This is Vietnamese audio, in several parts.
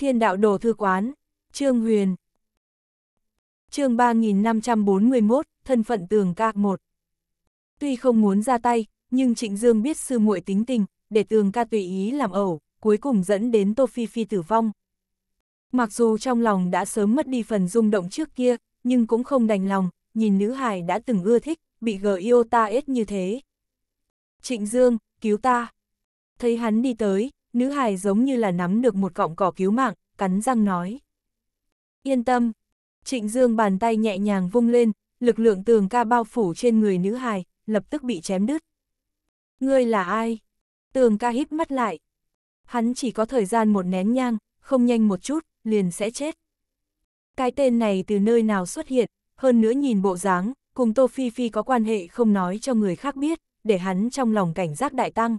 Thiên đạo đồ thư quán, Trương Huyền. chương 3541, thân phận tường cạc một Tuy không muốn ra tay, nhưng Trịnh Dương biết sư muội tính tình, để tường ca tùy ý làm ẩu, cuối cùng dẫn đến Tô Phi Phi tử vong. Mặc dù trong lòng đã sớm mất đi phần rung động trước kia, nhưng cũng không đành lòng, nhìn nữ hài đã từng ưa thích, bị gờ yêu ta ết như thế. Trịnh Dương, cứu ta. Thấy hắn đi tới, nữ hài giống như là nắm được một cọng cỏ cứu mạng, cắn răng nói. Yên tâm, trịnh dương bàn tay nhẹ nhàng vung lên, lực lượng tường ca bao phủ trên người nữ hài, lập tức bị chém đứt. Ngươi là ai? Tường ca hít mắt lại. Hắn chỉ có thời gian một nén nhang, không nhanh một chút, liền sẽ chết. Cái tên này từ nơi nào xuất hiện, hơn nữa nhìn bộ dáng, cùng Tô Phi Phi có quan hệ không nói cho người khác biết, để hắn trong lòng cảnh giác đại tăng.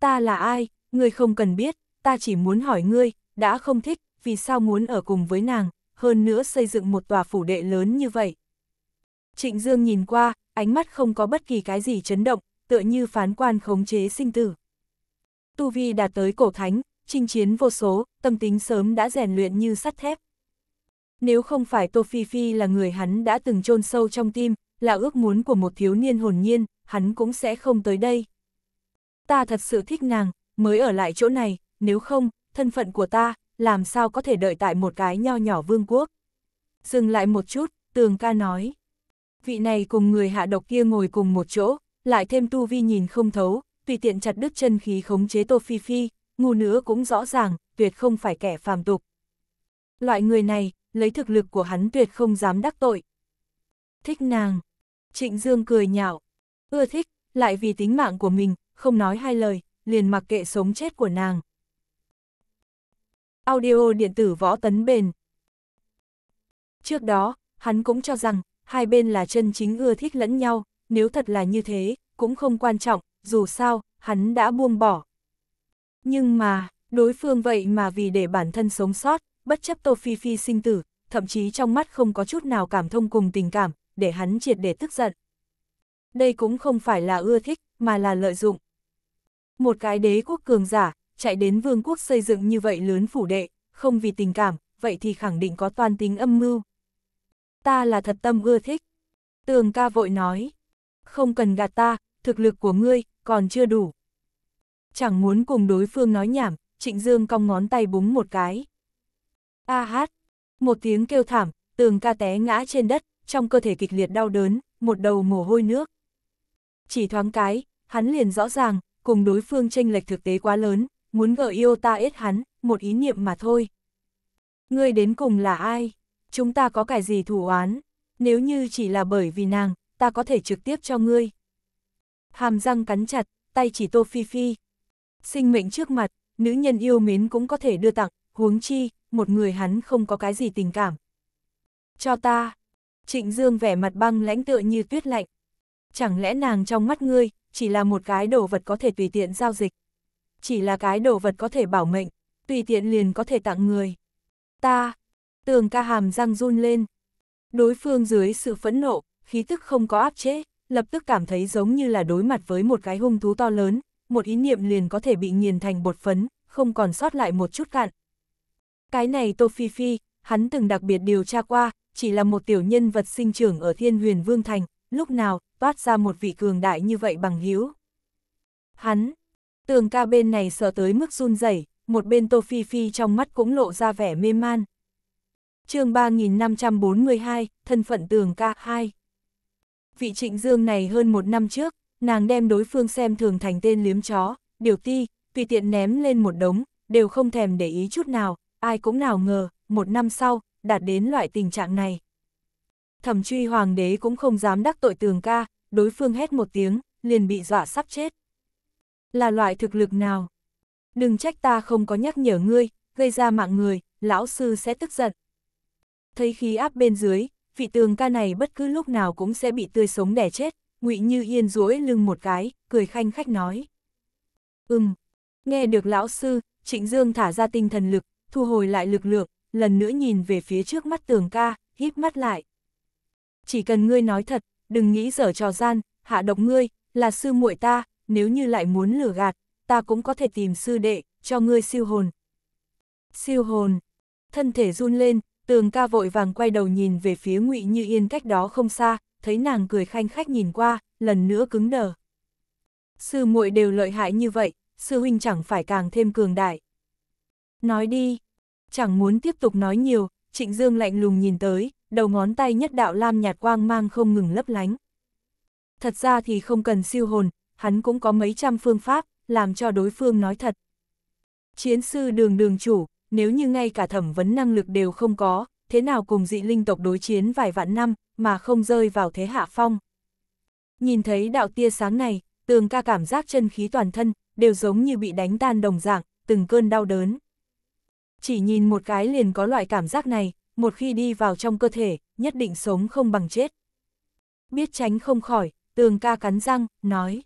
Ta là ai, Ngươi không cần biết, ta chỉ muốn hỏi ngươi, đã không thích, vì sao muốn ở cùng với nàng, hơn nữa xây dựng một tòa phủ đệ lớn như vậy. Trịnh Dương nhìn qua, ánh mắt không có bất kỳ cái gì chấn động, tựa như phán quan khống chế sinh tử. Tu Vi đạt tới cổ thánh, chinh chiến vô số, tâm tính sớm đã rèn luyện như sắt thép. Nếu không phải Tô Phi Phi là người hắn đã từng chôn sâu trong tim, là ước muốn của một thiếu niên hồn nhiên, hắn cũng sẽ không tới đây. Ta thật sự thích nàng, mới ở lại chỗ này, nếu không, thân phận của ta, làm sao có thể đợi tại một cái nho nhỏ vương quốc. Dừng lại một chút, tường ca nói. Vị này cùng người hạ độc kia ngồi cùng một chỗ, lại thêm tu vi nhìn không thấu, tùy tiện chặt đứt chân khí khống chế Tô Phi Phi, ngu nữa cũng rõ ràng, tuyệt không phải kẻ phàm tục. Loại người này, lấy thực lực của hắn tuyệt không dám đắc tội. Thích nàng. Trịnh Dương cười nhạo. Ưa thích, lại vì tính mạng của mình, không nói hai lời, liền mặc kệ sống chết của nàng. Audio điện tử võ tấn bền Trước đó, hắn cũng cho rằng, hai bên là chân chính ưa thích lẫn nhau, nếu thật là như thế, cũng không quan trọng, dù sao, hắn đã buông bỏ. Nhưng mà, đối phương vậy mà vì để bản thân sống sót, bất chấp Tô Phi Phi sinh tử, thậm chí trong mắt không có chút nào cảm thông cùng tình cảm, để hắn triệt để tức giận. Đây cũng không phải là ưa thích, mà là lợi dụng. Một cái đế quốc cường giả, chạy đến vương quốc xây dựng như vậy lớn phủ đệ, không vì tình cảm, vậy thì khẳng định có toàn tính âm mưu. Ta là thật tâm ưa thích. Tường ca vội nói. Không cần gạt ta, thực lực của ngươi, còn chưa đủ. Chẳng muốn cùng đối phương nói nhảm, trịnh dương cong ngón tay búng một cái. A hát. Một tiếng kêu thảm, tường ca té ngã trên đất, trong cơ thể kịch liệt đau đớn, một đầu mồ hôi nước. Chỉ thoáng cái, hắn liền rõ ràng, cùng đối phương tranh lệch thực tế quá lớn, muốn gợi yêu ta ít hắn, một ý niệm mà thôi. Ngươi đến cùng là ai? Chúng ta có cái gì thủ oán? Nếu như chỉ là bởi vì nàng, ta có thể trực tiếp cho ngươi. Hàm răng cắn chặt, tay chỉ tô phi phi. Sinh mệnh trước mặt, nữ nhân yêu mến cũng có thể đưa tặng, huống chi, một người hắn không có cái gì tình cảm. Cho ta. Trịnh Dương vẻ mặt băng lãnh tựa như tuyết lạnh. Chẳng lẽ nàng trong mắt ngươi, chỉ là một cái đồ vật có thể tùy tiện giao dịch. Chỉ là cái đồ vật có thể bảo mệnh, tùy tiện liền có thể tặng người. Ta, tường ca hàm răng run lên. Đối phương dưới sự phẫn nộ, khí tức không có áp chế, lập tức cảm thấy giống như là đối mặt với một cái hung thú to lớn, một ý niệm liền có thể bị nghiền thành bột phấn, không còn sót lại một chút cạn. Cái này Tô Phi Phi, hắn từng đặc biệt điều tra qua, chỉ là một tiểu nhân vật sinh trưởng ở Thiên Huyền Vương Thành, lúc nào toát ra một vị cường đại như vậy bằng hữu. Hắn, tường ca bên này sợ tới mức run rẩy, một bên Tô Phi Phi trong mắt cũng lộ ra vẻ mê man. chương 3542, thân phận tường ca 2. Vị trịnh dương này hơn một năm trước, nàng đem đối phương xem thường thành tên liếm chó, điều ti, tùy tiện ném lên một đống, đều không thèm để ý chút nào, ai cũng nào ngờ, một năm sau, đạt đến loại tình trạng này thẩm truy hoàng đế cũng không dám đắc tội tường ca, đối phương hét một tiếng, liền bị dọa sắp chết. Là loại thực lực nào? Đừng trách ta không có nhắc nhở ngươi, gây ra mạng người, lão sư sẽ tức giận. Thấy khí áp bên dưới, vị tường ca này bất cứ lúc nào cũng sẽ bị tươi sống đẻ chết, ngụy Như Yên duỗi lưng một cái, cười khanh khách nói. Ừm, nghe được lão sư, Trịnh Dương thả ra tinh thần lực, thu hồi lại lực lượng, lần nữa nhìn về phía trước mắt tường ca, híp mắt lại chỉ cần ngươi nói thật, đừng nghĩ dở trò gian, hạ độc ngươi, là sư muội ta, nếu như lại muốn lừa gạt, ta cũng có thể tìm sư đệ, cho ngươi siêu hồn. Siêu hồn. Thân thể run lên, tường ca vội vàng quay đầu nhìn về phía ngụy Như Yên cách đó không xa, thấy nàng cười khanh khách nhìn qua, lần nữa cứng đờ. Sư muội đều lợi hại như vậy, sư huynh chẳng phải càng thêm cường đại. Nói đi. Chẳng muốn tiếp tục nói nhiều, Trịnh Dương lạnh lùng nhìn tới, đầu ngón tay nhất đạo lam nhạt quang mang không ngừng lấp lánh. Thật ra thì không cần siêu hồn, hắn cũng có mấy trăm phương pháp, làm cho đối phương nói thật. Chiến sư đường đường chủ, nếu như ngay cả thẩm vấn năng lực đều không có, thế nào cùng dị linh tộc đối chiến vài vạn năm, mà không rơi vào thế hạ phong. Nhìn thấy đạo tia sáng này, tường ca cảm giác chân khí toàn thân, đều giống như bị đánh tan đồng dạng, từng cơn đau đớn. Chỉ nhìn một cái liền có loại cảm giác này, một khi đi vào trong cơ thể, nhất định sống không bằng chết. Biết tránh không khỏi, tường ca cắn răng, nói.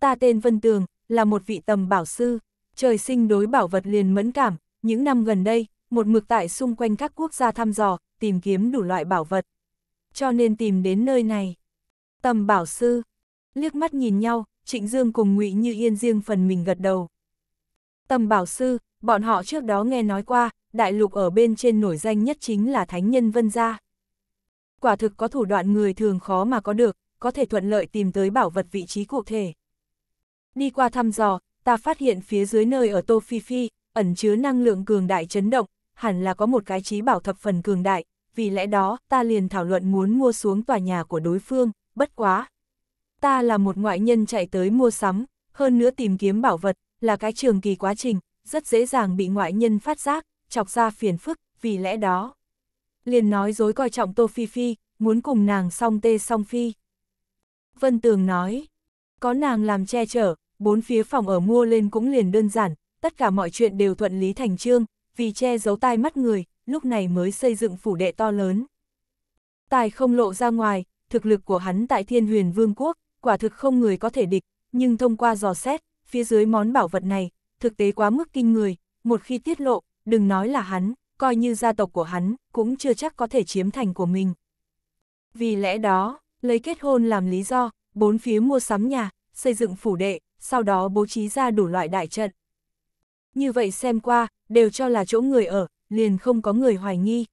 Ta tên Vân Tường, là một vị tầm bảo sư, trời sinh đối bảo vật liền mẫn cảm, những năm gần đây, một mực tại xung quanh các quốc gia thăm dò, tìm kiếm đủ loại bảo vật. Cho nên tìm đến nơi này. Tầm bảo sư, liếc mắt nhìn nhau, Trịnh Dương cùng ngụy Như Yên riêng phần mình gật đầu. Tầm bảo sư, bọn họ trước đó nghe nói qua, đại lục ở bên trên nổi danh nhất chính là thánh nhân vân gia. Quả thực có thủ đoạn người thường khó mà có được, có thể thuận lợi tìm tới bảo vật vị trí cụ thể. Đi qua thăm dò, ta phát hiện phía dưới nơi ở Tô Phi Phi, ẩn chứa năng lượng cường đại chấn động, hẳn là có một cái trí bảo thập phần cường đại, vì lẽ đó ta liền thảo luận muốn mua xuống tòa nhà của đối phương, bất quá. Ta là một ngoại nhân chạy tới mua sắm, hơn nữa tìm kiếm bảo vật, là cái trường kỳ quá trình, rất dễ dàng bị ngoại nhân phát giác, chọc ra phiền phức, vì lẽ đó. Liền nói dối coi trọng Tô Phi Phi, muốn cùng nàng song tê song phi. Vân Tường nói, có nàng làm che chở, bốn phía phòng ở mua lên cũng liền đơn giản, tất cả mọi chuyện đều thuận lý thành trương, vì che giấu tai mắt người, lúc này mới xây dựng phủ đệ to lớn. Tài không lộ ra ngoài, thực lực của hắn tại thiên huyền vương quốc, quả thực không người có thể địch, nhưng thông qua dò xét, phía dưới món bảo vật này, thực tế quá mức kinh người, một khi tiết lộ, đừng nói là hắn, coi như gia tộc của hắn, cũng chưa chắc có thể chiếm thành của mình. Vì lẽ đó, lấy kết hôn làm lý do, bốn phía mua sắm nhà, xây dựng phủ đệ, sau đó bố trí ra đủ loại đại trận. Như vậy xem qua, đều cho là chỗ người ở, liền không có người hoài nghi.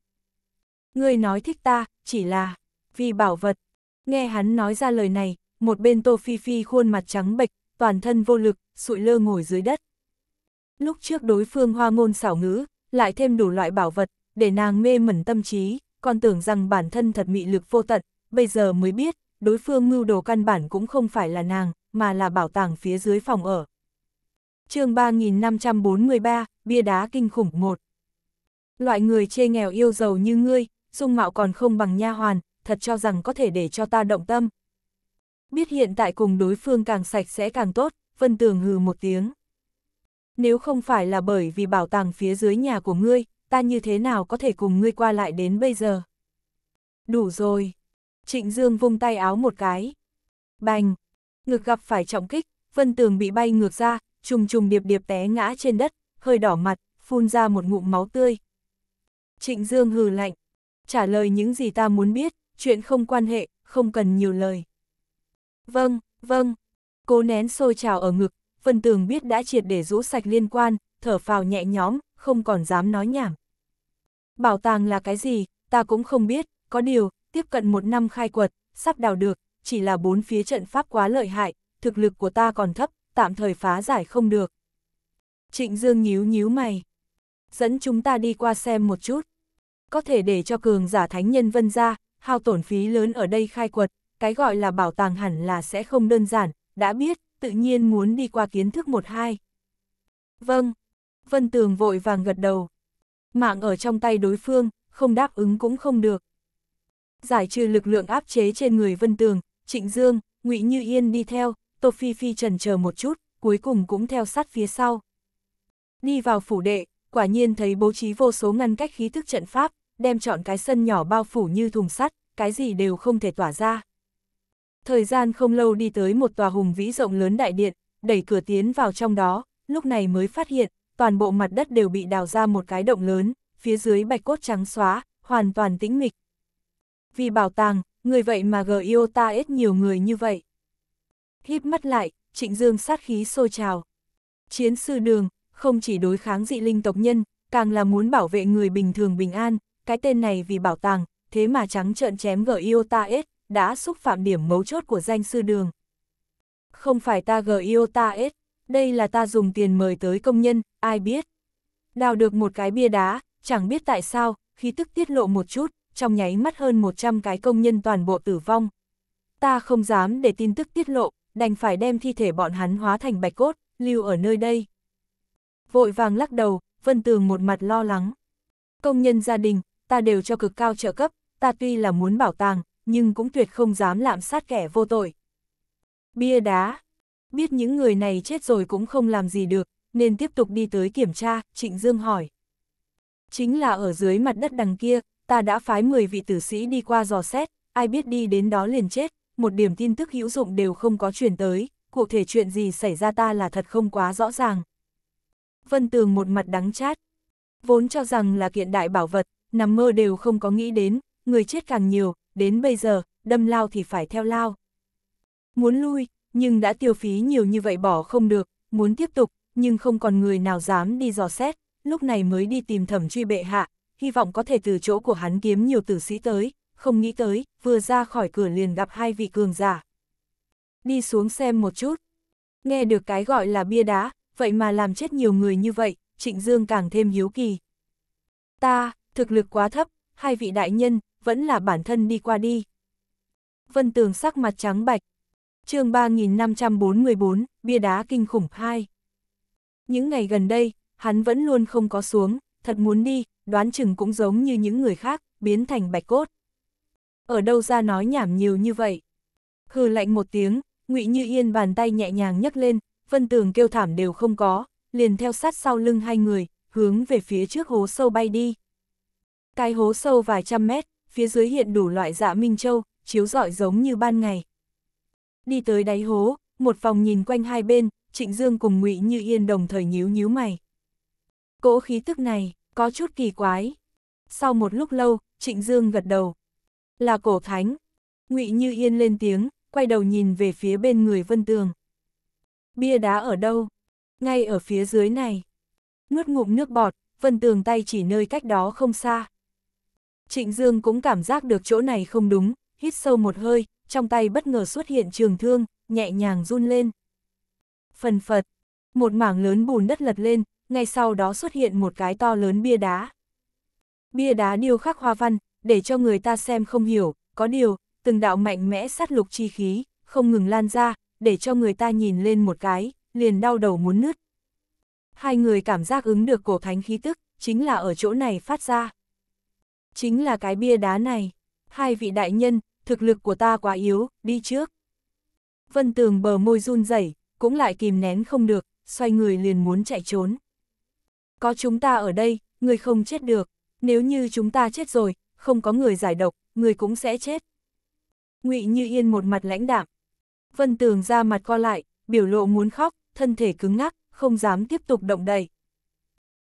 Người nói thích ta, chỉ là, vì bảo vật. Nghe hắn nói ra lời này, một bên Tô Phi Phi khuôn mặt trắng bệch, toàn thân vô lực, sụi lơ ngồi dưới đất. Lúc trước đối phương hoa ngôn xảo ngữ, lại thêm đủ loại bảo vật, để nàng mê mẩn tâm trí, còn tưởng rằng bản thân thật mị lực vô tận, bây giờ mới biết, đối phương mưu đồ căn bản cũng không phải là nàng, mà là bảo tàng phía dưới phòng ở. chương 3543, Bia đá kinh khủng 1 Loại người chê nghèo yêu giàu như ngươi, dung mạo còn không bằng nha hoàn, thật cho rằng có thể để cho ta động tâm. Biết hiện tại cùng đối phương càng sạch sẽ càng tốt, Vân Tường hừ một tiếng nếu không phải là bởi vì bảo tàng phía dưới nhà của ngươi, ta như thế nào có thể cùng ngươi qua lại đến bây giờ? Đủ rồi. Trịnh Dương vung tay áo một cái. Bành. Ngực gặp phải trọng kích, vân tường bị bay ngược ra, trùng trùng điệp điệp té ngã trên đất, hơi đỏ mặt, phun ra một ngụm máu tươi. Trịnh Dương hừ lạnh. Trả lời những gì ta muốn biết, chuyện không quan hệ, không cần nhiều lời. Vâng, vâng. Cô nén sôi trào ở ngực, Vân Tường biết đã triệt để rũ sạch liên quan, thở phào nhẹ nhõm, không còn dám nói nhảm. Bảo tàng là cái gì, ta cũng không biết, có điều, tiếp cận một năm khai quật, sắp đào được, chỉ là bốn phía trận pháp quá lợi hại, thực lực của ta còn thấp, tạm thời phá giải không được. Trịnh Dương nhíu nhíu mày. Dẫn chúng ta đi qua xem một chút. Có thể để cho cường giả thánh nhân vân ra, hao tổn phí lớn ở đây khai quật, cái gọi là bảo tàng hẳn là sẽ không đơn giản, đã biết, tự nhiên muốn đi qua kiến thức một hai. Vâng, Vân Tường vội vàng gật đầu. Mạng ở trong tay đối phương, không đáp ứng cũng không được. Giải trừ lực lượng áp chế trên người Vân Tường, Trịnh Dương, ngụy Như Yên đi theo, Tô Phi Phi trần chờ một chút, cuối cùng cũng theo sát phía sau. Đi vào phủ đệ, quả nhiên thấy bố trí vô số ngăn cách khí thức trận pháp, đem chọn cái sân nhỏ bao phủ như thùng sắt, cái gì đều không thể tỏa ra. Thời gian không lâu đi tới một tòa hùng vĩ rộng lớn đại điện, đẩy cửa tiến vào trong đó, lúc này mới phát hiện, toàn bộ mặt đất đều bị đào ra một cái động lớn, phía dưới bạch cốt trắng xóa, hoàn toàn tĩnh mịch. Vì bảo tàng, người vậy mà g i ta ít nhiều người như vậy. Híp mắt lại, trịnh dương sát khí sôi trào. Chiến sư đường, không chỉ đối kháng dị linh tộc nhân, càng là muốn bảo vệ người bình thường bình an, cái tên này vì bảo tàng, thế mà trắng trợn chém g i ta ít, đã xúc phạm điểm mấu chốt của danh sư đường. Không phải ta gờ yêu ta hết, đây là ta dùng tiền mời tới công nhân, ai biết. Đào được một cái bia đá, chẳng biết tại sao, khi tức tiết lộ một chút, trong nháy mắt hơn 100 cái công nhân toàn bộ tử vong. Ta không dám để tin tức tiết lộ, đành phải đem thi thể bọn hắn hóa thành bạch cốt, lưu ở nơi đây. Vội vàng lắc đầu, Vân Tường một mặt lo lắng. Công nhân gia đình, ta đều cho cực cao trợ cấp, ta tuy là muốn bảo tàng, nhưng cũng tuyệt không dám lạm sát kẻ vô tội. Bia đá. Biết những người này chết rồi cũng không làm gì được, nên tiếp tục đi tới kiểm tra, Trịnh Dương hỏi. Chính là ở dưới mặt đất đằng kia, ta đã phái 10 vị tử sĩ đi qua dò xét, ai biết đi đến đó liền chết, một điểm tin tức hữu dụng đều không có truyền tới, cụ thể chuyện gì xảy ra ta là thật không quá rõ ràng. Vân Tường một mặt đắng chát, vốn cho rằng là kiện đại bảo vật, nằm mơ đều không có nghĩ đến, người chết càng nhiều, đến bây giờ, đâm lao thì phải theo lao. Muốn lui, nhưng đã tiêu phí nhiều như vậy bỏ không được, muốn tiếp tục, nhưng không còn người nào dám đi dò xét, lúc này mới đi tìm thẩm truy bệ hạ, hy vọng có thể từ chỗ của hắn kiếm nhiều tử sĩ tới, không nghĩ tới, vừa ra khỏi cửa liền gặp hai vị cường giả. Đi xuống xem một chút, nghe được cái gọi là bia đá, vậy mà làm chết nhiều người như vậy, trịnh dương càng thêm hiếu kỳ. Ta, thực lực quá thấp, hai vị đại nhân, vẫn là bản thân đi qua đi. Vân Tường sắc mặt trắng bạch. chương 3544, bia đá kinh khủng 2. Những ngày gần đây, hắn vẫn luôn không có xuống, thật muốn đi, đoán chừng cũng giống như những người khác, biến thành bạch cốt. Ở đâu ra nói nhảm nhiều như vậy? Hừ lạnh một tiếng, ngụy Như Yên bàn tay nhẹ nhàng nhấc lên, Vân Tường kêu thảm đều không có, liền theo sát sau lưng hai người, hướng về phía trước hố sâu bay đi. Cái hố sâu vài trăm mét, phía dưới hiện đủ loại dạ minh châu, chiếu rọi giống như ban ngày. Đi tới đáy hố, một vòng nhìn quanh hai bên, Trịnh Dương cùng Ngụy Như Yên đồng thời nhíu nhíu mày. Cỗ khí tức này, có chút kỳ quái. Sau một lúc lâu, Trịnh Dương gật đầu. Là cổ thánh. Ngụy Như Yên lên tiếng, quay đầu nhìn về phía bên người Vân Tường. Bia đá ở đâu? Ngay ở phía dưới này. Nuốt ngụm nước bọt, Vân Tường tay chỉ nơi cách đó không xa. Trịnh Dương cũng cảm giác được chỗ này không đúng, hít sâu một hơi, trong tay bất ngờ xuất hiện trường thương, nhẹ nhàng run lên. Phần phật, một mảng lớn bùn đất lật lên, ngay sau đó xuất hiện một cái to lớn bia đá. Bia đá điêu khắc hoa văn, để cho người ta xem không hiểu, có điều, từng đạo mạnh mẽ sát lục chi khí, không ngừng lan ra, để cho người ta nhìn lên một cái, liền đau đầu muốn nứt. Hai người cảm giác ứng được cổ thánh khí tức, chính là ở chỗ này phát ra chính là cái bia đá này. Hai vị đại nhân, thực lực của ta quá yếu, đi trước. Vân Tường bờ môi run rẩy, cũng lại kìm nén không được, xoay người liền muốn chạy trốn. Có chúng ta ở đây, người không chết được, nếu như chúng ta chết rồi, không có người giải độc, người cũng sẽ chết. Ngụy Như Yên một mặt lãnh đạm. Vân Tường ra mặt co lại, biểu lộ muốn khóc, thân thể cứng ngắc, không dám tiếp tục động đậy.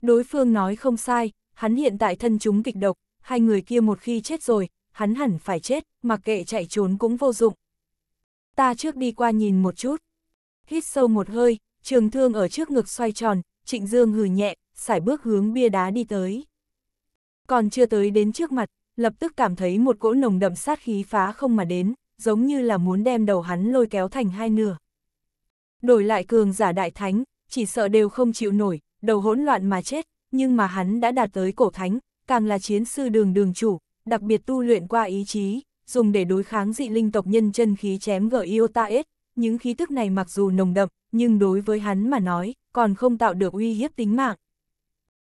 Đối phương nói không sai, hắn hiện tại thân chúng kịch độc, hai người kia một khi chết rồi, hắn hẳn phải chết, mặc kệ chạy trốn cũng vô dụng. Ta trước đi qua nhìn một chút. Hít sâu một hơi, trường thương ở trước ngực xoay tròn, trịnh dương hừ nhẹ, sải bước hướng bia đá đi tới. Còn chưa tới đến trước mặt, lập tức cảm thấy một cỗ nồng đậm sát khí phá không mà đến, giống như là muốn đem đầu hắn lôi kéo thành hai nửa. Đổi lại cường giả đại thánh, chỉ sợ đều không chịu nổi, đầu hỗn loạn mà chết, nhưng mà hắn đã đạt tới cổ thánh, càng là chiến sư đường đường chủ, đặc biệt tu luyện qua ý chí, dùng để đối kháng dị linh tộc nhân chân khí chém gở Iotaes, những khí tức này mặc dù nồng đậm, nhưng đối với hắn mà nói, còn không tạo được uy hiếp tính mạng.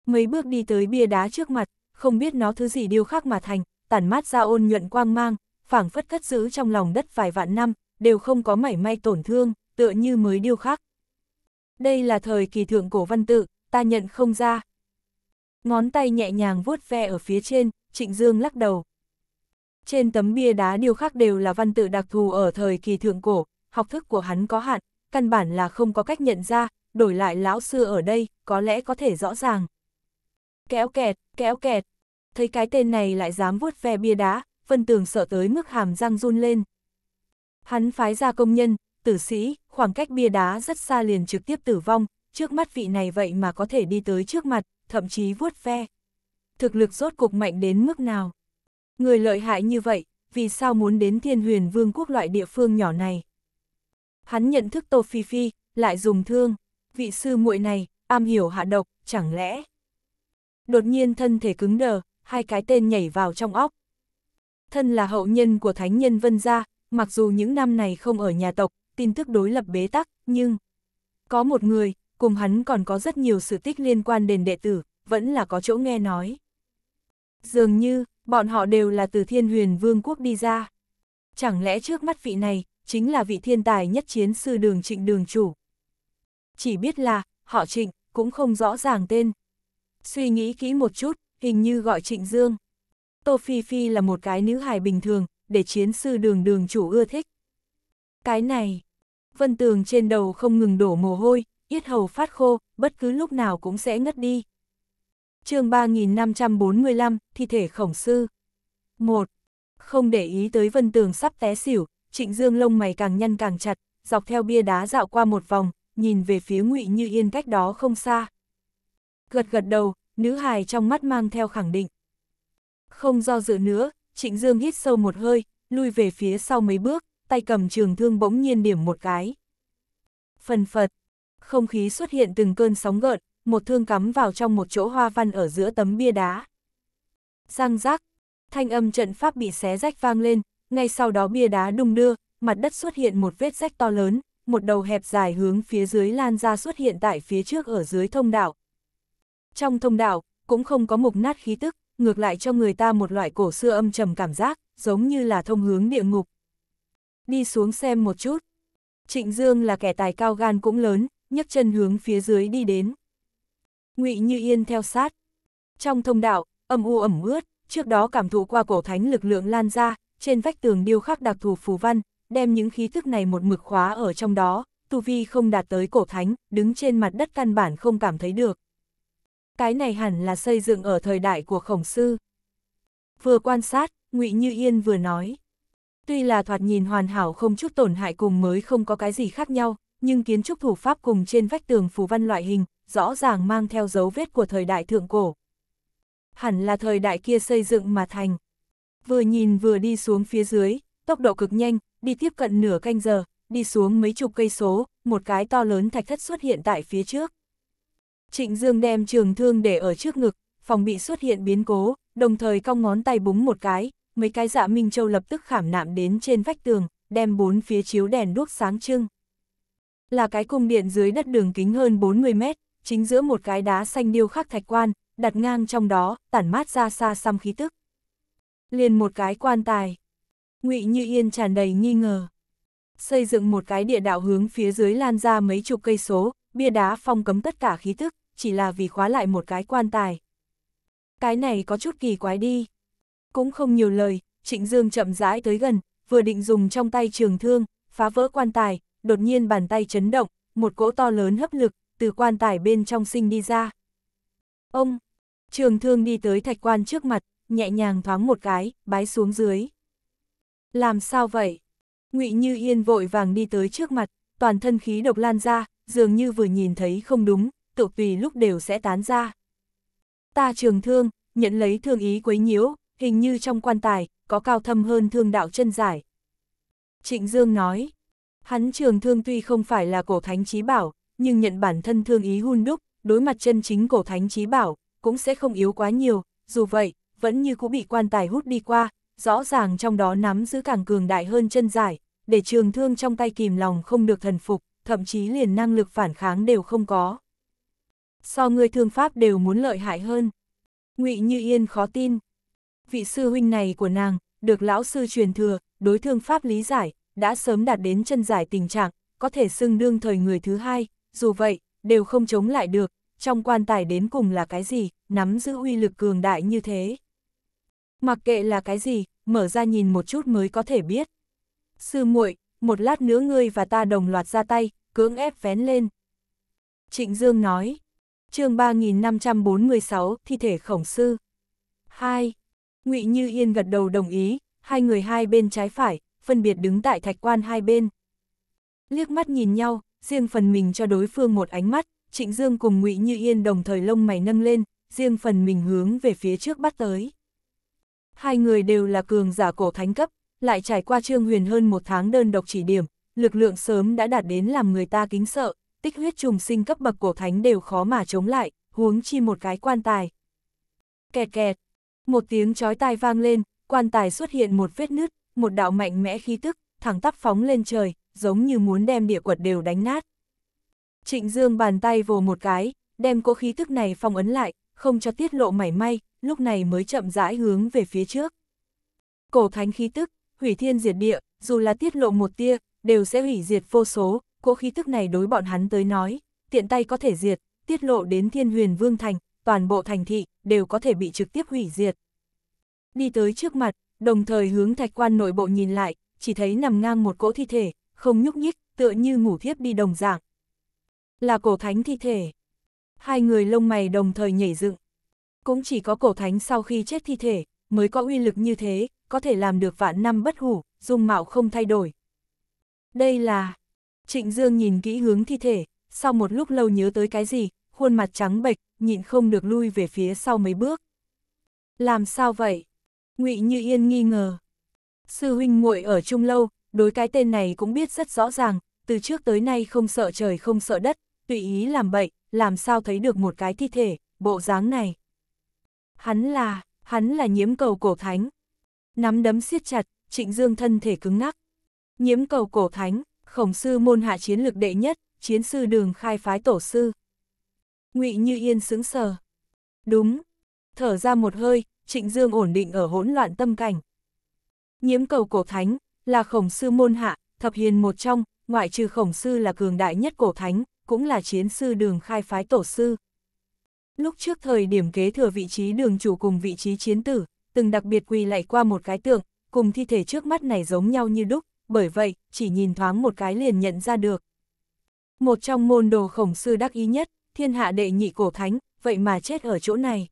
Mấy bước đi tới bia đá trước mặt, không biết nó thứ gì điêu khắc mà thành, tản mát ra ôn nhuận quang mang, phảng phất cất giữ trong lòng đất vài vạn năm, đều không có mảy may tổn thương, tựa như mới điêu khắc. Đây là thời kỳ thượng cổ văn tự, ta nhận không ra, ngón tay nhẹ nhàng vuốt ve ở phía trên, Trịnh Dương lắc đầu. Trên tấm bia đá điêu khắc đều là văn tự đặc thù ở thời kỳ thượng cổ, học thức của hắn có hạn, căn bản là không có cách nhận ra, đổi lại lão sư ở đây, có lẽ có thể rõ ràng. Kéo kẹt, kéo kẹt, thấy cái tên này lại dám vuốt ve bia đá, Vân Tường sợ tới mức hàm răng run lên. Hắn phái ra công nhân, tử sĩ, khoảng cách bia đá rất xa liền trực tiếp tử vong, trước mắt vị này vậy mà có thể đi tới trước mặt, thậm chí vuốt ve. Thực lực rốt cục mạnh đến mức nào? Người lợi hại như vậy, vì sao muốn đến thiên huyền vương quốc loại địa phương nhỏ này? Hắn nhận thức Tô Phi Phi, lại dùng thương, vị sư muội này, am hiểu hạ độc, chẳng lẽ? Đột nhiên thân thể cứng đờ, hai cái tên nhảy vào trong óc. Thân là hậu nhân của thánh nhân Vân Gia, mặc dù những năm này không ở nhà tộc, tin tức đối lập bế tắc, nhưng có một người, cùng hắn còn có rất nhiều sự tích liên quan đền đệ tử, vẫn là có chỗ nghe nói. Dường như, bọn họ đều là từ thiên huyền vương quốc đi ra. Chẳng lẽ trước mắt vị này, chính là vị thiên tài nhất chiến sư đường trịnh đường chủ. Chỉ biết là, họ trịnh, cũng không rõ ràng tên. Suy nghĩ kỹ một chút, hình như gọi trịnh dương. Tô Phi Phi là một cái nữ hài bình thường, để chiến sư đường đường chủ ưa thích. Cái này, vân tường trên đầu không ngừng đổ mồ hôi, yết hầu phát khô, bất cứ lúc nào cũng sẽ ngất đi. chương 3545, thi thể khổng sư. 1. Không để ý tới vân tường sắp té xỉu, trịnh dương lông mày càng nhăn càng chặt, dọc theo bia đá dạo qua một vòng, nhìn về phía ngụy như yên cách đó không xa. Gật gật đầu, nữ hài trong mắt mang theo khẳng định. Không do dự nữa, trịnh dương hít sâu một hơi, lui về phía sau mấy bước, tay cầm trường thương bỗng nhiên điểm một cái. Phần phật, không khí xuất hiện từng cơn sóng gợn, một thương cắm vào trong một chỗ hoa văn ở giữa tấm bia đá. Răng rác, thanh âm trận pháp bị xé rách vang lên, ngay sau đó bia đá đung đưa, mặt đất xuất hiện một vết rách to lớn, một đầu hẹp dài hướng phía dưới lan ra xuất hiện tại phía trước ở dưới thông đạo. Trong thông đạo, cũng không có mục nát khí tức, ngược lại cho người ta một loại cổ xưa âm trầm cảm giác, giống như là thông hướng địa ngục. Đi xuống xem một chút. Trịnh Dương là kẻ tài cao gan cũng lớn, nhấc chân hướng phía dưới đi đến. Ngụy Như Yên theo sát. Trong thông đạo, âm u ẩm ướt, trước đó cảm thụ qua cổ thánh lực lượng lan ra, trên vách tường điêu khắc đặc thù phù văn, đem những khí thức này một mực khóa ở trong đó, tu vi không đạt tới cổ thánh, đứng trên mặt đất căn bản không cảm thấy được. Cái này hẳn là xây dựng ở thời đại của khổng sư. Vừa quan sát, ngụy Như Yên vừa nói. Tuy là thoạt nhìn hoàn hảo không chút tổn hại cùng mới không có cái gì khác nhau, nhưng kiến trúc thủ pháp cùng trên vách tường phù văn loại hình, rõ ràng mang theo dấu vết của thời đại thượng cổ. Hẳn là thời đại kia xây dựng mà thành. Vừa nhìn vừa đi xuống phía dưới, tốc độ cực nhanh, đi tiếp cận nửa canh giờ, đi xuống mấy chục cây số, một cái to lớn thạch thất xuất hiện tại phía trước. Trịnh Dương đem trường thương để ở trước ngực, phòng bị xuất hiện biến cố, đồng thời cong ngón tay búng một cái, mấy cái dạ Minh Châu lập tức khảm nạm đến trên vách tường, đem bốn phía chiếu đèn đuốc sáng trưng là cái cung điện dưới đất đường kính hơn 40 mét, chính giữa một cái đá xanh điêu khắc thạch quan, đặt ngang trong đó, tản mát ra xa xăm khí tức. Liền một cái quan tài. ngụy Như Yên tràn đầy nghi ngờ. Xây dựng một cái địa đạo hướng phía dưới lan ra mấy chục cây số, bia đá phong cấm tất cả khí tức, chỉ là vì khóa lại một cái quan tài. Cái này có chút kỳ quái đi. Cũng không nhiều lời, Trịnh Dương chậm rãi tới gần, vừa định dùng trong tay trường thương, phá vỡ quan tài, đột nhiên bàn tay chấn động, một cỗ to lớn hấp lực, từ quan tài bên trong sinh đi ra. Ông, trường thương đi tới thạch quan trước mặt, nhẹ nhàng thoáng một cái, bái xuống dưới. Làm sao vậy? ngụy Như Yên vội vàng đi tới trước mặt, toàn thân khí độc lan ra, dường như vừa nhìn thấy không đúng, tự tùy lúc đều sẽ tán ra. Ta trường thương, nhận lấy thương ý quấy nhiễu, hình như trong quan tài, có cao thâm hơn thương đạo chân giải. Trịnh Dương nói, Hắn trường thương tuy không phải là cổ thánh trí bảo, nhưng nhận bản thân thương ý hun đúc, đối mặt chân chính cổ thánh trí bảo, cũng sẽ không yếu quá nhiều, dù vậy, vẫn như cũng bị quan tài hút đi qua, rõ ràng trong đó nắm giữ càng cường đại hơn chân giải, để trường thương trong tay kìm lòng không được thần phục, thậm chí liền năng lực phản kháng đều không có. So người thương pháp đều muốn lợi hại hơn. ngụy Như Yên khó tin. Vị sư huynh này của nàng, được lão sư truyền thừa, đối thương pháp lý giải, đã sớm đạt đến chân giải tình trạng, có thể xưng đương thời người thứ hai, dù vậy, đều không chống lại được, trong quan tài đến cùng là cái gì, nắm giữ uy lực cường đại như thế. Mặc kệ là cái gì, mở ra nhìn một chút mới có thể biết. Sư muội, một lát nữa ngươi và ta đồng loạt ra tay, cưỡng ép vén lên. Trịnh Dương nói, chương 3546, thi thể khổng sư. 2. ngụy Như Yên gật đầu đồng ý, hai người hai bên trái phải, phân biệt đứng tại thạch quan hai bên. Liếc mắt nhìn nhau, riêng phần mình cho đối phương một ánh mắt, Trịnh Dương cùng ngụy Như Yên đồng thời lông mày nâng lên, riêng phần mình hướng về phía trước bắt tới. Hai người đều là cường giả cổ thánh cấp, lại trải qua Trương Huyền hơn một tháng đơn độc chỉ điểm, lực lượng sớm đã đạt đến làm người ta kính sợ, tích huyết trùng sinh cấp bậc cổ thánh đều khó mà chống lại, huống chi một cái quan tài. Kẹt kẹt, một tiếng chói tai vang lên, quan tài xuất hiện một vết nứt, một đạo mạnh mẽ khí tức, thẳng tắp phóng lên trời, giống như muốn đem địa quật đều đánh nát. Trịnh Dương bàn tay vồ một cái, đem cỗ khí tức này phong ấn lại, không cho tiết lộ mảy may, lúc này mới chậm rãi hướng về phía trước. Cổ thánh khí tức, hủy thiên diệt địa, dù là tiết lộ một tia, đều sẽ hủy diệt vô số, cỗ khí tức này đối bọn hắn tới nói, tiện tay có thể diệt, tiết lộ đến thiên huyền vương thành, toàn bộ thành thị, đều có thể bị trực tiếp hủy diệt. Đi tới trước mặt, đồng thời hướng thạch quan nội bộ nhìn lại, chỉ thấy nằm ngang một cỗ thi thể, không nhúc nhích, tựa như ngủ thiếp đi đồng dạng. Là cổ thánh thi thể. Hai người lông mày đồng thời nhảy dựng. Cũng chỉ có cổ thánh sau khi chết thi thể, mới có uy lực như thế, có thể làm được vạn năm bất hủ, dung mạo không thay đổi. Đây là... Trịnh Dương nhìn kỹ hướng thi thể, sau một lúc lâu nhớ tới cái gì, khuôn mặt trắng bệch, nhịn không được lui về phía sau mấy bước. Làm sao vậy? ngụy Như Yên nghi ngờ. Sư huynh muội ở chung lâu, đối cái tên này cũng biết rất rõ ràng, từ trước tới nay không sợ trời không sợ đất, tùy ý làm bậy, làm sao thấy được một cái thi thể, bộ dáng này. Hắn là, hắn là nhiễm cầu cổ thánh. Nắm đấm siết chặt, trịnh dương thân thể cứng ngắc. Nhiễm cầu cổ thánh, khổng sư môn hạ chiến lược đệ nhất, chiến sư đường khai phái tổ sư. ngụy Như Yên sững sờ. Đúng. Thở ra một hơi, Trịnh Dương ổn định ở hỗn loạn tâm cảnh. Nhiễm cầu cổ thánh, là khổng sư môn hạ, thập hiền một trong, ngoại trừ khổng sư là cường đại nhất cổ thánh, cũng là chiến sư đường khai phái tổ sư. Lúc trước thời điểm kế thừa vị trí đường chủ cùng vị trí chiến tử, từng đặc biệt quỳ lạy qua một cái tượng, cùng thi thể trước mắt này giống nhau như đúc, bởi vậy, chỉ nhìn thoáng một cái liền nhận ra được. Một trong môn đồ khổng sư đắc ý nhất, thiên hạ đệ nhị cổ thánh, vậy mà chết ở chỗ này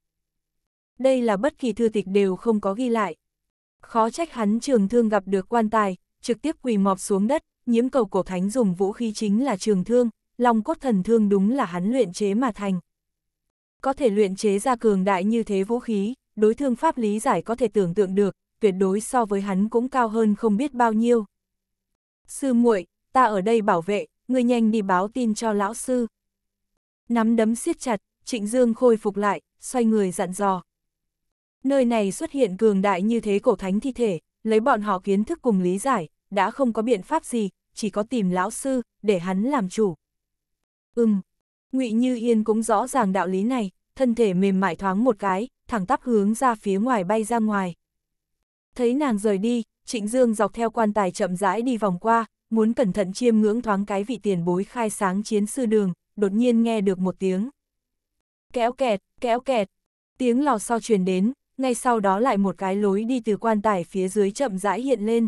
đây là bất kỳ thư tịch đều không có ghi lại. Khó trách hắn trường thương gặp được quan tài, trực tiếp quỳ mọp xuống đất, nhiễm cầu cổ thánh dùng vũ khí chính là trường thương, long cốt thần thương đúng là hắn luyện chế mà thành. Có thể luyện chế ra cường đại như thế vũ khí, đối thương pháp lý giải có thể tưởng tượng được, tuyệt đối so với hắn cũng cao hơn không biết bao nhiêu. Sư muội, ta ở đây bảo vệ, người nhanh đi báo tin cho lão sư. Nắm đấm siết chặt, Trịnh Dương khôi phục lại, xoay người dặn dò. Nơi này xuất hiện cường đại như thế cổ thánh thi thể, lấy bọn họ kiến thức cùng lý giải, đã không có biện pháp gì, chỉ có tìm lão sư, để hắn làm chủ. Ừm, ngụy Như Yên cũng rõ ràng đạo lý này, thân thể mềm mại thoáng một cái, thẳng tắp hướng ra phía ngoài bay ra ngoài. Thấy nàng rời đi, Trịnh Dương dọc theo quan tài chậm rãi đi vòng qua, muốn cẩn thận chiêm ngưỡng thoáng cái vị tiền bối khai sáng chiến sư đường, đột nhiên nghe được một tiếng. Kéo kẹt, kéo kẹt, tiếng lò xo truyền đến, ngay sau đó lại một cái lối đi từ quan tài phía dưới chậm rãi hiện lên.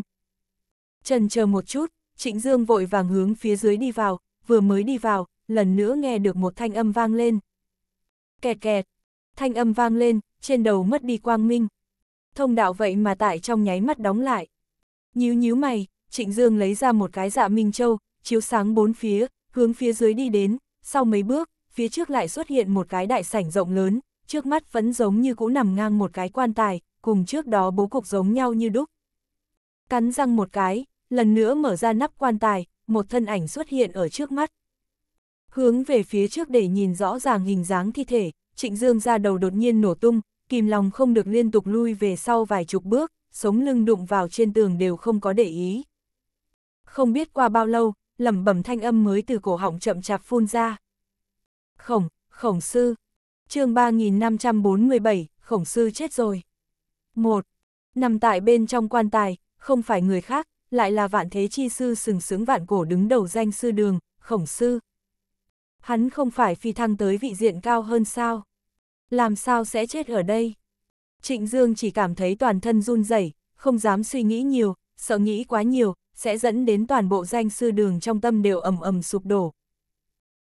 Trần chờ một chút, Trịnh Dương vội vàng hướng phía dưới đi vào, vừa mới đi vào, lần nữa nghe được một thanh âm vang lên. Kẹt kẹt, thanh âm vang lên, trên đầu mất đi quang minh. Thông đạo vậy mà tại trong nháy mắt đóng lại. Nhíu nhíu mày, Trịnh Dương lấy ra một cái dạ minh châu, chiếu sáng bốn phía, hướng phía dưới đi đến, sau mấy bước, phía trước lại xuất hiện một cái đại sảnh rộng lớn, trước mắt vẫn giống như cũ nằm ngang một cái quan tài, cùng trước đó bố cục giống nhau như đúc. Cắn răng một cái, lần nữa mở ra nắp quan tài, một thân ảnh xuất hiện ở trước mắt. Hướng về phía trước để nhìn rõ ràng hình dáng thi thể, trịnh dương ra đầu đột nhiên nổ tung, kìm lòng không được liên tục lui về sau vài chục bước, sống lưng đụng vào trên tường đều không có để ý. Không biết qua bao lâu, lẩm bẩm thanh âm mới từ cổ họng chậm chạp phun ra. Khổng, khổng sư, chương 3547, khổng sư chết rồi. một Nằm tại bên trong quan tài, không phải người khác, lại là vạn thế chi sư sừng sướng vạn cổ đứng đầu danh sư đường, khổng sư. Hắn không phải phi thăng tới vị diện cao hơn sao? Làm sao sẽ chết ở đây? Trịnh Dương chỉ cảm thấy toàn thân run rẩy, không dám suy nghĩ nhiều, sợ nghĩ quá nhiều, sẽ dẫn đến toàn bộ danh sư đường trong tâm đều ầm ầm sụp đổ.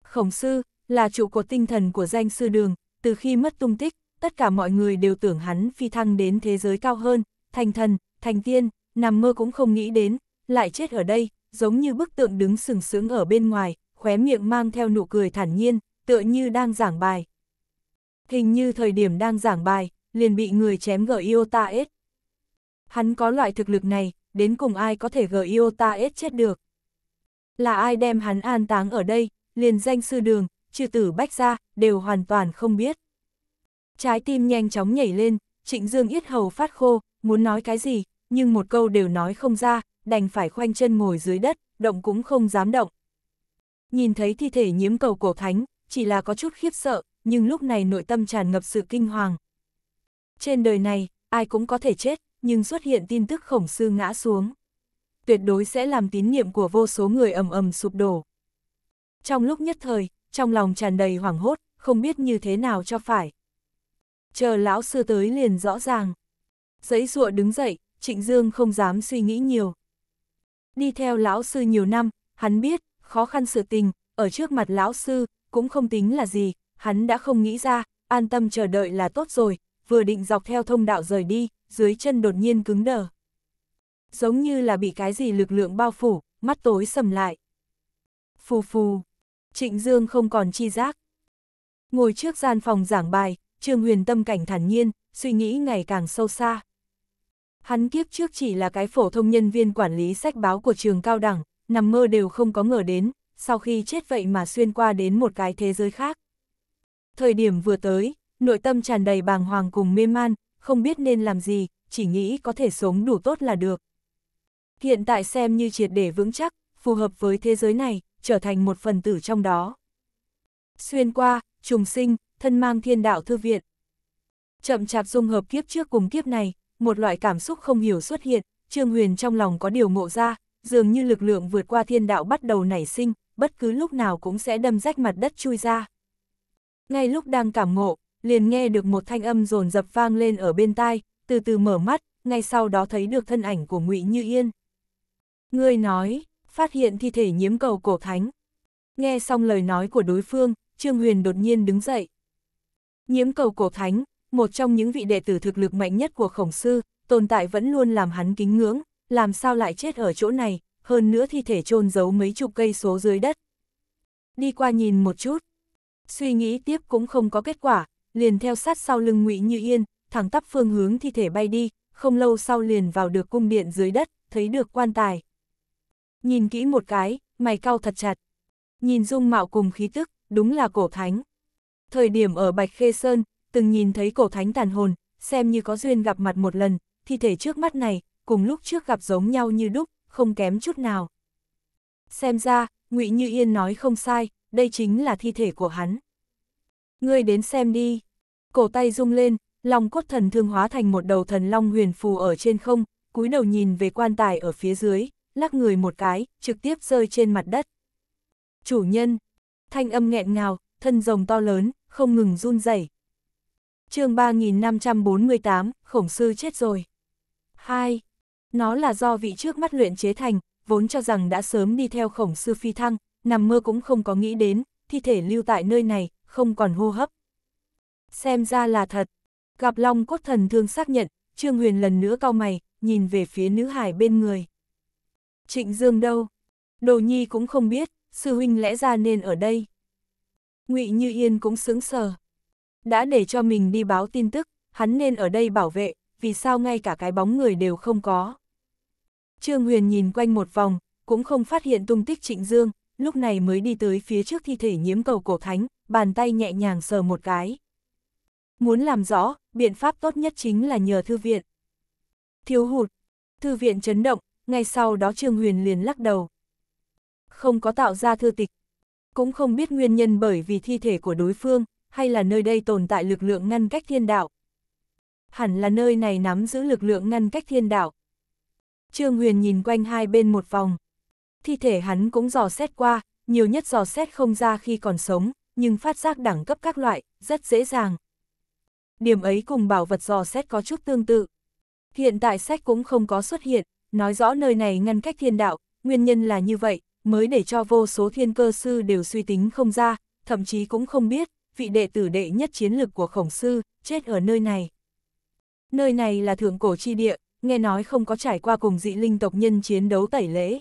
Khổng sư, là trụ cột tinh thần của danh sư đường, từ khi mất tung tích, tất cả mọi người đều tưởng hắn phi thăng đến thế giới cao hơn, thành thần, thành tiên, nằm mơ cũng không nghĩ đến, lại chết ở đây, giống như bức tượng đứng sừng sững ở bên ngoài, khóe miệng mang theo nụ cười thản nhiên, tựa như đang giảng bài. Hình như thời điểm đang giảng bài, liền bị người chém gỡ Iota S. Hắn có loại thực lực này, đến cùng ai có thể gỡ Iota S chết được. Là ai đem hắn an táng ở đây, liền danh sư đường, trừ tử bách ra, đều hoàn toàn không biết. Trái tim nhanh chóng nhảy lên, trịnh dương yết hầu phát khô, muốn nói cái gì, nhưng một câu đều nói không ra, đành phải khoanh chân ngồi dưới đất, động cũng không dám động. Nhìn thấy thi thể nhiễm cầu cổ thánh, chỉ là có chút khiếp sợ, nhưng lúc này nội tâm tràn ngập sự kinh hoàng. Trên đời này, ai cũng có thể chết, nhưng xuất hiện tin tức khổng sư ngã xuống. Tuyệt đối sẽ làm tín niệm của vô số người ầm ầm sụp đổ. Trong lúc nhất thời, trong lòng tràn đầy hoảng hốt, không biết như thế nào cho phải. Chờ lão sư tới liền rõ ràng. Giấy ruộng đứng dậy, Trịnh Dương không dám suy nghĩ nhiều. Đi theo lão sư nhiều năm, hắn biết, khó khăn sự tình, ở trước mặt lão sư, cũng không tính là gì, hắn đã không nghĩ ra, an tâm chờ đợi là tốt rồi, vừa định dọc theo thông đạo rời đi, dưới chân đột nhiên cứng đờ. Giống như là bị cái gì lực lượng bao phủ, mắt tối sầm lại. Phù phù. Trịnh Dương không còn chi giác. Ngồi trước gian phòng giảng bài, Trương Huyền tâm cảnh thản nhiên, suy nghĩ ngày càng sâu xa. Hắn kiếp trước chỉ là cái phổ thông nhân viên quản lý sách báo của trường cao đẳng, nằm mơ đều không có ngờ đến, sau khi chết vậy mà xuyên qua đến một cái thế giới khác. Thời điểm vừa tới, nội tâm tràn đầy bàng hoàng cùng mê man, không biết nên làm gì, chỉ nghĩ có thể sống đủ tốt là được. Hiện tại xem như triệt để vững chắc, phù hợp với thế giới này, trở thành một phần tử trong đó. Xuyên qua, trùng sinh, thân mang thiên đạo thư viện. Chậm chạp dung hợp kiếp trước cùng kiếp này, một loại cảm xúc không hiểu xuất hiện, Trương Huyền trong lòng có điều ngộ ra, dường như lực lượng vượt qua thiên đạo bắt đầu nảy sinh, bất cứ lúc nào cũng sẽ đâm rách mặt đất chui ra. Ngay lúc đang cảm ngộ, liền nghe được một thanh âm rồn dập vang lên ở bên tai, từ từ mở mắt, ngay sau đó thấy được thân ảnh của ngụy Như Yên. Ngươi nói, phát hiện thi thể nhiễm cầu cổ thánh. Nghe xong lời nói của đối phương, Trương Huyền đột nhiên đứng dậy. Nhiễm cầu cổ thánh, một trong những vị đệ tử thực lực mạnh nhất của khổng sư, tồn tại vẫn luôn làm hắn kính ngưỡng, làm sao lại chết ở chỗ này, hơn nữa thi thể chôn giấu mấy chục cây số dưới đất. Đi qua nhìn một chút, suy nghĩ tiếp cũng không có kết quả, liền theo sát sau lưng Ngụy Như Yên, thẳng tắp phương hướng thi thể bay đi, không lâu sau liền vào được cung điện dưới đất, thấy được quan tài. Nhìn kỹ một cái, mày cau thật chặt. Nhìn dung mạo cùng khí tức, đúng là cổ thánh. Thời điểm ở Bạch Khê Sơn, từng nhìn thấy cổ thánh tàn hồn, xem như có duyên gặp mặt một lần, thi thể trước mắt này, cùng lúc trước gặp giống nhau như đúc, không kém chút nào. Xem ra, ngụy Như Yên nói không sai, đây chính là thi thể của hắn. Ngươi đến xem đi. Cổ tay rung lên, lòng cốt thần thương hóa thành một đầu thần long huyền phù ở trên không, cúi đầu nhìn về quan tài ở phía dưới lắc người một cái, trực tiếp rơi trên mặt đất. Chủ nhân, thanh âm nghẹn ngào, thân rồng to lớn, không ngừng run rẩy. chương 3548, khổng sư chết rồi. 2. Nó là do vị trước mắt luyện chế thành, vốn cho rằng đã sớm đi theo khổng sư phi thăng, nằm mơ cũng không có nghĩ đến, thi thể lưu tại nơi này, không còn hô hấp. Xem ra là thật. Gặp Long cốt thần thương xác nhận, Trương Huyền lần nữa cau mày, nhìn về phía nữ hải bên người. Trịnh Dương đâu? Đồ Nhi cũng không biết, sư huynh lẽ ra nên ở đây. ngụy Như Yên cũng sững sờ. Đã để cho mình đi báo tin tức, hắn nên ở đây bảo vệ, vì sao ngay cả cái bóng người đều không có. Trương Huyền nhìn quanh một vòng, cũng không phát hiện tung tích Trịnh Dương, lúc này mới đi tới phía trước thi thể nhiễm cầu cổ thánh, bàn tay nhẹ nhàng sờ một cái. Muốn làm rõ, biện pháp tốt nhất chính là nhờ thư viện. Thiếu hụt, thư viện chấn động, ngay sau đó Trương Huyền liền lắc đầu. Không có tạo ra thư tịch, cũng không biết nguyên nhân bởi vì thi thể của đối phương, hay là nơi đây tồn tại lực lượng ngăn cách thiên đạo. Hẳn là nơi này nắm giữ lực lượng ngăn cách thiên đạo. Trương Huyền nhìn quanh hai bên một vòng. Thi thể hắn cũng dò xét qua, nhiều nhất dò xét không ra khi còn sống, nhưng phát giác đẳng cấp các loại, rất dễ dàng. Điểm ấy cùng bảo vật dò xét có chút tương tự. Hiện tại sách cũng không có xuất hiện, nói rõ nơi này ngăn cách thiên đạo, nguyên nhân là như vậy, mới để cho vô số thiên cơ sư đều suy tính không ra, thậm chí cũng không biết, vị đệ tử đệ nhất chiến lực của khổng sư, chết ở nơi này. Nơi này là thượng cổ chi địa, nghe nói không có trải qua cùng dị linh tộc nhân chiến đấu tẩy lễ.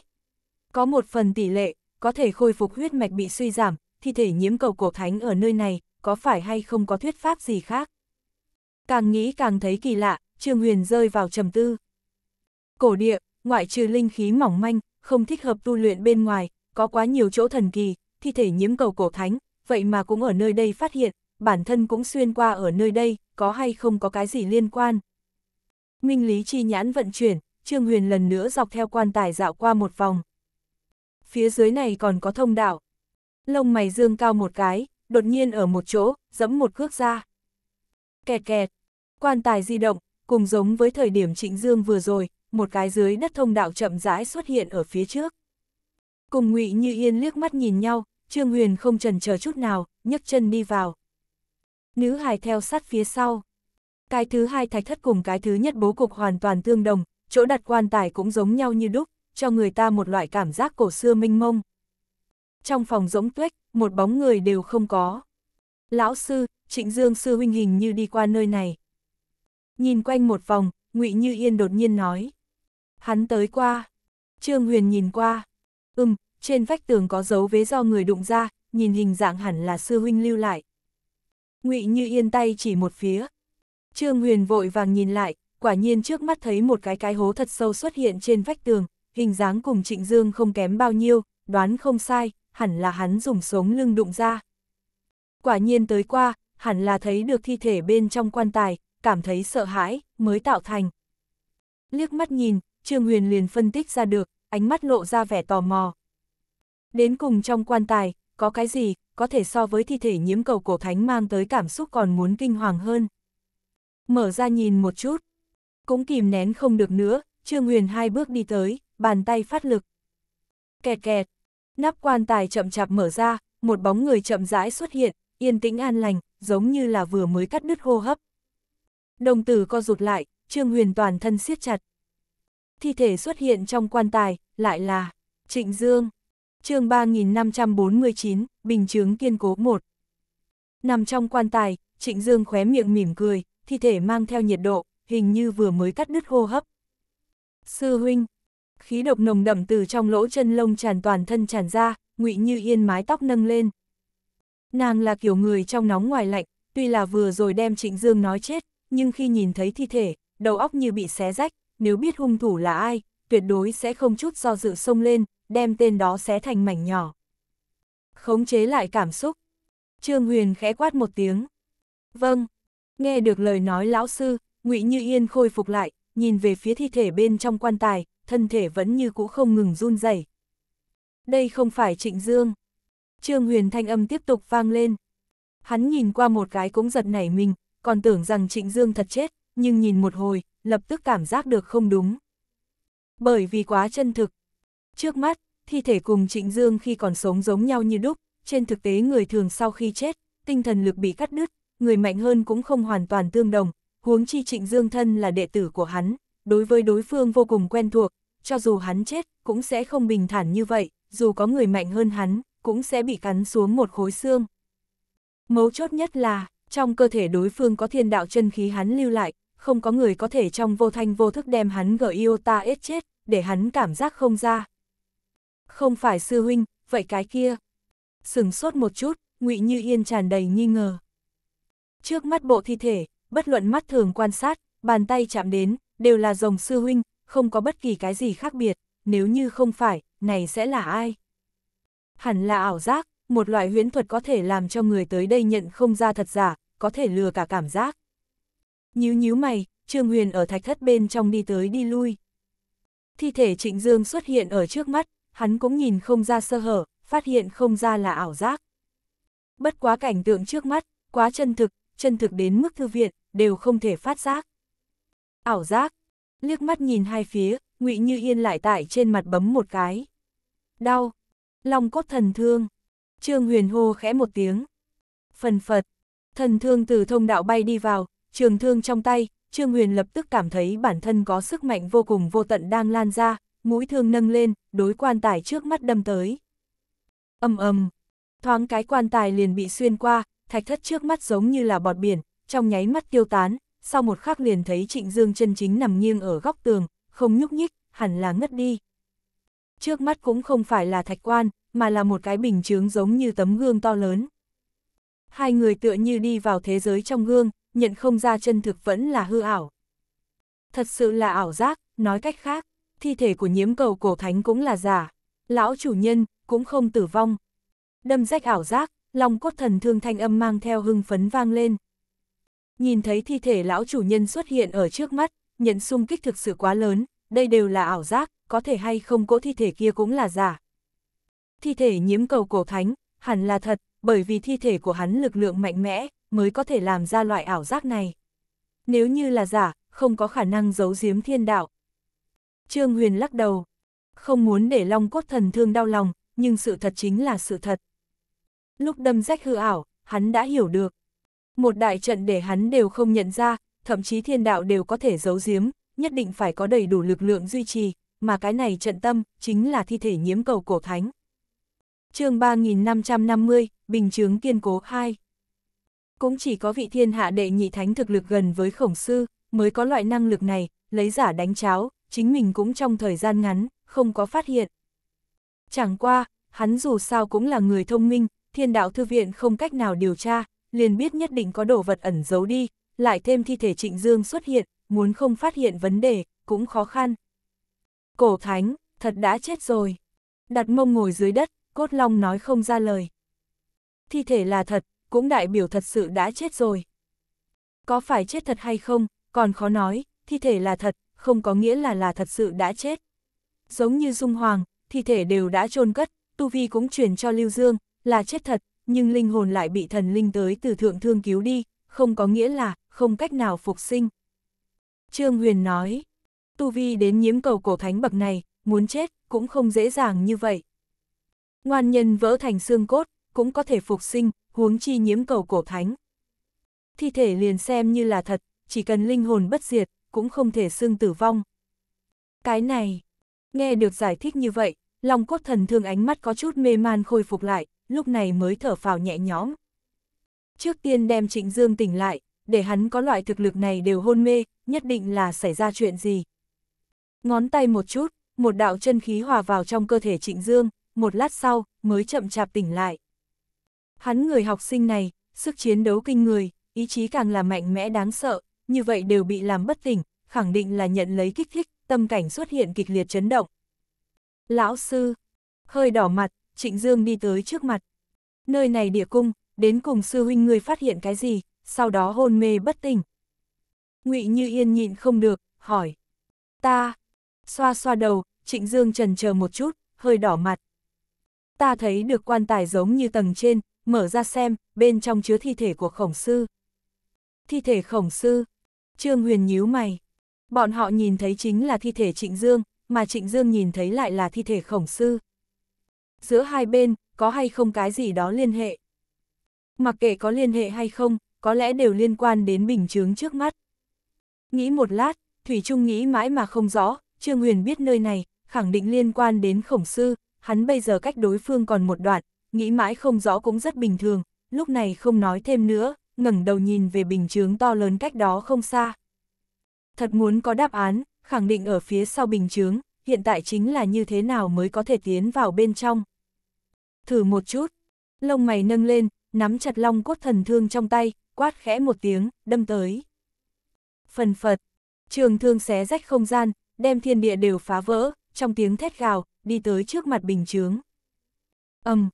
Có một phần tỷ lệ, có thể khôi phục huyết mạch bị suy giảm, thi thể nhiễm cầu cổ thánh ở nơi này, có phải hay không có thuyết pháp gì khác. Càng nghĩ càng thấy kỳ lạ, Trương Huyền rơi vào trầm tư. Cổ địa, ngoại trừ linh khí mỏng manh, không thích hợp tu luyện bên ngoài, có quá nhiều chỗ thần kỳ, thi thể nhiễm cầu cổ thánh, vậy mà cũng ở nơi đây phát hiện, bản thân cũng xuyên qua ở nơi đây, có hay không có cái gì liên quan. Minh Lý chi nhãn vận chuyển, Trương Huyền lần nữa dọc theo quan tài dạo qua một vòng. Phía dưới này còn có thông đạo. Lông mày dương cao một cái, đột nhiên ở một chỗ, dẫm một cước ra. Kẹt kẹt, quan tài di động, cùng giống với thời điểm Trịnh Dương vừa rồi, một cái dưới đất thông đạo chậm rãi xuất hiện ở phía trước. Cùng ngụy Như Yên liếc mắt nhìn nhau, Trương Huyền không chần chờ chút nào, nhấc chân đi vào. Nữ hài theo sát phía sau. Cái thứ hai thạch thất cùng cái thứ nhất bố cục hoàn toàn tương đồng, chỗ đặt quan tài cũng giống nhau như đúc, cho người ta một loại cảm giác cổ xưa minh mông. Trong phòng rỗng tuếch, một bóng người đều không có. Lão sư, Trịnh Dương sư huynh hình như đi qua nơi này. Nhìn quanh một vòng, ngụy Như Yên đột nhiên nói. Hắn tới qua. Trương Huyền nhìn qua. Ừm, trên vách tường có dấu vế do người đụng ra, nhìn hình dạng hẳn là sư huynh lưu lại. ngụy Như Yên tay chỉ một phía. Trương Huyền vội vàng nhìn lại, quả nhiên trước mắt thấy một cái cái hố thật sâu xuất hiện trên vách tường, hình dáng cùng Trịnh Dương không kém bao nhiêu, đoán không sai, hẳn là hắn dùng sống lưng đụng ra. Quả nhiên tới qua, hẳn là thấy được thi thể bên trong quan tài, cảm thấy sợ hãi, mới tạo thành. Liếc mắt nhìn, Trương Huyền liền phân tích ra được, ánh mắt lộ ra vẻ tò mò. Đến cùng trong quan tài, có cái gì, có thể so với thi thể nhiễm cầu cổ thánh mang tới cảm xúc còn muốn kinh hoàng hơn. Mở ra nhìn một chút, cũng kìm nén không được nữa, Trương Huyền hai bước đi tới, bàn tay phát lực. Kẹt kẹt, nắp quan tài chậm chạp mở ra, một bóng người chậm rãi xuất hiện, yên tĩnh an lành, giống như là vừa mới cắt đứt hô hấp. Đồng tử co rụt lại, Trương Huyền toàn thân siết chặt thi thể xuất hiện trong quan tài, lại là Trịnh Dương. chương 3549, Bình chứng kiên cố 1. Nằm trong quan tài, Trịnh Dương khóe miệng mỉm cười, thi thể mang theo nhiệt độ, hình như vừa mới cắt đứt hô hấp. Sư huynh, khí độc nồng đậm từ trong lỗ chân lông tràn toàn thân tràn ra, ngụy như yên mái tóc nâng lên. Nàng là kiểu người trong nóng ngoài lạnh, tuy là vừa rồi đem Trịnh Dương nói chết, nhưng khi nhìn thấy thi thể, đầu óc như bị xé rách, nếu biết hung thủ là ai, tuyệt đối sẽ không chút do dự xông lên, đem tên đó xé thành mảnh nhỏ. Khống chế lại cảm xúc. Trương Huyền khẽ quát một tiếng. Vâng. Nghe được lời nói lão sư, Ngụy Như Yên khôi phục lại, nhìn về phía thi thể bên trong quan tài, thân thể vẫn như cũ không ngừng run rẩy. Đây không phải Trịnh Dương. Trương Huyền thanh âm tiếp tục vang lên. Hắn nhìn qua một cái cũng giật nảy mình, còn tưởng rằng Trịnh Dương thật chết, nhưng nhìn một hồi, lập tức cảm giác được không đúng. Bởi vì quá chân thực. Trước mắt, thi thể cùng Trịnh Dương khi còn sống giống nhau như đúc, trên thực tế người thường sau khi chết, tinh thần lực bị cắt đứt, người mạnh hơn cũng không hoàn toàn tương đồng, huống chi Trịnh Dương thân là đệ tử của hắn, đối với đối phương vô cùng quen thuộc, cho dù hắn chết, cũng sẽ không bình thản như vậy, dù có người mạnh hơn hắn, cũng sẽ bị cắn xuống một khối xương. Mấu chốt nhất là, trong cơ thể đối phương có thiên đạo chân khí hắn lưu lại, không có người có thể trong vô thanh vô thức đem hắn gở yêu ta ết chết, để hắn cảm giác không ra. Không phải sư huynh, vậy cái kia. Sừng sốt một chút, ngụy Như Yên tràn đầy nghi ngờ. Trước mắt bộ thi thể, bất luận mắt thường quan sát, bàn tay chạm đến, đều là rồng sư huynh, không có bất kỳ cái gì khác biệt, nếu như không phải, này sẽ là ai? Hẳn là ảo giác, một loại huyễn thuật có thể làm cho người tới đây nhận không ra thật giả, có thể lừa cả cảm giác. Nhíu nhíu mày, Trương Huyền ở thạch thất bên trong đi tới đi lui. Thi thể Trịnh Dương xuất hiện ở trước mắt, hắn cũng nhìn không ra sơ hở, phát hiện không ra là ảo giác. Bất quá cảnh tượng trước mắt, quá chân thực, chân thực đến mức thư viện, đều không thể phát giác. Ảo giác, liếc mắt nhìn hai phía, ngụy Như Yên lại tại trên mặt bấm một cái. Đau, lòng cốt thần thương, Trương Huyền hô khẽ một tiếng. Phần phật, thần thương từ thông đạo bay đi vào, trường thương trong tay, Trương Huyền lập tức cảm thấy bản thân có sức mạnh vô cùng vô tận đang lan ra, mũi thương nâng lên, đối quan tài trước mắt đâm tới. Âm âm, thoáng cái quan tài liền bị xuyên qua, thạch thất trước mắt giống như là bọt biển, trong nháy mắt tiêu tán, sau một khắc liền thấy Trịnh Dương chân chính nằm nghiêng ở góc tường, không nhúc nhích, hẳn là ngất đi. Trước mắt cũng không phải là thạch quan, mà là một cái bình chướng giống như tấm gương to lớn. Hai người tựa như đi vào thế giới trong gương, nhận không ra chân thực vẫn là hư ảo. Thật sự là ảo giác, nói cách khác, thi thể của nhiễm cầu cổ thánh cũng là giả, lão chủ nhân cũng không tử vong. Đâm rách ảo giác, lòng cốt thần thương thanh âm mang theo hưng phấn vang lên. Nhìn thấy thi thể lão chủ nhân xuất hiện ở trước mắt, nhận xung kích thực sự quá lớn, đây đều là ảo giác, có thể hay không cỗ thi thể kia cũng là giả. Thi thể nhiễm cầu cổ thánh, hẳn là thật, bởi vì thi thể của hắn lực lượng mạnh mẽ, mới có thể làm ra loại ảo giác này. Nếu như là giả, không có khả năng giấu giếm thiên đạo. Trương Huyền lắc đầu, không muốn để Long Cốt Thần Thương đau lòng, nhưng sự thật chính là sự thật. Lúc đâm rách hư ảo, hắn đã hiểu được. Một đại trận để hắn đều không nhận ra, thậm chí thiên đạo đều có thể giấu giếm, nhất định phải có đầy đủ lực lượng duy trì, mà cái này trận tâm, chính là thi thể nhiễm cầu cổ thánh. chương 3550, Bình Trướng kiên cố 2 cũng chỉ có vị thiên hạ đệ nhị thánh thực lực gần với khổng sư, mới có loại năng lực này, lấy giả đánh cháo, chính mình cũng trong thời gian ngắn, không có phát hiện. Chẳng qua, hắn dù sao cũng là người thông minh, thiên đạo thư viện không cách nào điều tra, liền biết nhất định có đồ vật ẩn giấu đi, lại thêm thi thể trịnh dương xuất hiện, muốn không phát hiện vấn đề, cũng khó khăn. Cổ thánh, thật đã chết rồi. Đặt mông ngồi dưới đất, cốt long nói không ra lời. Thi thể là thật, cũng đại biểu thật sự đã chết rồi. Có phải chết thật hay không, còn khó nói, thi thể là thật, không có nghĩa là là thật sự đã chết. Giống như Dung Hoàng, thi thể đều đã chôn cất, Tu Vi cũng truyền cho Lưu Dương, là chết thật, nhưng linh hồn lại bị thần linh tới từ thượng thương cứu đi, không có nghĩa là không cách nào phục sinh. Trương Huyền nói, Tu Vi đến nhiễm cầu cổ thánh bậc này, muốn chết cũng không dễ dàng như vậy. Ngoan nhân vỡ thành xương cốt, cũng có thể phục sinh, huống chi nhiễm cầu cổ thánh. Thi thể liền xem như là thật, chỉ cần linh hồn bất diệt, cũng không thể xưng tử vong. Cái này, nghe được giải thích như vậy, lòng cốt thần thương ánh mắt có chút mê man khôi phục lại, lúc này mới thở phào nhẹ nhõm. Trước tiên đem trịnh dương tỉnh lại, để hắn có loại thực lực này đều hôn mê, nhất định là xảy ra chuyện gì. Ngón tay một chút, một đạo chân khí hòa vào trong cơ thể trịnh dương, một lát sau, mới chậm chạp tỉnh lại. Hắn người học sinh này, sức chiến đấu kinh người, ý chí càng là mạnh mẽ đáng sợ, như vậy đều bị làm bất tỉnh, khẳng định là nhận lấy kích thích, tâm cảnh xuất hiện kịch liệt chấn động. Lão sư, hơi đỏ mặt, Trịnh Dương đi tới trước mặt. Nơi này địa cung, đến cùng sư huynh người phát hiện cái gì, sau đó hôn mê bất tỉnh. ngụy Như Yên nhịn không được, hỏi. Ta, xoa xoa đầu, Trịnh Dương trần chờ một chút, hơi đỏ mặt. Ta thấy được quan tài giống như tầng trên, mở ra xem, bên trong chứa thi thể của khổng sư. Thi thể khổng sư, Trương Huyền nhíu mày. Bọn họ nhìn thấy chính là thi thể Trịnh Dương, mà Trịnh Dương nhìn thấy lại là thi thể khổng sư. Giữa hai bên, có hay không cái gì đó liên hệ? Mặc kệ có liên hệ hay không, có lẽ đều liên quan đến bình chướng trước mắt. Nghĩ một lát, Thủy Trung nghĩ mãi mà không rõ, Trương Huyền biết nơi này, khẳng định liên quan đến khổng sư, hắn bây giờ cách đối phương còn một đoạn, nghĩ mãi không rõ cũng rất bình thường, lúc này không nói thêm nữa, ngẩng đầu nhìn về bình chướng to lớn cách đó không xa. Thật muốn có đáp án, khẳng định ở phía sau bình chướng, hiện tại chính là như thế nào mới có thể tiến vào bên trong. Thử một chút, lông mày nâng lên, nắm chặt long cốt thần thương trong tay, quát khẽ một tiếng, đâm tới. Phần phật, trường thương xé rách không gian, đem thiên địa đều phá vỡ, trong tiếng thét gào, đi tới trước mặt bình chướng. ầm, um,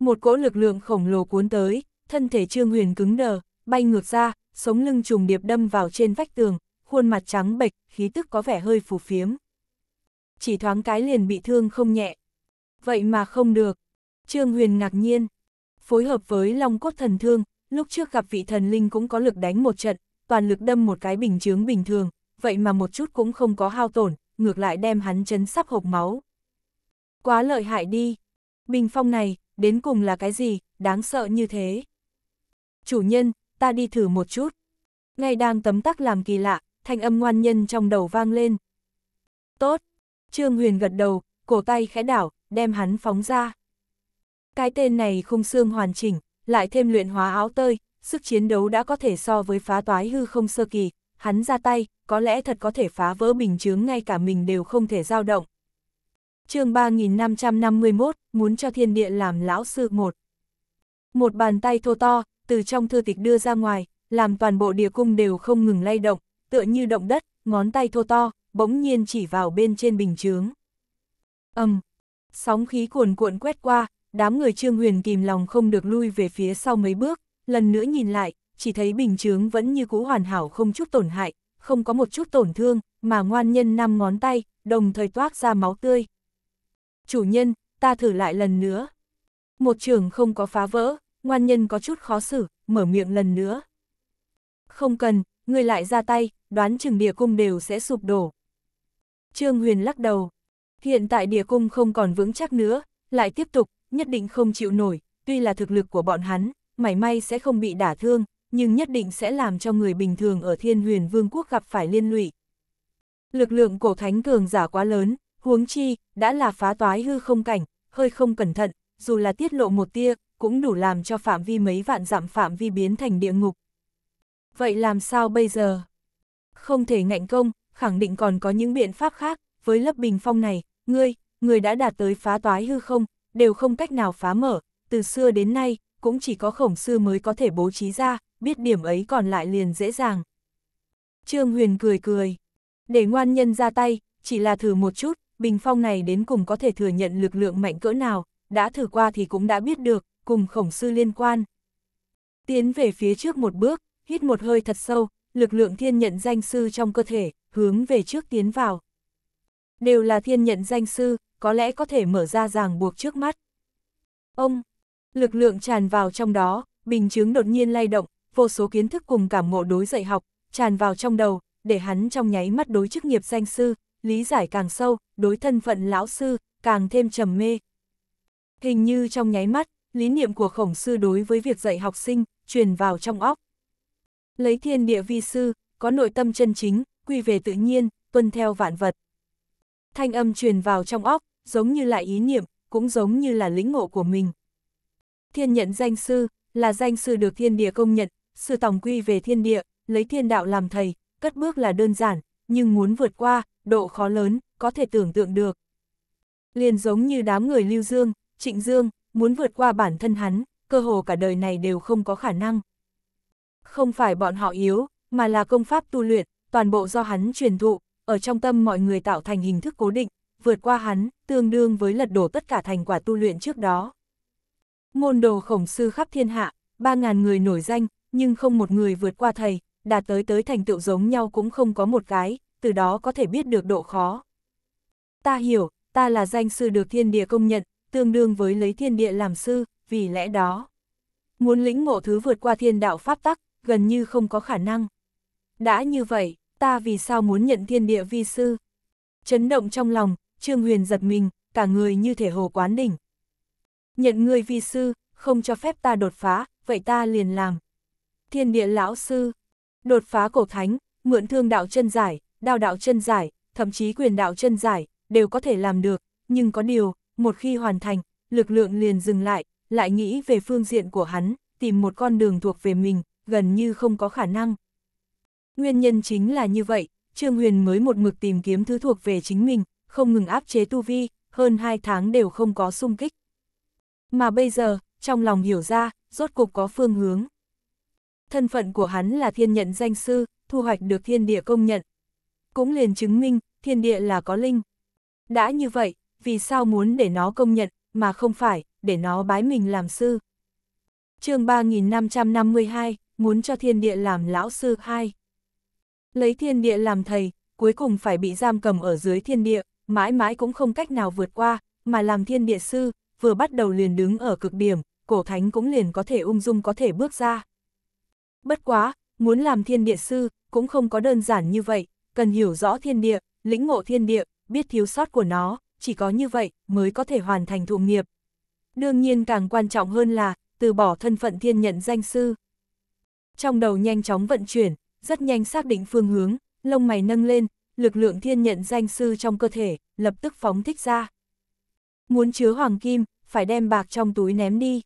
một cỗ lực lượng khổng lồ cuốn tới, thân thể Trương Huyền cứng đờ, bay ngược ra, sống lưng trùng điệp đâm vào trên vách tường, khuôn mặt trắng bệch, khí tức có vẻ hơi phù phiếm. Chỉ thoáng cái liền bị thương không nhẹ. Vậy mà không được. Trương Huyền ngạc nhiên. Phối hợp với Long cốt thần thương, lúc trước gặp vị thần linh cũng có lực đánh một trận, toàn lực đâm một cái bình chướng bình thường, vậy mà một chút cũng không có hao tổn, ngược lại đem hắn chấn sắp hộp máu. Quá lợi hại đi. Bình phong này, đến cùng là cái gì, đáng sợ như thế. Chủ nhân, ta đi thử một chút. Ngay đang tấm tắc làm kỳ lạ, thanh âm ngoan nhân trong đầu vang lên. Tốt, Trương Huyền gật đầu, cổ tay khẽ đảo, đem hắn phóng ra. Cái tên này khung xương hoàn chỉnh, lại thêm luyện hóa áo tơi, sức chiến đấu đã có thể so với phá toái hư không sơ kỳ, hắn ra tay, có lẽ thật có thể phá vỡ bình chướng ngay cả mình đều không thể dao động chương 3551, muốn cho thiên địa làm lão sư một. Một bàn tay thô to, từ trong thư tịch đưa ra ngoài, làm toàn bộ địa cung đều không ngừng lay động, tựa như động đất, ngón tay thô to, bỗng nhiên chỉ vào bên trên bình chướng. Âm, um, sóng khí cuồn cuộn quét qua, đám người trương huyền kìm lòng không được lui về phía sau mấy bước, lần nữa nhìn lại, chỉ thấy bình chướng vẫn như cũ hoàn hảo không chút tổn hại, không có một chút tổn thương, mà ngoan nhân năm ngón tay, đồng thời toát ra máu tươi chủ nhân, ta thử lại lần nữa. Một trường không có phá vỡ, ngoan nhân có chút khó xử, mở miệng lần nữa. Không cần, người lại ra tay, đoán chừng địa cung đều sẽ sụp đổ. Trương Huyền lắc đầu, hiện tại địa cung không còn vững chắc nữa, lại tiếp tục, nhất định không chịu nổi, tuy là thực lực của bọn hắn, mảy may sẽ không bị đả thương, nhưng nhất định sẽ làm cho người bình thường ở thiên huyền vương quốc gặp phải liên lụy. Lực lượng cổ thánh cường giả quá lớn, Huống chi, đã là phá toái hư không cảnh, hơi không cẩn thận, dù là tiết lộ một tia, cũng đủ làm cho phạm vi mấy vạn dặm phạm vi biến thành địa ngục. Vậy làm sao bây giờ? Không thể ngạnh công, khẳng định còn có những biện pháp khác, với lớp bình phong này, ngươi, người đã đạt tới phá toái hư không, đều không cách nào phá mở, từ xưa đến nay, cũng chỉ có khổng sư mới có thể bố trí ra, biết điểm ấy còn lại liền dễ dàng. Trương Huyền cười cười, để ngoan nhân ra tay, chỉ là thử một chút, bình phong này đến cùng có thể thừa nhận lực lượng mạnh cỡ nào, đã thử qua thì cũng đã biết được, cùng khổng sư liên quan. Tiến về phía trước một bước, hít một hơi thật sâu, lực lượng thiên nhận danh sư trong cơ thể, hướng về trước tiến vào. Đều là thiên nhận danh sư, có lẽ có thể mở ra ràng buộc trước mắt. Ông, lực lượng tràn vào trong đó, bình chứng đột nhiên lay động, vô số kiến thức cùng cảm ngộ đối dạy học, tràn vào trong đầu, để hắn trong nháy mắt đối chức nghiệp danh sư, lý giải càng sâu, đối thân phận lão sư, càng thêm trầm mê. Hình như trong nháy mắt, lý niệm của khổng sư đối với việc dạy học sinh, truyền vào trong óc. Lấy thiên địa vi sư, có nội tâm chân chính, quy về tự nhiên, tuân theo vạn vật. Thanh âm truyền vào trong óc, giống như là ý niệm, cũng giống như là lĩnh ngộ của mình. Thiên nhận danh sư, là danh sư được thiên địa công nhận, sư tòng quy về thiên địa, lấy thiên đạo làm thầy, cất bước là đơn giản, nhưng muốn vượt qua, độ khó lớn, có thể tưởng tượng được. Liền giống như đám người Lưu Dương, Trịnh Dương, muốn vượt qua bản thân hắn, cơ hồ cả đời này đều không có khả năng. Không phải bọn họ yếu, mà là công pháp tu luyện, toàn bộ do hắn truyền thụ, ở trong tâm mọi người tạo thành hình thức cố định, vượt qua hắn, tương đương với lật đổ tất cả thành quả tu luyện trước đó. Môn đồ khổng sư khắp thiên hạ, 3.000 người nổi danh, nhưng không một người vượt qua thầy, đạt tới tới thành tựu giống nhau cũng không có một cái, từ đó có thể biết được độ khó. Ta hiểu, ta là danh sư được thiên địa công nhận, tương đương với lấy thiên địa làm sư, vì lẽ đó. Muốn lĩnh ngộ thứ vượt qua thiên đạo pháp tắc, gần như không có khả năng. Đã như vậy, ta vì sao muốn nhận thiên địa vi sư? Chấn động trong lòng, Trương Huyền giật mình, cả người như thể hồ quán đỉnh. Nhận người vi sư, không cho phép ta đột phá, vậy ta liền làm. Thiên địa lão sư, đột phá cổ thánh, mượn thương đạo chân giải, đao đạo chân giải, thậm chí quyền đạo chân giải, đều có thể làm được, nhưng có điều, một khi hoàn thành, lực lượng liền dừng lại, lại nghĩ về phương diện của hắn, tìm một con đường thuộc về mình, gần như không có khả năng. Nguyên nhân chính là như vậy, Trương Huyền mới một mực tìm kiếm thứ thuộc về chính mình, không ngừng áp chế tu vi, hơn hai tháng đều không có sung kích. Mà bây giờ, trong lòng hiểu ra, rốt cục có phương hướng. Thân phận của hắn là thiên nhận danh sư, thu hoạch được thiên địa công nhận, cũng liền chứng minh thiên địa là có linh. Đã như vậy, vì sao muốn để nó công nhận, mà không phải, để nó bái mình làm sư. chương 3552, muốn cho thiên địa làm lão sư 2. Lấy thiên địa làm thầy, cuối cùng phải bị giam cầm ở dưới thiên địa, mãi mãi cũng không cách nào vượt qua, mà làm thiên địa sư, vừa bắt đầu liền đứng ở cực điểm, cổ thánh cũng liền có thể ung dung có thể bước ra. Bất quá, muốn làm thiên địa sư, cũng không có đơn giản như vậy, cần hiểu rõ thiên địa, lĩnh ngộ thiên địa, biết thiếu sót của nó, chỉ có như vậy mới có thể hoàn thành thụ nghiệp. Đương nhiên càng quan trọng hơn là từ bỏ thân phận thiên nhận danh sư. Trong đầu nhanh chóng vận chuyển, rất nhanh xác định phương hướng, lông mày nâng lên, lực lượng thiên nhận danh sư trong cơ thể, lập tức phóng thích ra. Muốn chứa hoàng kim, phải đem bạc trong túi ném đi.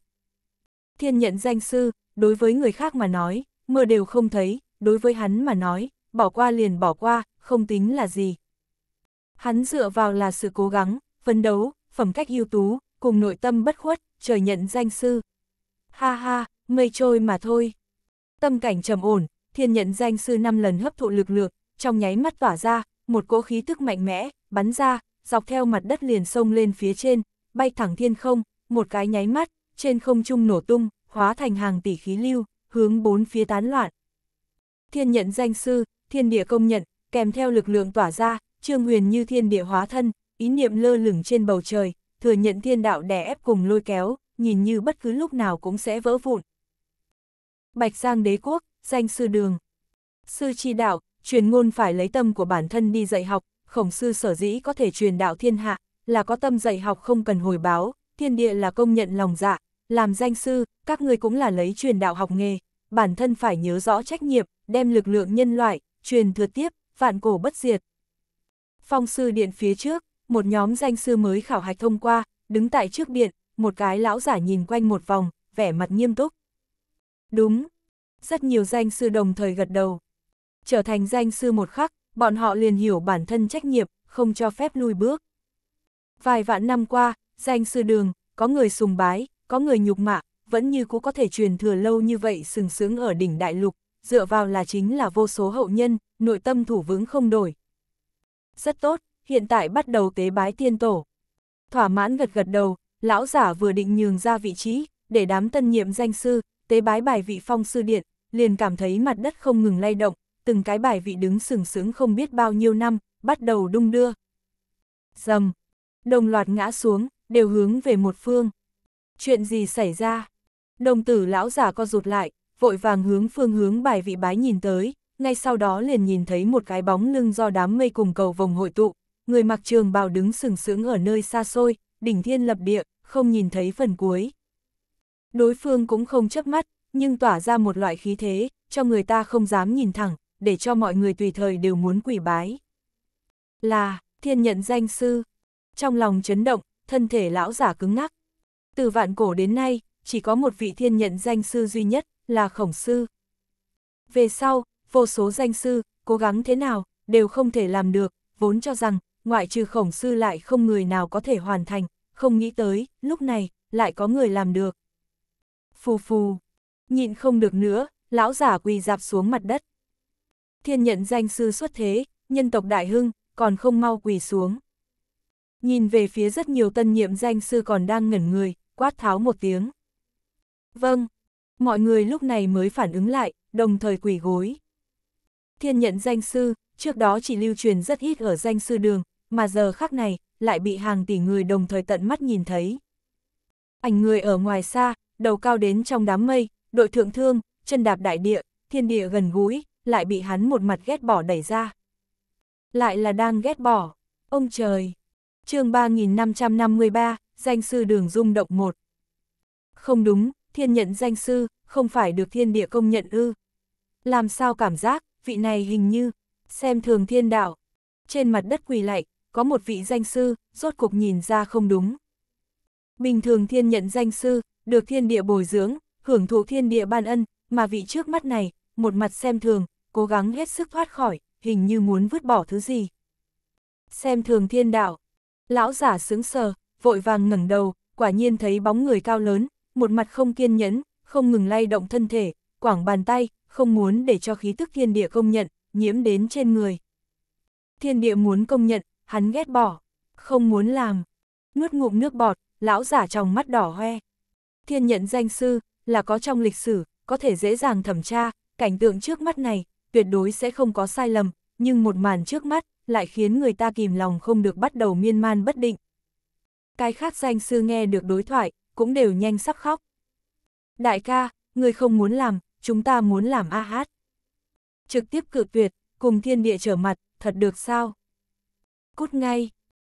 Thiên nhận danh sư, đối với người khác mà nói, mơ đều không thấy, đối với hắn mà nói, bỏ qua liền bỏ qua, không tính là gì. Hắn dựa vào là sự cố gắng, phấn đấu, phẩm cách ưu tú, cùng nội tâm bất khuất, trời nhận danh sư. Ha ha, mây trôi mà thôi. Tâm cảnh trầm ổn, thiên nhận danh sư năm lần hấp thụ lực lượng, trong nháy mắt tỏa ra, một cỗ khí tức mạnh mẽ, bắn ra, dọc theo mặt đất liền sông lên phía trên, bay thẳng thiên không, một cái nháy mắt, trên không trung nổ tung, hóa thành hàng tỷ khí lưu, hướng bốn phía tán loạn. Thiên nhận danh sư, thiên địa công nhận, kèm theo lực lượng tỏa ra, Trương Huyền như thiên địa hóa thân, ý niệm lơ lửng trên bầu trời, thừa nhận thiên đạo đè ép cùng lôi kéo, nhìn như bất cứ lúc nào cũng sẽ vỡ vụn. Bạch Giang đế quốc, danh sư đường. Sư chi đạo, truyền ngôn phải lấy tâm của bản thân đi dạy học, khổng sư sở dĩ có thể truyền đạo thiên hạ, là có tâm dạy học không cần hồi báo, thiên địa là công nhận lòng dạ, làm danh sư, các người cũng là lấy truyền đạo học nghề, bản thân phải nhớ rõ trách nhiệm, đem lực lượng nhân loại, truyền thừa tiếp, vạn cổ bất diệt. Phong sư điện phía trước, một nhóm danh sư mới khảo hạch thông qua, đứng tại trước điện, một cái lão giả nhìn quanh một vòng, vẻ mặt nghiêm túc. Đúng, rất nhiều danh sư đồng thời gật đầu. Trở thành danh sư một khắc, bọn họ liền hiểu bản thân trách nhiệm, không cho phép lui bước. Vài vạn năm qua, danh sư đường, có người sùng bái, có người nhục mạ, vẫn như cũ có thể truyền thừa lâu như vậy sừng sướng ở đỉnh đại lục, dựa vào là chính là vô số hậu nhân, nội tâm thủ vững không đổi. Rất tốt, hiện tại bắt đầu tế bái tiên tổ. Thỏa mãn gật gật đầu, lão giả vừa định nhường ra vị trí, để đám tân nhiệm danh sư, tế bái bài vị phong sư điện, liền cảm thấy mặt đất không ngừng lay động, từng cái bài vị đứng sừng sững không biết bao nhiêu năm, bắt đầu đung đưa. Dầm, đồng loạt ngã xuống, đều hướng về một phương. Chuyện gì xảy ra? Đồng tử lão giả co rụt lại, vội vàng hướng phương hướng bài vị bái nhìn tới, ngay sau đó liền nhìn thấy một cái bóng lưng do đám mây cùng cầu vòng hội tụ, người mặc trường bào đứng sừng sững ở nơi xa xôi, đỉnh thiên lập địa, không nhìn thấy phần cuối. Đối phương cũng không chớp mắt, nhưng tỏa ra một loại khí thế, cho người ta không dám nhìn thẳng, để cho mọi người tùy thời đều muốn quỷ bái. Là, thiên nhận danh sư. Trong lòng chấn động, thân thể lão giả cứng ngắc. Từ vạn cổ đến nay, chỉ có một vị thiên nhận danh sư duy nhất, là khổng sư. Về sau, vô số danh sư, cố gắng thế nào, đều không thể làm được, vốn cho rằng, ngoại trừ khổng sư lại không người nào có thể hoàn thành, không nghĩ tới, lúc này, lại có người làm được. Phù phù, nhịn không được nữa, lão giả quỳ dạp xuống mặt đất. Thiên nhận danh sư xuất thế, nhân tộc đại hưng, còn không mau quỳ xuống. Nhìn về phía rất nhiều tân nhiệm danh sư còn đang ngẩn người, quát tháo một tiếng. Vâng, mọi người lúc này mới phản ứng lại, đồng thời quỳ gối. Thiên nhận danh sư, trước đó chỉ lưu truyền rất ít ở danh sư đường, mà giờ khắc này, lại bị hàng tỷ người đồng thời tận mắt nhìn thấy. Ảnh người ở ngoài xa, đầu cao đến trong đám mây, đội thượng thương, chân đạp đại địa, thiên địa gần gũi, lại bị hắn một mặt ghét bỏ đẩy ra. Lại là đang ghét bỏ, ông trời. chương 3553, danh sư đường rung động một. Không đúng, thiên nhận danh sư, không phải được thiên địa công nhận ư. Làm sao cảm giác, vị này hình như, xem thường thiên đạo. Trên mặt đất quỳ lạy, có một vị danh sư, rốt cuộc nhìn ra không đúng. Bình thường thiên nhận danh sư, được thiên địa bồi dưỡng, hưởng thụ thiên địa ban ân, mà vị trước mắt này, một mặt xem thường, cố gắng hết sức thoát khỏi, hình như muốn vứt bỏ thứ gì. Xem thường thiên đạo, lão giả sướng sờ, vội vàng ngẩng đầu, quả nhiên thấy bóng người cao lớn, một mặt không kiên nhẫn, không ngừng lay động thân thể, quảng bàn tay, không muốn để cho khí tức thiên địa công nhận, nhiễm đến trên người. Thiên địa muốn công nhận, hắn ghét bỏ, không muốn làm. Nuốt ngụm nước bọt, lão giả trong mắt đỏ hoe. Thiên nhận danh sư, là có trong lịch sử, có thể dễ dàng thẩm tra, cảnh tượng trước mắt này, tuyệt đối sẽ không có sai lầm, nhưng một màn trước mắt, lại khiến người ta kìm lòng không được bắt đầu miên man bất định. Cái khác danh sư nghe được đối thoại, cũng đều nhanh sắp khóc. Đại ca, người không muốn làm, chúng ta muốn làm a hát. Trực tiếp cự tuyệt, cùng thiên địa trở mặt, thật được sao? Cút ngay.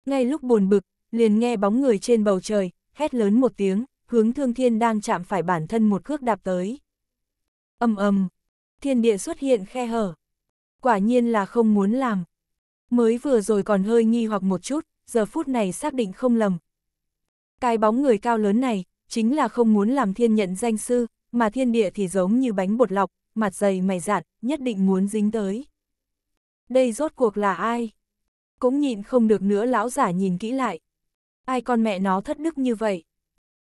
Ngay lúc buồn bực, liền nghe bóng người trên bầu trời, hét lớn một tiếng, hướng thương thiên đang chạm phải bản thân một cước đạp tới. Âm âm, thiên địa xuất hiện khe hở. Quả nhiên là không muốn làm. Mới vừa rồi còn hơi nghi hoặc một chút, giờ phút này xác định không lầm, cái bóng người cao lớn này, chính là không muốn làm thiên nhận danh sư, mà thiên địa thì giống như bánh bột lọc, mặt dày mày dạn, nhất định muốn dính tới. Đây rốt cuộc là ai? Cũng nhịn không được nữa lão giả nhìn kỹ lại. Ai con mẹ nó thất đức như vậy?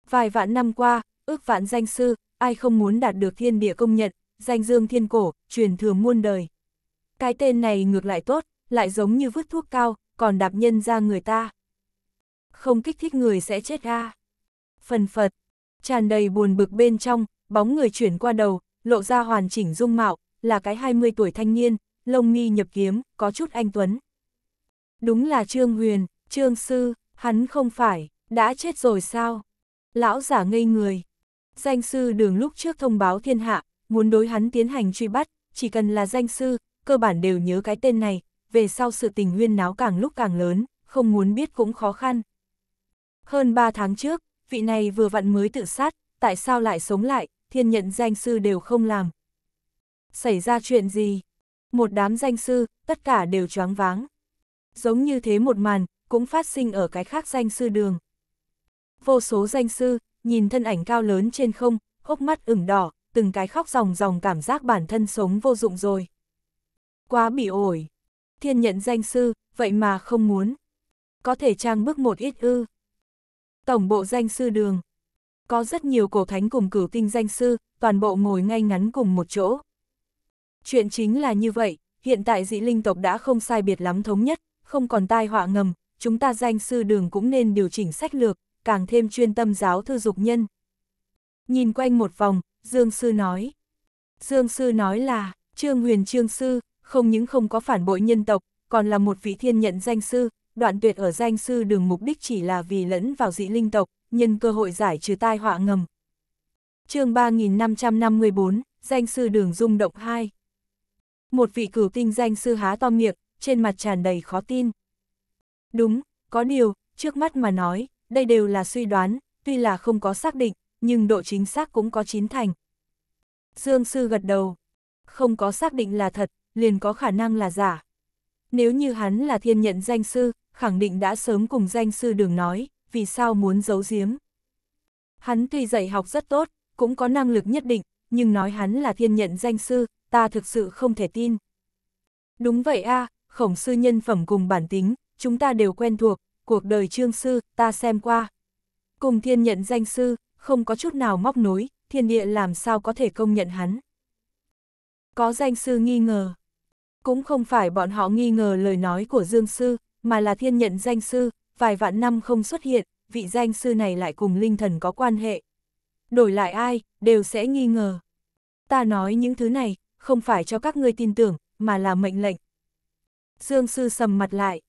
Vài vạn năm qua, ước vạn danh sư, ai không muốn đạt được thiên địa công nhận, danh dương thiên cổ, truyền thừa muôn đời. Cái tên này ngược lại tốt, lại giống như vứt thuốc cao, còn đạp nhân ra người ta không kích thích người sẽ chết a. Phần phật, tràn đầy buồn bực bên trong, bóng người chuyển qua đầu, lộ ra hoàn chỉnh dung mạo, là cái 20 tuổi thanh niên, lông mi nhập kiếm, có chút anh tuấn. Đúng là Trương Huyền, Trương Sư, hắn không phải, đã chết rồi sao? Lão giả ngây người. Danh sư đường lúc trước thông báo thiên hạ, muốn đối hắn tiến hành truy bắt, chỉ cần là danh sư, cơ bản đều nhớ cái tên này, về sau sự tình huyên náo càng lúc càng lớn, không muốn biết cũng khó khăn. Hơn 3 tháng trước, vị này vừa vặn mới tự sát, tại sao lại sống lại, thiên nhận danh sư đều không làm. Xảy ra chuyện gì? Một đám danh sư, tất cả đều choáng váng. Giống như thế một màn, cũng phát sinh ở cái khác danh sư đường. Vô số danh sư, nhìn thân ảnh cao lớn trên không, hốc mắt ửng đỏ, từng cái khóc ròng ròng cảm giác bản thân sống vô dụng rồi. Quá bị ổi. Thiên nhận danh sư, vậy mà không muốn. Có thể trang bước một ít ư tổng bộ danh sư đường. Có rất nhiều cổ thánh cùng cửu tinh danh sư, toàn bộ ngồi ngay ngắn cùng một chỗ. Chuyện chính là như vậy, hiện tại dị linh tộc đã không sai biệt lắm thống nhất, không còn tai họa ngầm, chúng ta danh sư đường cũng nên điều chỉnh sách lược, càng thêm chuyên tâm giáo thư dục nhân. Nhìn quanh một vòng, Dương Sư nói. Dương Sư nói là, Trương Huyền Trương Sư, không những không có phản bội nhân tộc, còn là một vị thiên nhận danh sư, đoạn tuyệt ở danh sư đường mục đích chỉ là vì lẫn vào dị linh tộc, nhân cơ hội giải trừ tai họa ngầm. chương 3554, danh sư đường rung động 2 Một vị cửu tinh danh sư há to miệng, trên mặt tràn đầy khó tin. Đúng, có điều, trước mắt mà nói, đây đều là suy đoán, tuy là không có xác định, nhưng độ chính xác cũng có chín thành. Dương sư gật đầu, không có xác định là thật, liền có khả năng là giả. Nếu như hắn là thiên nhận danh sư, khẳng định đã sớm cùng danh sư đường nói, vì sao muốn giấu giếm. Hắn tuy dạy học rất tốt, cũng có năng lực nhất định, nhưng nói hắn là thiên nhận danh sư, ta thực sự không thể tin. Đúng vậy a, khổng sư nhân phẩm cùng bản tính, chúng ta đều quen thuộc, cuộc đời trương sư, ta xem qua. Cùng thiên nhận danh sư, không có chút nào móc nối, thiên địa làm sao có thể công nhận hắn. Có danh sư nghi ngờ, cũng không phải bọn họ nghi ngờ lời nói của Dương Sư, mà là thiên nhận danh sư, vài vạn năm không xuất hiện, vị danh sư này lại cùng linh thần có quan hệ. Đổi lại ai, đều sẽ nghi ngờ. Ta nói những thứ này, không phải cho các ngươi tin tưởng, mà là mệnh lệnh. Dương Sư sầm mặt lại.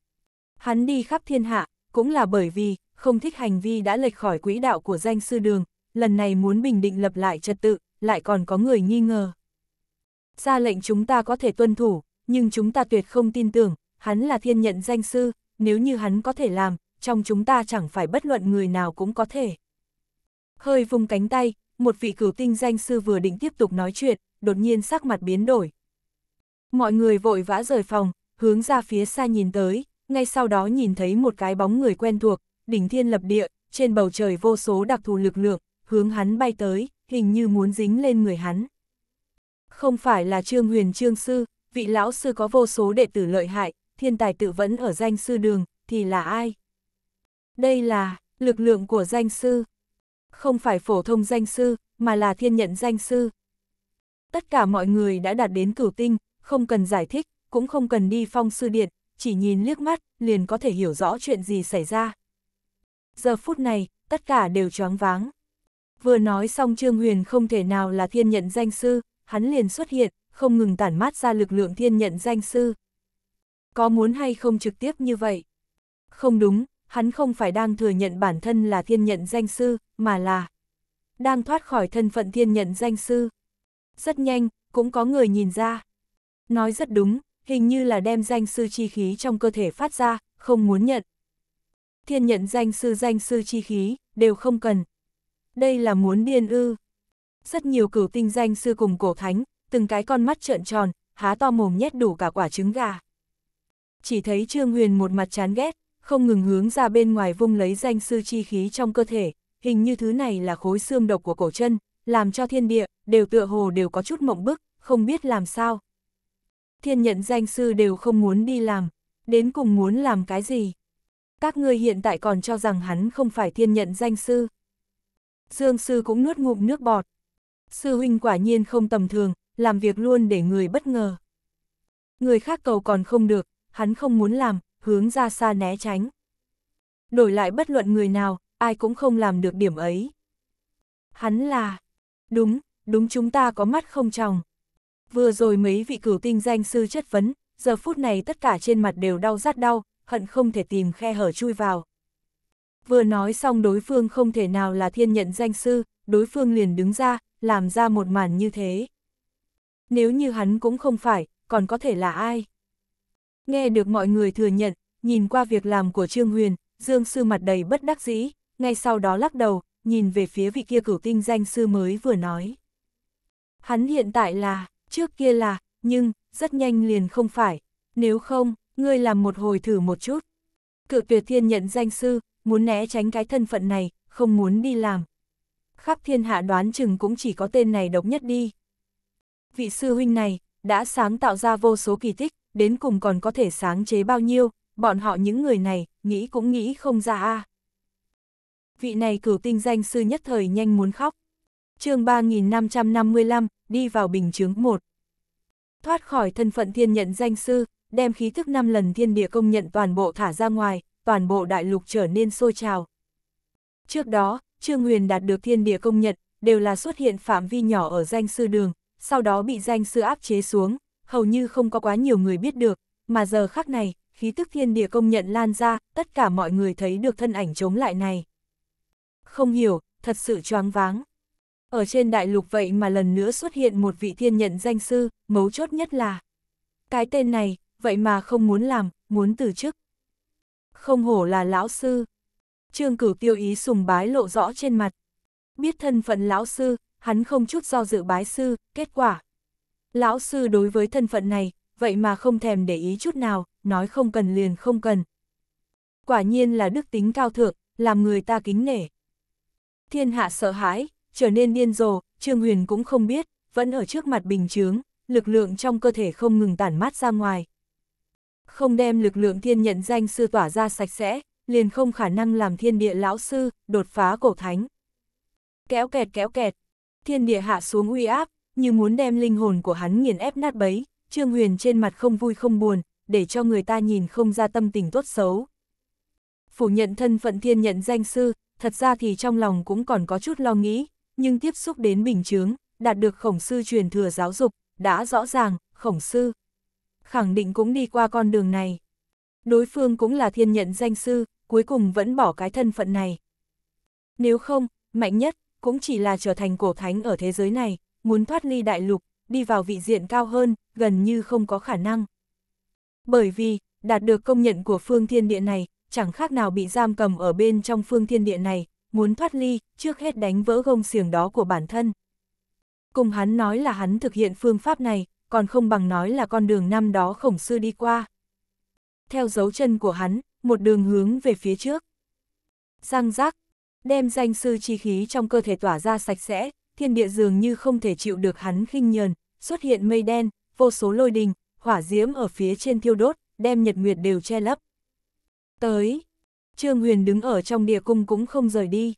Hắn đi khắp thiên hạ, cũng là bởi vì, không thích hành vi đã lệch khỏi quỹ đạo của danh sư đường, lần này muốn bình định lập lại trật tự, lại còn có người nghi ngờ. Ra lệnh chúng ta có thể tuân thủ, nhưng chúng ta tuyệt không tin tưởng, hắn là thiên nhận danh sư, nếu như hắn có thể làm, trong chúng ta chẳng phải bất luận người nào cũng có thể. Hơi vùng cánh tay, một vị cửu tinh danh sư vừa định tiếp tục nói chuyện, đột nhiên sắc mặt biến đổi. Mọi người vội vã rời phòng, hướng ra phía xa nhìn tới, ngay sau đó nhìn thấy một cái bóng người quen thuộc, đỉnh thiên lập địa, trên bầu trời vô số đặc thù lực lượng, hướng hắn bay tới, hình như muốn dính lên người hắn. Không phải là Trương Huyền Trương Sư, vị lão sư có vô số đệ tử lợi hại, thiên tài tự vẫn ở danh sư đường, thì là ai? Đây là lực lượng của danh sư, không phải phổ thông danh sư, mà là thiên nhận danh sư. Tất cả mọi người đã đạt đến cửu tinh, không cần giải thích, cũng không cần đi phong sư điện, chỉ nhìn liếc mắt, liền có thể hiểu rõ chuyện gì xảy ra. Giờ phút này, tất cả đều choáng váng. Vừa nói xong Trương Huyền không thể nào là thiên nhận danh sư, hắn liền xuất hiện, không ngừng tản mát ra lực lượng thiên nhận danh sư. Có muốn hay không trực tiếp như vậy? Không đúng, hắn không phải đang thừa nhận bản thân là thiên nhận danh sư, mà là đang thoát khỏi thân phận thiên nhận danh sư. Rất nhanh, cũng có người nhìn ra. Nói rất đúng, hình như là đem danh sư chi khí trong cơ thể phát ra, không muốn nhận. Thiên nhận danh sư danh sư chi khí, đều không cần. Đây là muốn điên ư. Rất nhiều cửu tinh danh sư cùng cổ thánh, từng cái con mắt trợn tròn, há to mồm nhét đủ cả quả trứng gà. Chỉ thấy Trương Huyền một mặt chán ghét, không ngừng hướng ra bên ngoài vung lấy danh sư chi khí trong cơ thể, hình như thứ này là khối xương độc của cổ chân, làm cho thiên địa, đều tựa hồ đều có chút mộng bức, không biết làm sao. Thiên nhận danh sư đều không muốn đi làm, đến cùng muốn làm cái gì. Các ngươi hiện tại còn cho rằng hắn không phải thiên nhận danh sư. Dương sư cũng nuốt ngụm nước bọt. Sư huynh quả nhiên không tầm thường, làm việc luôn để người bất ngờ. Người khác cầu còn không được, hắn không muốn làm, hướng ra xa né tránh. Đổi lại bất luận người nào, ai cũng không làm được điểm ấy. Hắn là, đúng, đúng chúng ta có mắt không tròng. Vừa rồi mấy vị cửu tinh danh sư chất vấn, giờ phút này tất cả trên mặt đều đau rát đau, hận không thể tìm khe hở chui vào. Vừa nói xong đối phương không thể nào là thiên nhận danh sư, đối phương liền đứng ra, làm ra một màn như thế nếu như hắn cũng không phải, còn có thể là ai. Nghe được mọi người thừa nhận, nhìn qua việc làm của Trương Huyền, Dương Sư mặt đầy bất đắc dĩ, ngay sau đó lắc đầu, nhìn về phía vị kia cửu tinh danh sư mới vừa nói. Hắn hiện tại là, trước kia là, nhưng, rất nhanh liền không phải, nếu không, ngươi làm một hồi thử một chút. Cự tuyệt thiên nhận danh sư, muốn né tránh cái thân phận này, không muốn đi làm. Khắp thiên hạ đoán chừng cũng chỉ có tên này độc nhất đi vị sư huynh này, đã sáng tạo ra vô số kỳ tích, đến cùng còn có thể sáng chế bao nhiêu, bọn họ những người này, nghĩ cũng nghĩ không ra a. Vị này cửu tinh danh sư nhất thời nhanh muốn khóc. chương 3555, đi vào bình chướng 1. Thoát khỏi thân phận thiên nhận danh sư, đem khí thức 5 lần thiên địa công nhận toàn bộ thả ra ngoài, toàn bộ đại lục trở nên sôi trào. Trước đó, Trương Huyền đạt được thiên địa công nhận, đều là xuất hiện phạm vi nhỏ ở danh sư đường, sau đó bị danh sư áp chế xuống, hầu như không có quá nhiều người biết được, mà giờ khắc này, khí tức thiên địa công nhận lan ra, tất cả mọi người thấy được thân ảnh chống lại này. Không hiểu, thật sự choáng váng. Ở trên đại lục vậy mà lần nữa xuất hiện một vị thiên nhận danh sư, mấu chốt nhất là. Cái tên này, vậy mà không muốn làm, muốn từ chức. Không hổ là lão sư. Trương cửu tiêu ý sùng bái lộ rõ trên mặt. Biết thân phận lão sư, hắn không chút do dự bái sư, kết quả. Lão sư đối với thân phận này, vậy mà không thèm để ý chút nào, nói không cần liền không cần. Quả nhiên là đức tính cao thượng, làm người ta kính nể. Thiên hạ sợ hãi, trở nên điên rồ, Trương Huyền cũng không biết, vẫn ở trước mặt bình chướng, lực lượng trong cơ thể không ngừng tản mát ra ngoài. Không đem lực lượng thiên nhận danh sư tỏa ra sạch sẽ, liền không khả năng làm thiên địa lão sư, đột phá cổ thánh. Kéo kẹt kéo kẹt, thiên địa hạ xuống uy áp, như muốn đem linh hồn của hắn nghiền ép nát bấy, Trương Huyền trên mặt không vui không buồn, để cho người ta nhìn không ra tâm tình tốt xấu. Phủ nhận thân phận thiên nhận danh sư, thật ra thì trong lòng cũng còn có chút lo nghĩ, nhưng tiếp xúc đến bình chướng, đạt được khổng sư truyền thừa giáo dục, đã rõ ràng, khổng sư. Khẳng định cũng đi qua con đường này. Đối phương cũng là thiên nhận danh sư, cuối cùng vẫn bỏ cái thân phận này. Nếu không, mạnh nhất, cũng chỉ là trở thành cổ thánh ở thế giới này, muốn thoát ly đại lục, đi vào vị diện cao hơn, gần như không có khả năng. Bởi vì, đạt được công nhận của phương thiên địa này, chẳng khác nào bị giam cầm ở bên trong phương thiên địa này, muốn thoát ly, trước hết đánh vỡ gông xiềng đó của bản thân. Cùng hắn nói là hắn thực hiện phương pháp này, còn không bằng nói là con đường năm đó khổng sư đi qua. Theo dấu chân của hắn, một đường hướng về phía trước. giang giác. Đem danh sư chi khí trong cơ thể tỏa ra sạch sẽ, thiên địa dường như không thể chịu được hắn khinh nhờn, xuất hiện mây đen, vô số lôi đình, hỏa diễm ở phía trên thiêu đốt, đem nhật nguyệt đều che lấp. Tới, Trương Huyền đứng ở trong địa cung cũng không rời đi.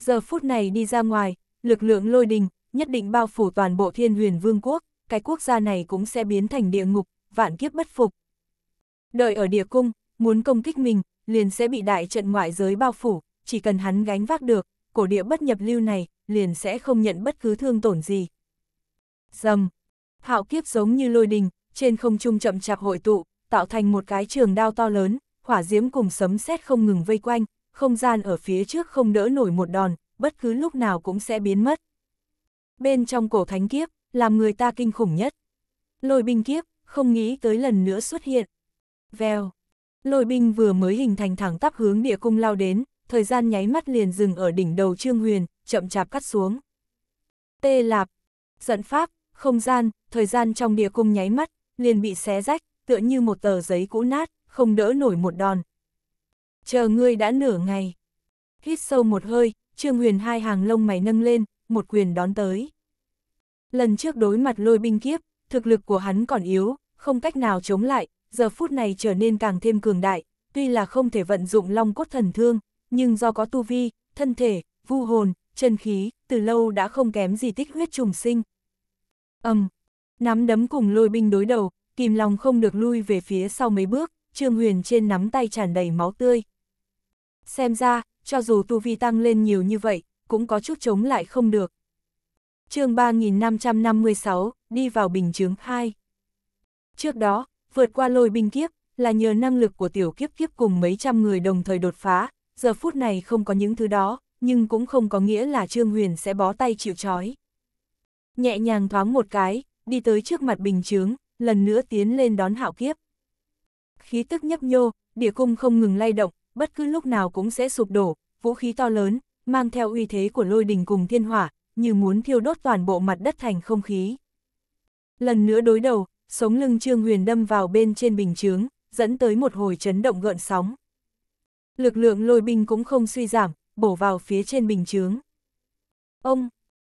Giờ phút này đi ra ngoài, lực lượng lôi đình, nhất định bao phủ toàn bộ thiên huyền vương quốc, cái quốc gia này cũng sẽ biến thành địa ngục, vạn kiếp bất phục. Đợi ở địa cung, muốn công kích mình, liền sẽ bị đại trận ngoại giới bao phủ, chỉ cần hắn gánh vác được, cổ địa bất nhập lưu này, liền sẽ không nhận bất cứ thương tổn gì. Dầm, hạo kiếp giống như lôi đình, trên không trung chậm chạp hội tụ, tạo thành một cái trường đao to lớn, hỏa diễm cùng sấm sét không ngừng vây quanh, không gian ở phía trước không đỡ nổi một đòn, bất cứ lúc nào cũng sẽ biến mất. Bên trong cổ thánh kiếp, làm người ta kinh khủng nhất. Lôi binh kiếp, không nghĩ tới lần nữa xuất hiện. Vèo, lôi binh vừa mới hình thành thẳng tắp hướng địa cung lao đến, thời gian nháy mắt liền dừng ở đỉnh đầu Trương Huyền, chậm chạp cắt xuống. Tê lạp, giận pháp, không gian, thời gian trong địa cung nháy mắt, liền bị xé rách, tựa như một tờ giấy cũ nát, không đỡ nổi một đòn. Chờ ngươi đã nửa ngày. Hít sâu một hơi, Trương Huyền hai hàng lông mày nâng lên, một quyền đón tới. Lần trước đối mặt lôi binh kiếp, thực lực của hắn còn yếu, không cách nào chống lại, giờ phút này trở nên càng thêm cường đại, tuy là không thể vận dụng long cốt thần thương, nhưng do có tu vi, thân thể, vu hồn, chân khí, từ lâu đã không kém gì tích huyết trùng sinh. ầm, um, nắm đấm cùng lôi binh đối đầu, kìm lòng không được lui về phía sau mấy bước, Trương Huyền trên nắm tay tràn đầy máu tươi. Xem ra, cho dù tu vi tăng lên nhiều như vậy, cũng có chút chống lại không được. chương 3556, đi vào bình chướng 2. Trước đó, vượt qua lôi binh kiếp, là nhờ năng lực của tiểu kiếp kiếp cùng mấy trăm người đồng thời đột phá, giờ phút này không có những thứ đó, nhưng cũng không có nghĩa là Trương Huyền sẽ bó tay chịu trói. Nhẹ nhàng thoáng một cái, đi tới trước mặt bình chướng, lần nữa tiến lên đón hạo kiếp. Khí tức nhấp nhô, địa cung không ngừng lay động, bất cứ lúc nào cũng sẽ sụp đổ, vũ khí to lớn, mang theo uy thế của lôi đình cùng thiên hỏa, như muốn thiêu đốt toàn bộ mặt đất thành không khí. Lần nữa đối đầu, sống lưng Trương Huyền đâm vào bên trên bình chướng, dẫn tới một hồi chấn động gợn sóng lực lượng lôi binh cũng không suy giảm, bổ vào phía trên bình chướng. Ông,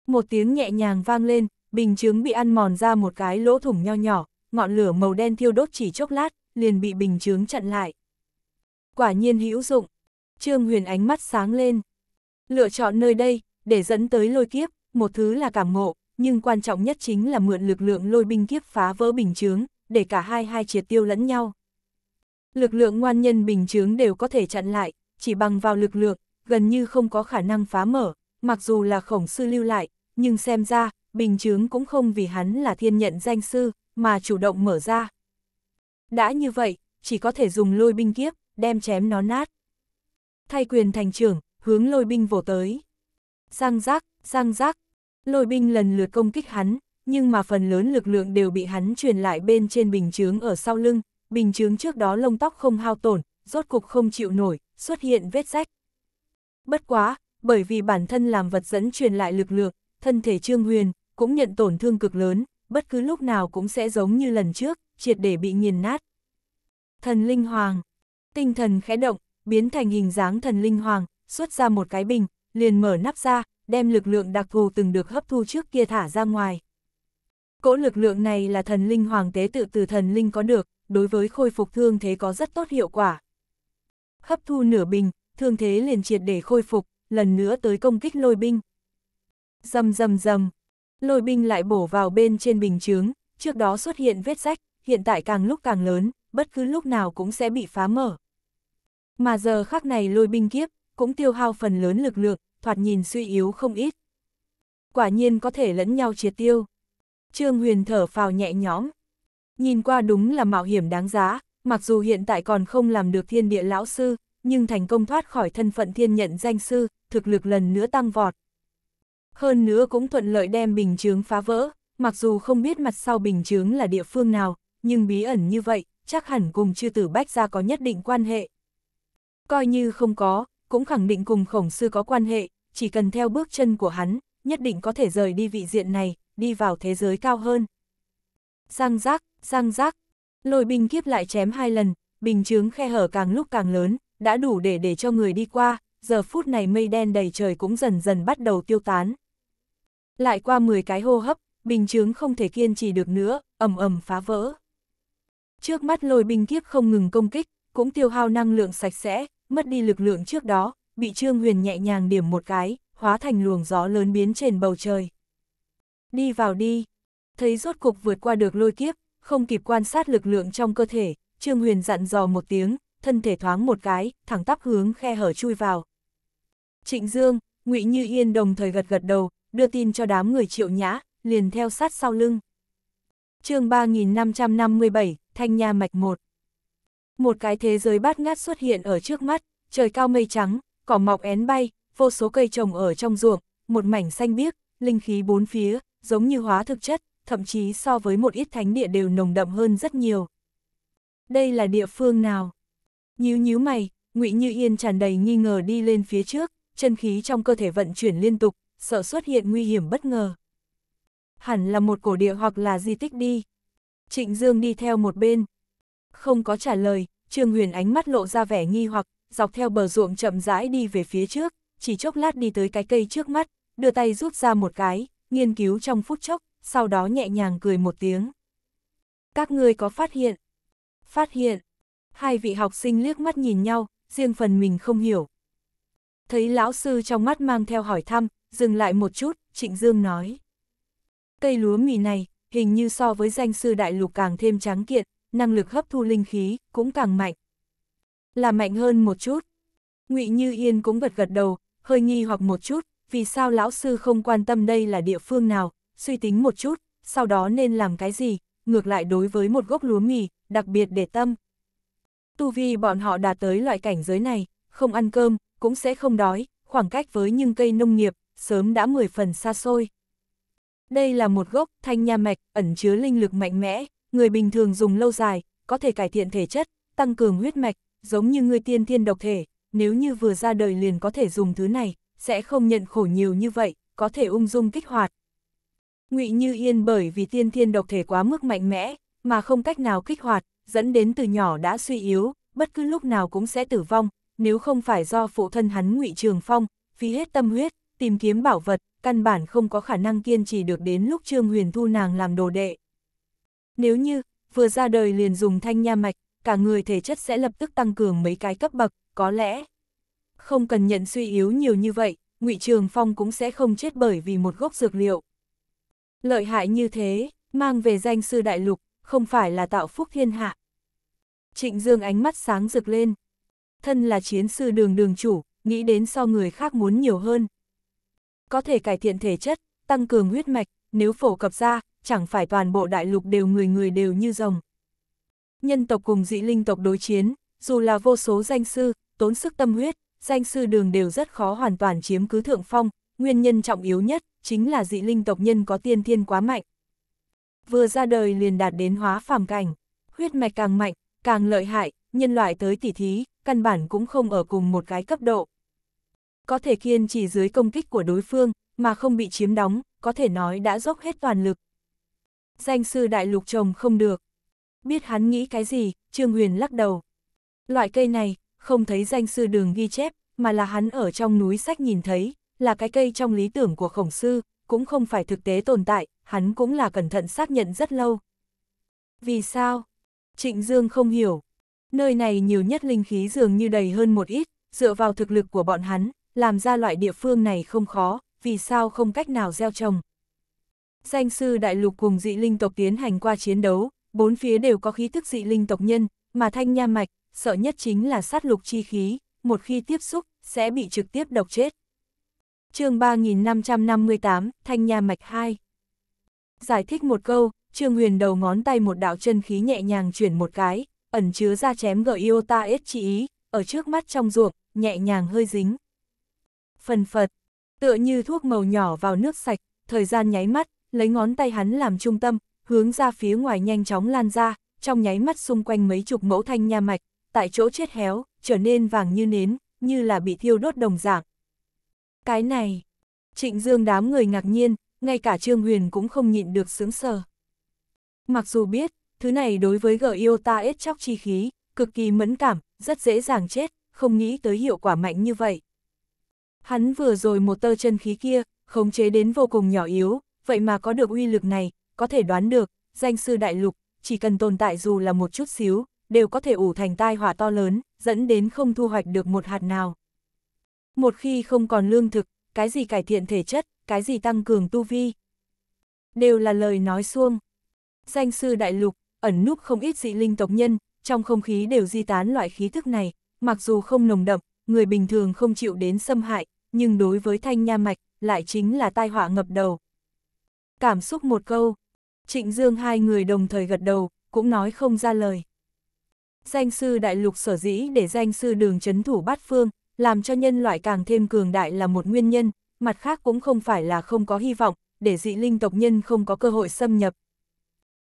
một tiếng nhẹ nhàng vang lên, bình chướng bị ăn mòn ra một cái lỗ thủng nho nhỏ, ngọn lửa màu đen thiêu đốt chỉ chốc lát, liền bị bình chướng chặn lại. Quả nhiên hữu dụng, Trương Huyền ánh mắt sáng lên. Lựa chọn nơi đây, để dẫn tới lôi kiếp, một thứ là cảm ngộ, nhưng quan trọng nhất chính là mượn lực lượng lôi binh kiếp phá vỡ bình chướng, để cả hai hai triệt tiêu lẫn nhau. Lực lượng ngoan nhân bình chướng đều có thể chặn lại, chỉ bằng vào lực lượng, gần như không có khả năng phá mở, mặc dù là khổng sư lưu lại, nhưng xem ra, bình chướng cũng không vì hắn là thiên nhận danh sư, mà chủ động mở ra. Đã như vậy, chỉ có thể dùng lôi binh kiếp, đem chém nó nát. Thay quyền thành trưởng, hướng lôi binh vồ tới. Giang giác, giang giác, lôi binh lần lượt công kích hắn, nhưng mà phần lớn lực lượng đều bị hắn truyền lại bên trên bình chướng ở sau lưng, bình chướng trước đó lông tóc không hao tổn, rốt cục không chịu nổi, xuất hiện vết rách. Bất quá, bởi vì bản thân làm vật dẫn truyền lại lực lượng, thân thể Trương Huyền cũng nhận tổn thương cực lớn, bất cứ lúc nào cũng sẽ giống như lần trước, triệt để bị nghiền nát. Thần Linh Hoàng Tinh thần khẽ động, biến thành hình dáng thần Linh Hoàng, xuất ra một cái bình, liền mở nắp ra, đem lực lượng đặc thù từng được hấp thu trước kia thả ra ngoài. Cỗ lực lượng này là thần linh hoàng tế tự từ thần linh có được, đối với khôi phục thương thế có rất tốt hiệu quả. Hấp thu nửa bình, thương thế liền triệt để khôi phục, lần nữa tới công kích lôi binh. Dầm dầm dầm, lôi binh lại bổ vào bên trên bình chướng, trước đó xuất hiện vết rách, hiện tại càng lúc càng lớn, bất cứ lúc nào cũng sẽ bị phá mở. Mà giờ khắc này lôi binh kiếp, cũng tiêu hao phần lớn lực lượng, thoạt nhìn suy yếu không ít. Quả nhiên có thể lẫn nhau triệt tiêu. Trương Huyền thở phào nhẹ nhõm. Nhìn qua đúng là mạo hiểm đáng giá, mặc dù hiện tại còn không làm được thiên địa lão sư, nhưng thành công thoát khỏi thân phận thiên nhận danh sư, thực lực lần nữa tăng vọt. Hơn nữa cũng thuận lợi đem bình chướng phá vỡ, mặc dù không biết mặt sau bình chướng là địa phương nào, nhưng bí ẩn như vậy, chắc hẳn cùng chư tử bách gia có nhất định quan hệ. Coi như không có, cũng khẳng định cùng khổng sư có quan hệ, chỉ cần theo bước chân của hắn, nhất định có thể rời đi vị diện này, đi vào thế giới cao hơn. Răng rác, răng rác, lôi binh kiếp lại chém hai lần, bình chướng khe hở càng lúc càng lớn, đã đủ để để cho người đi qua, giờ phút này mây đen đầy trời cũng dần dần bắt đầu tiêu tán. Lại qua 10 cái hô hấp, bình chướng không thể kiên trì được nữa, ầm ầm phá vỡ. Trước mắt lôi binh kiếp không ngừng công kích, cũng tiêu hao năng lượng sạch sẽ, mất đi lực lượng trước đó, bị Trương Huyền nhẹ nhàng điểm một cái, hóa thành luồng gió lớn biến trên bầu trời. Đi vào đi, thấy rốt cục vượt qua được lôi kiếp, không kịp quan sát lực lượng trong cơ thể, Trương Huyền dặn dò một tiếng, thân thể thoáng một cái, thẳng tắp hướng khe hở chui vào. Trịnh Dương, Ngụy Như Yên đồng thời gật gật đầu, đưa tin cho đám người triệu nhã, liền theo sát sau lưng. chương 3557, Thanh Nha Mạch 1 Một cái thế giới bát ngát xuất hiện ở trước mắt, trời cao mây trắng, cỏ mọc én bay, vô số cây trồng ở trong ruộng, một mảnh xanh biếc, linh khí bốn phía, giống như hóa thực chất, thậm chí so với một ít thánh địa đều nồng đậm hơn rất nhiều. Đây là địa phương nào? Nhíu nhíu mày, Ngụy Như Yên tràn đầy nghi ngờ đi lên phía trước, chân khí trong cơ thể vận chuyển liên tục, sợ xuất hiện nguy hiểm bất ngờ. Hẳn là một cổ địa hoặc là di tích đi. Trịnh Dương đi theo một bên. Không có trả lời, Trương Huyền ánh mắt lộ ra vẻ nghi hoặc, dọc theo bờ ruộng chậm rãi đi về phía trước chỉ chốc lát đi tới cái cây trước mắt, đưa tay rút ra một cái, nghiên cứu trong phút chốc, sau đó nhẹ nhàng cười một tiếng. Các ngươi có phát hiện? Phát hiện. Hai vị học sinh liếc mắt nhìn nhau, riêng phần mình không hiểu. Thấy lão sư trong mắt mang theo hỏi thăm, dừng lại một chút, Trịnh Dương nói. Cây lúa mì này, hình như so với danh sư đại lục càng thêm tráng kiện, năng lực hấp thu linh khí cũng càng mạnh. Là mạnh hơn một chút. ngụy Như Yên cũng gật gật đầu, hơi nghi hoặc một chút, vì sao lão sư không quan tâm đây là địa phương nào, suy tính một chút, sau đó nên làm cái gì, ngược lại đối với một gốc lúa mì, đặc biệt để tâm. Tu vi bọn họ đạt tới loại cảnh giới này, không ăn cơm, cũng sẽ không đói, khoảng cách với những cây nông nghiệp, sớm đã mười phần xa xôi. Đây là một gốc thanh nha mạch, ẩn chứa linh lực mạnh mẽ, người bình thường dùng lâu dài, có thể cải thiện thể chất, tăng cường huyết mạch, giống như người tiên thiên độc thể, nếu như vừa ra đời liền có thể dùng thứ này, sẽ không nhận khổ nhiều như vậy, có thể ung dung kích hoạt. Ngụy Như Yên bởi vì tiên thiên độc thể quá mức mạnh mẽ, mà không cách nào kích hoạt, dẫn đến từ nhỏ đã suy yếu, bất cứ lúc nào cũng sẽ tử vong, nếu không phải do phụ thân hắn Ngụy Trường Phong, phí hết tâm huyết, tìm kiếm bảo vật, căn bản không có khả năng kiên trì được đến lúc Trương Huyền thu nàng làm đồ đệ. Nếu như, vừa ra đời liền dùng thanh nha mạch, cả người thể chất sẽ lập tức tăng cường mấy cái cấp bậc, có lẽ không cần nhận suy yếu nhiều như vậy, Ngụy Trường Phong cũng sẽ không chết bởi vì một gốc dược liệu. Lợi hại như thế, mang về danh sư đại lục, không phải là tạo phúc thiên hạ. Trịnh Dương ánh mắt sáng rực lên. Thân là chiến sư đường đường chủ, nghĩ đến so người khác muốn nhiều hơn. Có thể cải thiện thể chất, tăng cường huyết mạch, nếu phổ cập ra, chẳng phải toàn bộ đại lục đều người người đều như rồng. Nhân tộc cùng dị linh tộc đối chiến, dù là vô số danh sư, tốn sức tâm huyết, danh sư đường đều rất khó hoàn toàn chiếm cứ thượng phong, nguyên nhân trọng yếu nhất chính là dị linh tộc nhân có tiên thiên quá mạnh. Vừa ra đời liền đạt đến hóa phàm cảnh, huyết mạch càng mạnh, càng lợi hại, nhân loại tới tỉ thí, căn bản cũng không ở cùng một cái cấp độ. Có thể kiên trì dưới công kích của đối phương, mà không bị chiếm đóng, có thể nói đã dốc hết toàn lực. Danh sư đại lục trồng không được. Biết hắn nghĩ cái gì, Trương Huyền lắc đầu. Loại cây này, không thấy danh sư đường ghi chép, mà là hắn ở trong núi sách nhìn thấy, là cái cây trong lý tưởng của khổng sư, cũng không phải thực tế tồn tại, hắn cũng là cẩn thận xác nhận rất lâu. Vì sao? Trịnh Dương không hiểu. Nơi này nhiều nhất linh khí dường như đầy hơn một ít, dựa vào thực lực của bọn hắn, làm ra loại địa phương này không khó, vì sao không cách nào gieo trồng. Danh sư đại lục cùng dị linh tộc tiến hành qua chiến đấu, bốn phía đều có khí thức dị linh tộc nhân, mà thanh nha mạch, sợ nhất chính là sát lục chi khí, một khi tiếp xúc, sẽ bị trực tiếp độc chết. chương 3558, Thanh Nha Mạch 2 Giải thích một câu, Trương Huyền đầu ngón tay một đạo chân khí nhẹ nhàng chuyển một cái, ẩn chứa ra chém gợi yêu ta ết chỉ ý, ở trước mắt trong ruộng, nhẹ nhàng hơi dính. Phần phật, tựa như thuốc màu nhỏ vào nước sạch, thời gian nháy mắt, lấy ngón tay hắn làm trung tâm, hướng ra phía ngoài nhanh chóng lan ra, trong nháy mắt xung quanh mấy chục mẫu thanh nha mạch, tại chỗ chết héo, trở nên vàng như nến, như là bị thiêu đốt đồng dạng. Cái này, trịnh dương đám người ngạc nhiên, ngay cả Trương Huyền cũng không nhịn được sướng sờ. Mặc dù biết, thứ này đối với gở yêu ta ít chóc chi khí, cực kỳ mẫn cảm, rất dễ dàng chết, không nghĩ tới hiệu quả mạnh như vậy. Hắn vừa rồi một tơ chân khí kia, khống chế đến vô cùng nhỏ yếu, vậy mà có được uy lực này, có thể đoán được, danh sư đại lục, chỉ cần tồn tại dù là một chút xíu, đều có thể ủ thành tai họa to lớn, dẫn đến không thu hoạch được một hạt nào. Một khi không còn lương thực, cái gì cải thiện thể chất, cái gì tăng cường tu vi, đều là lời nói xuông. Danh sư đại lục, ẩn núp không ít dị linh tộc nhân, trong không khí đều di tán loại khí thức này, mặc dù không nồng đậm, người bình thường không chịu đến xâm hại, nhưng đối với thanh nha mạch, lại chính là tai họa ngập đầu. Cảm xúc một câu, Trịnh Dương hai người đồng thời gật đầu, cũng nói không ra lời. Danh sư đại lục sở dĩ để danh sư đường chấn thủ bát phương, làm cho nhân loại càng thêm cường đại là một nguyên nhân, mặt khác cũng không phải là không có hy vọng, để dị linh tộc nhân không có cơ hội xâm nhập.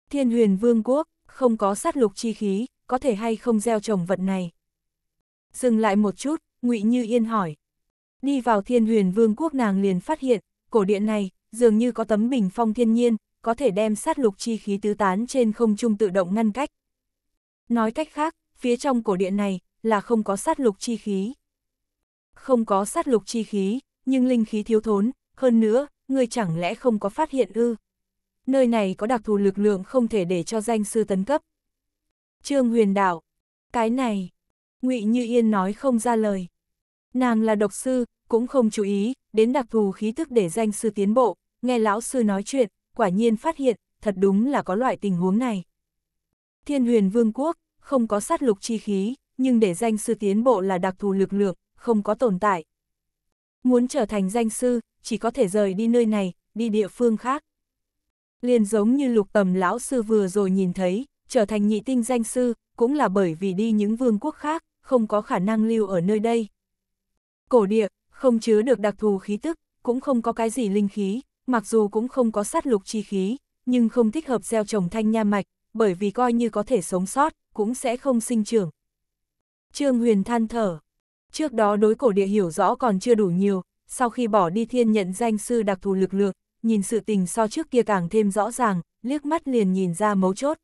Thiên huyền vương quốc, không có sát lục chi khí, có thể hay không gieo trồng vật này. Dừng lại một chút, ngụy Như Yên hỏi. Đi vào thiên huyền vương quốc nàng liền phát hiện, cổ điện này, dường như có tấm bình phong thiên nhiên, có thể đem sát lục chi khí tứ tán trên không trung tự động ngăn cách, Nói cách khác, phía trong cổ điện này là không có sát lục chi khí. Không có sát lục chi khí, nhưng linh khí thiếu thốn, hơn nữa, người chẳng lẽ không có phát hiện ư? Nơi này có đặc thù lực lượng không thể để cho danh sư tấn cấp. Trương Huyền Đạo, cái này, Ngụy Như Yên nói không ra lời. Nàng là độc sư, cũng không chú ý đến đặc thù khí thức để danh sư tiến bộ, nghe lão sư nói chuyện, quả nhiên phát hiện, thật đúng là có loại tình huống này. Thiên huyền vương quốc, không có sát lục chi khí, nhưng để danh sư tiến bộ là đặc thù lực lượng, không có tồn tại. Muốn trở thành danh sư, chỉ có thể rời đi nơi này, đi địa phương khác. Liền giống như lục tầm lão sư vừa rồi nhìn thấy, trở thành nhị tinh danh sư, cũng là bởi vì đi những vương quốc khác, không có khả năng lưu ở nơi đây. Cổ địa, không chứa được đặc thù khí tức, cũng không có cái gì linh khí, mặc dù cũng không có sát lục chi khí, nhưng không thích hợp gieo trồng thanh nha mạch, bởi vì coi như có thể sống sót, cũng sẽ không sinh trưởng. Trương Huyền than thở. Trước đó đối cổ địa hiểu rõ còn chưa đủ nhiều, sau khi bỏ đi thiên nhận danh sư đặc thù lực lượng, nhìn sự tình so trước kia càng thêm rõ ràng, liếc mắt liền nhìn ra mấu chốt.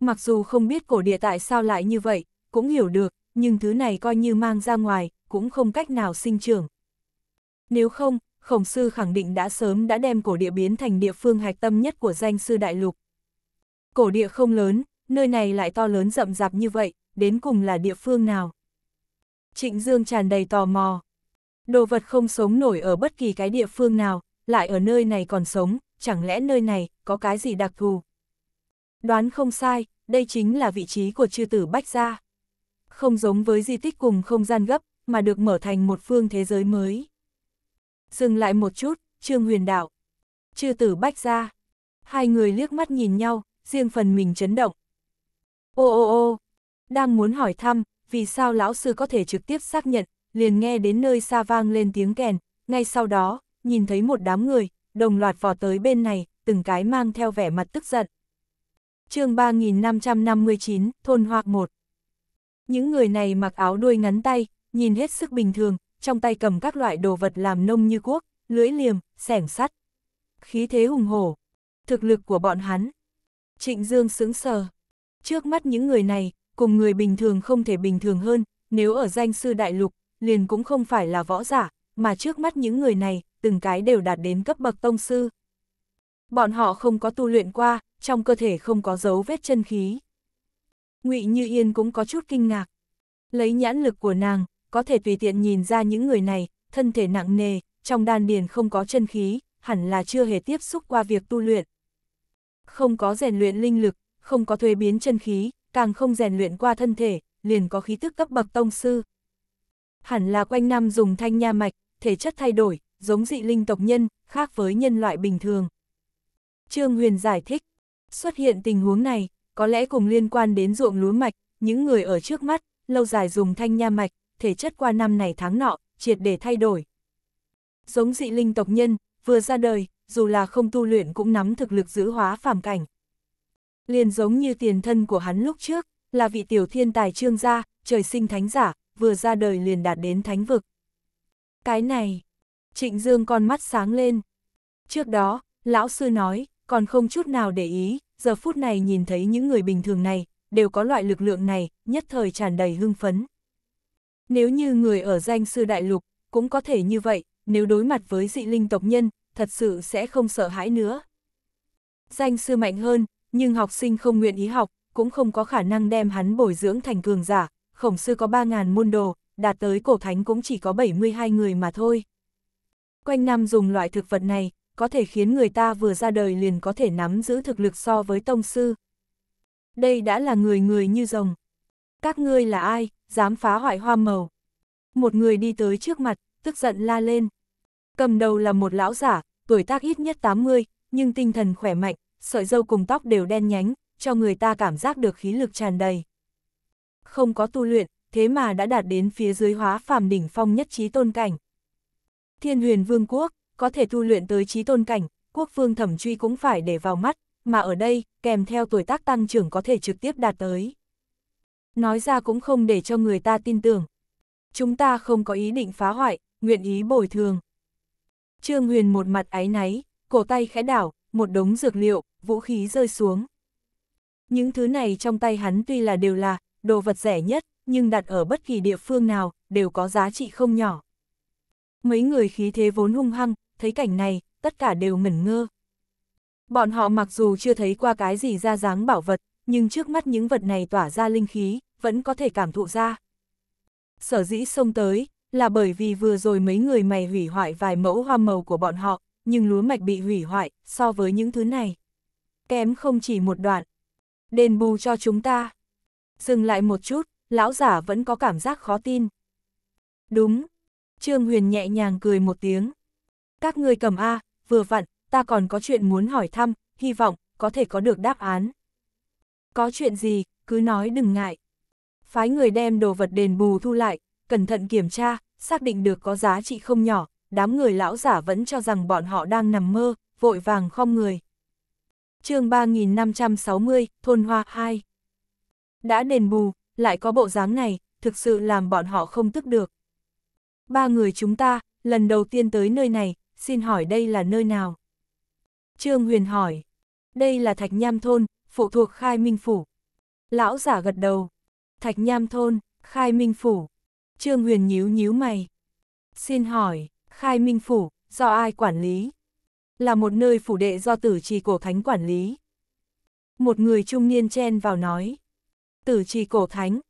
Mặc dù không biết cổ địa tại sao lại như vậy, cũng hiểu được, nhưng thứ này coi như mang ra ngoài, cũng không cách nào sinh trưởng. Nếu không, khổng sư khẳng định đã sớm đã đem cổ địa biến thành địa phương hạch tâm nhất của danh sư đại lục, Cổ địa không lớn, nơi này lại to lớn rậm rạp như vậy, đến cùng là địa phương nào? Trịnh Dương tràn đầy tò mò. Đồ vật không sống nổi ở bất kỳ cái địa phương nào, lại ở nơi này còn sống, chẳng lẽ nơi này có cái gì đặc thù? Đoán không sai, đây chính là vị trí của chư tử Bách Gia. Không giống với di tích cùng không gian gấp, mà được mở thành một phương thế giới mới. Dừng lại một chút, Trương Huyền Đạo. Chư tử Bách Gia. Hai người liếc mắt nhìn nhau, riêng phần mình chấn động. Ô ô ô, đang muốn hỏi thăm, vì sao lão sư có thể trực tiếp xác nhận, liền nghe đến nơi xa vang lên tiếng kèn, ngay sau đó, nhìn thấy một đám người, đồng loạt vò tới bên này, từng cái mang theo vẻ mặt tức giận. chương 3559, Thôn Hoạc 1 Những người này mặc áo đuôi ngắn tay, nhìn hết sức bình thường, trong tay cầm các loại đồ vật làm nông như cuốc, lưỡi liềm, sẻng sắt. Khí thế hùng hổ, thực lực của bọn hắn Trịnh Dương sững sờ. Trước mắt những người này, cùng người bình thường không thể bình thường hơn, nếu ở danh sư đại lục, liền cũng không phải là võ giả, mà trước mắt những người này, từng cái đều đạt đến cấp bậc tông sư. Bọn họ không có tu luyện qua, trong cơ thể không có dấu vết chân khí. ngụy Như Yên cũng có chút kinh ngạc. Lấy nhãn lực của nàng, có thể tùy tiện nhìn ra những người này, thân thể nặng nề, trong đan điền không có chân khí, hẳn là chưa hề tiếp xúc qua việc tu luyện không có rèn luyện linh lực, không có thuế biến chân khí, càng không rèn luyện qua thân thể, liền có khí tức cấp bậc tông sư. Hẳn là quanh năm dùng thanh nha mạch, thể chất thay đổi, giống dị linh tộc nhân, khác với nhân loại bình thường. Trương Huyền giải thích, xuất hiện tình huống này, có lẽ cùng liên quan đến ruộng lúa mạch, những người ở trước mắt, lâu dài dùng thanh nha mạch, thể chất qua năm này tháng nọ, triệt để thay đổi. Giống dị linh tộc nhân, vừa ra đời, dù là không tu luyện cũng nắm thực lực giữ hóa phàm cảnh. Liền giống như tiền thân của hắn lúc trước, là vị tiểu thiên tài trương gia, trời sinh thánh giả, vừa ra đời liền đạt đến thánh vực. Cái này, trịnh dương con mắt sáng lên. Trước đó, lão sư nói, còn không chút nào để ý, giờ phút này nhìn thấy những người bình thường này, đều có loại lực lượng này, nhất thời tràn đầy hưng phấn. Nếu như người ở danh sư đại lục, cũng có thể như vậy, nếu đối mặt với dị linh tộc nhân, thật sự sẽ không sợ hãi nữa. Danh sư mạnh hơn, nhưng học sinh không nguyện ý học, cũng không có khả năng đem hắn bồi dưỡng thành cường giả, khổng sư có 3.000 môn đồ, đạt tới cổ thánh cũng chỉ có 72 người mà thôi. Quanh năm dùng loại thực vật này, có thể khiến người ta vừa ra đời liền có thể nắm giữ thực lực so với tông sư. Đây đã là người người như rồng. Các ngươi là ai, dám phá hoại hoa màu. Một người đi tới trước mặt, tức giận la lên. Cầm đầu là một lão giả, tuổi tác ít nhất 80, nhưng tinh thần khỏe mạnh, sợi dâu cùng tóc đều đen nhánh, cho người ta cảm giác được khí lực tràn đầy. Không có tu luyện, thế mà đã đạt đến phía dưới hóa phàm đỉnh phong nhất trí tôn cảnh. Thiên huyền vương quốc, có thể tu luyện tới trí tôn cảnh, quốc vương thẩm truy cũng phải để vào mắt, mà ở đây, kèm theo tuổi tác tăng trưởng có thể trực tiếp đạt tới. Nói ra cũng không để cho người ta tin tưởng. Chúng ta không có ý định phá hoại, nguyện ý bồi thường. Trương Huyền một mặt áy náy, cổ tay khẽ đảo, một đống dược liệu, vũ khí rơi xuống. Những thứ này trong tay hắn tuy là đều là đồ vật rẻ nhất, nhưng đặt ở bất kỳ địa phương nào, đều có giá trị không nhỏ. Mấy người khí thế vốn hung hăng, thấy cảnh này, tất cả đều ngẩn ngơ. Bọn họ mặc dù chưa thấy qua cái gì ra dáng bảo vật, nhưng trước mắt những vật này tỏa ra linh khí, vẫn có thể cảm thụ ra. Sở dĩ xông tới, là bởi vì vừa rồi mấy người mày hủy hoại vài mẫu hoa màu của bọn họ, nhưng lúa mạch bị hủy hoại so với những thứ này. Kém không chỉ một đoạn. Đền bù cho chúng ta. Dừng lại một chút, lão giả vẫn có cảm giác khó tin. Đúng. Trương Huyền nhẹ nhàng cười một tiếng. Các người cầm A, vừa vặn, ta còn có chuyện muốn hỏi thăm, hy vọng có thể có được đáp án. Có chuyện gì, cứ nói đừng ngại. Phái người đem đồ vật đền bù thu lại, cẩn thận kiểm tra, xác định được có giá trị không nhỏ, đám người lão giả vẫn cho rằng bọn họ đang nằm mơ, vội vàng khom người. chương 3560, Thôn Hoa 2 Đã đền bù, lại có bộ dáng này, thực sự làm bọn họ không tức được. Ba người chúng ta, lần đầu tiên tới nơi này, xin hỏi đây là nơi nào? Trương Huyền hỏi, đây là Thạch Nham Thôn, phụ thuộc Khai Minh Phủ. Lão giả gật đầu, Thạch Nham Thôn, Khai Minh Phủ, Trương Huyền nhíu nhíu mày. Xin hỏi, khai minh phủ, do ai quản lý? Là một nơi phủ đệ do tử trì cổ thánh quản lý. Một người trung niên chen vào nói. Tử trì cổ thánh.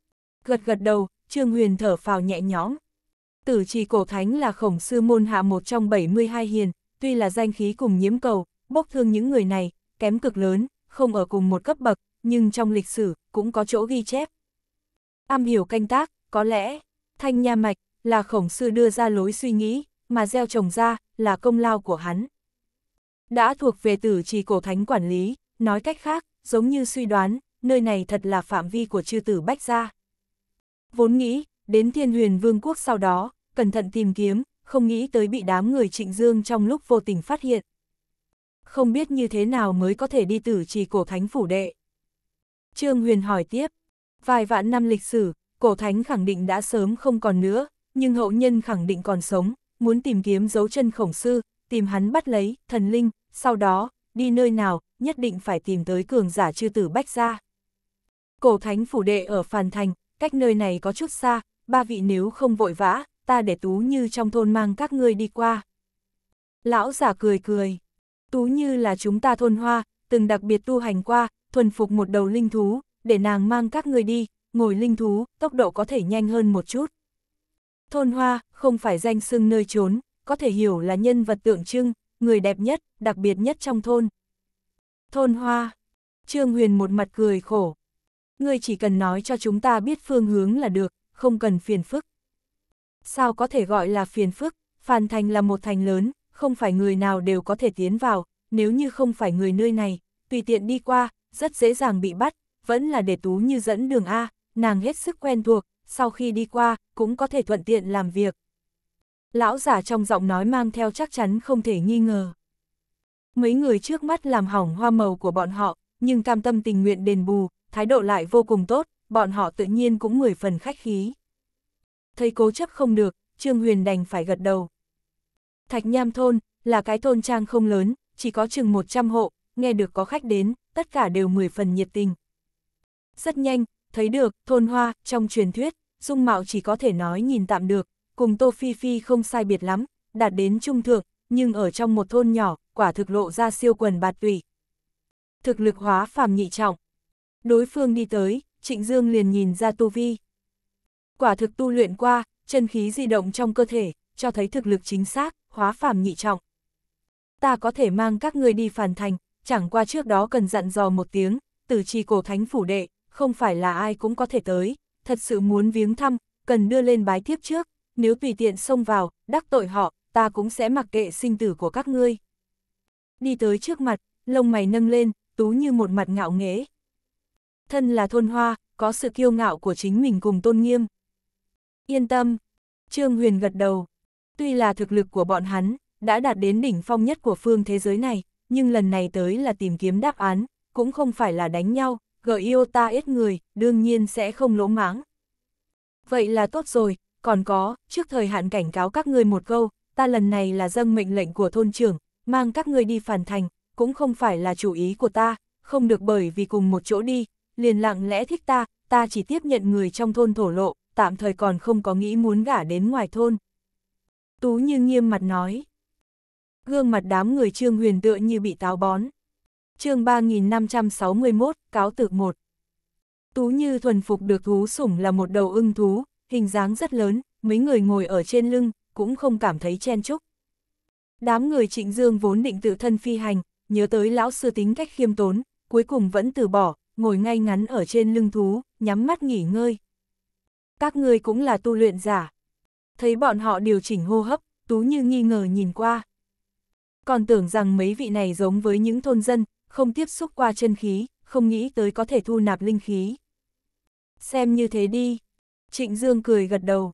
Gật gật đầu, Trương Huyền thở phào nhẹ nhõm. Tử trì cổ thánh là khổng sư môn hạ một trong 72 hiền, tuy là danh khí cùng nhiễm cầu, bốc thương những người này, kém cực lớn, không ở cùng một cấp bậc, nhưng trong lịch sử, cũng có chỗ ghi chép. Am hiểu canh tác, có lẽ, Thanh Nha Mạch là khổng sư đưa ra lối suy nghĩ, mà gieo trồng ra là công lao của hắn. Đã thuộc về tử trì cổ thánh quản lý, nói cách khác, giống như suy đoán, nơi này thật là phạm vi của chư tử Bách Gia. Vốn nghĩ, đến thiên huyền vương quốc sau đó, cẩn thận tìm kiếm, không nghĩ tới bị đám người trịnh dương trong lúc vô tình phát hiện. Không biết như thế nào mới có thể đi tử trì cổ thánh phủ đệ. Trương Huyền hỏi tiếp, vài vạn năm lịch sử, cổ thánh khẳng định đã sớm không còn nữa, nhưng hậu nhân khẳng định còn sống, muốn tìm kiếm dấu chân khổng sư, tìm hắn bắt lấy, thần linh, sau đó, đi nơi nào, nhất định phải tìm tới cường giả chư tử bách ra. Cổ thánh phủ đệ ở Phàn Thành, cách nơi này có chút xa, ba vị nếu không vội vã, ta để Tú Như trong thôn mang các ngươi đi qua. Lão giả cười cười, Tú Như là chúng ta thôn hoa, từng đặc biệt tu hành qua, thuần phục một đầu linh thú, để nàng mang các ngươi đi, ngồi linh thú, tốc độ có thể nhanh hơn một chút. Thôn hoa, không phải danh sưng nơi trốn, có thể hiểu là nhân vật tượng trưng, người đẹp nhất, đặc biệt nhất trong thôn. Thôn hoa, Trương Huyền một mặt cười khổ. Ngươi chỉ cần nói cho chúng ta biết phương hướng là được, không cần phiền phức. Sao có thể gọi là phiền phức, Phan Thành là một thành lớn, không phải người nào đều có thể tiến vào, nếu như không phải người nơi này, tùy tiện đi qua, rất dễ dàng bị bắt, vẫn là để tú như dẫn đường A, nàng hết sức quen thuộc, sau khi đi qua, cũng có thể thuận tiện làm việc. Lão giả trong giọng nói mang theo chắc chắn không thể nghi ngờ. Mấy người trước mắt làm hỏng hoa màu của bọn họ, nhưng cam tâm tình nguyện đền bù, thái độ lại vô cùng tốt, bọn họ tự nhiên cũng mười phần khách khí. Thấy cố chấp không được, Trương Huyền đành phải gật đầu. Thạch Nham Thôn, là cái thôn trang không lớn, chỉ có chừng 100 hộ, nghe được có khách đến, tất cả đều mười phần nhiệt tình. Rất nhanh, Thấy được, thôn hoa, trong truyền thuyết, dung mạo chỉ có thể nói nhìn tạm được, cùng Tô Phi Phi không sai biệt lắm, đạt đến trung thượng, nhưng ở trong một thôn nhỏ, quả thực lộ ra siêu quần bạt tụy. Thực lực hóa phàm nhị trọng. Đối phương đi tới, Trịnh Dương liền nhìn ra tu vi. Quả thực tu luyện qua, chân khí di động trong cơ thể, cho thấy thực lực chính xác, hóa phàm nhị trọng. Ta có thể mang các người đi phản thành, chẳng qua trước đó cần dặn dò một tiếng, từ trì cổ thánh phủ đệ, không phải là ai cũng có thể tới, thật sự muốn viếng thăm, cần đưa lên bái thiếp trước, nếu tùy tiện xông vào, đắc tội họ, ta cũng sẽ mặc kệ sinh tử của các ngươi. Đi tới trước mặt, lông mày nâng lên, tú như một mặt ngạo nghễ. Thân là thôn hoa, có sự kiêu ngạo của chính mình cùng tôn nghiêm. Yên tâm, Trương Huyền gật đầu. Tuy là thực lực của bọn hắn, đã đạt đến đỉnh phong nhất của phương thế giới này, nhưng lần này tới là tìm kiếm đáp án, cũng không phải là đánh nhau, gợi yêu ta ít người, đương nhiên sẽ không lỗ mãng. Vậy là tốt rồi, còn có, trước thời hạn cảnh cáo các ngươi một câu, ta lần này là dâng mệnh lệnh của thôn trưởng, mang các ngươi đi phản thành, cũng không phải là chủ ý của ta, không được bởi vì cùng một chỗ đi, liền lặng lẽ thích ta, ta chỉ tiếp nhận người trong thôn thổ lộ, tạm thời còn không có nghĩ muốn gả đến ngoài thôn. Tú như nghiêm mặt nói. Gương mặt đám người trương huyền tựa như bị táo bón chương 3561, cáo tự một Tú Như thuần phục được thú sủng là một đầu ưng thú, hình dáng rất lớn, mấy người ngồi ở trên lưng, cũng không cảm thấy chen chúc. Đám người trịnh dương vốn định tự thân phi hành, nhớ tới lão sư tính cách khiêm tốn, cuối cùng vẫn từ bỏ, ngồi ngay ngắn ở trên lưng thú, nhắm mắt nghỉ ngơi. Các ngươi cũng là tu luyện giả. Thấy bọn họ điều chỉnh hô hấp, Tú Như nghi ngờ nhìn qua. Còn tưởng rằng mấy vị này giống với những thôn dân, không tiếp xúc qua chân khí, không nghĩ tới có thể thu nạp linh khí. Xem như thế đi. Trịnh Dương cười gật đầu.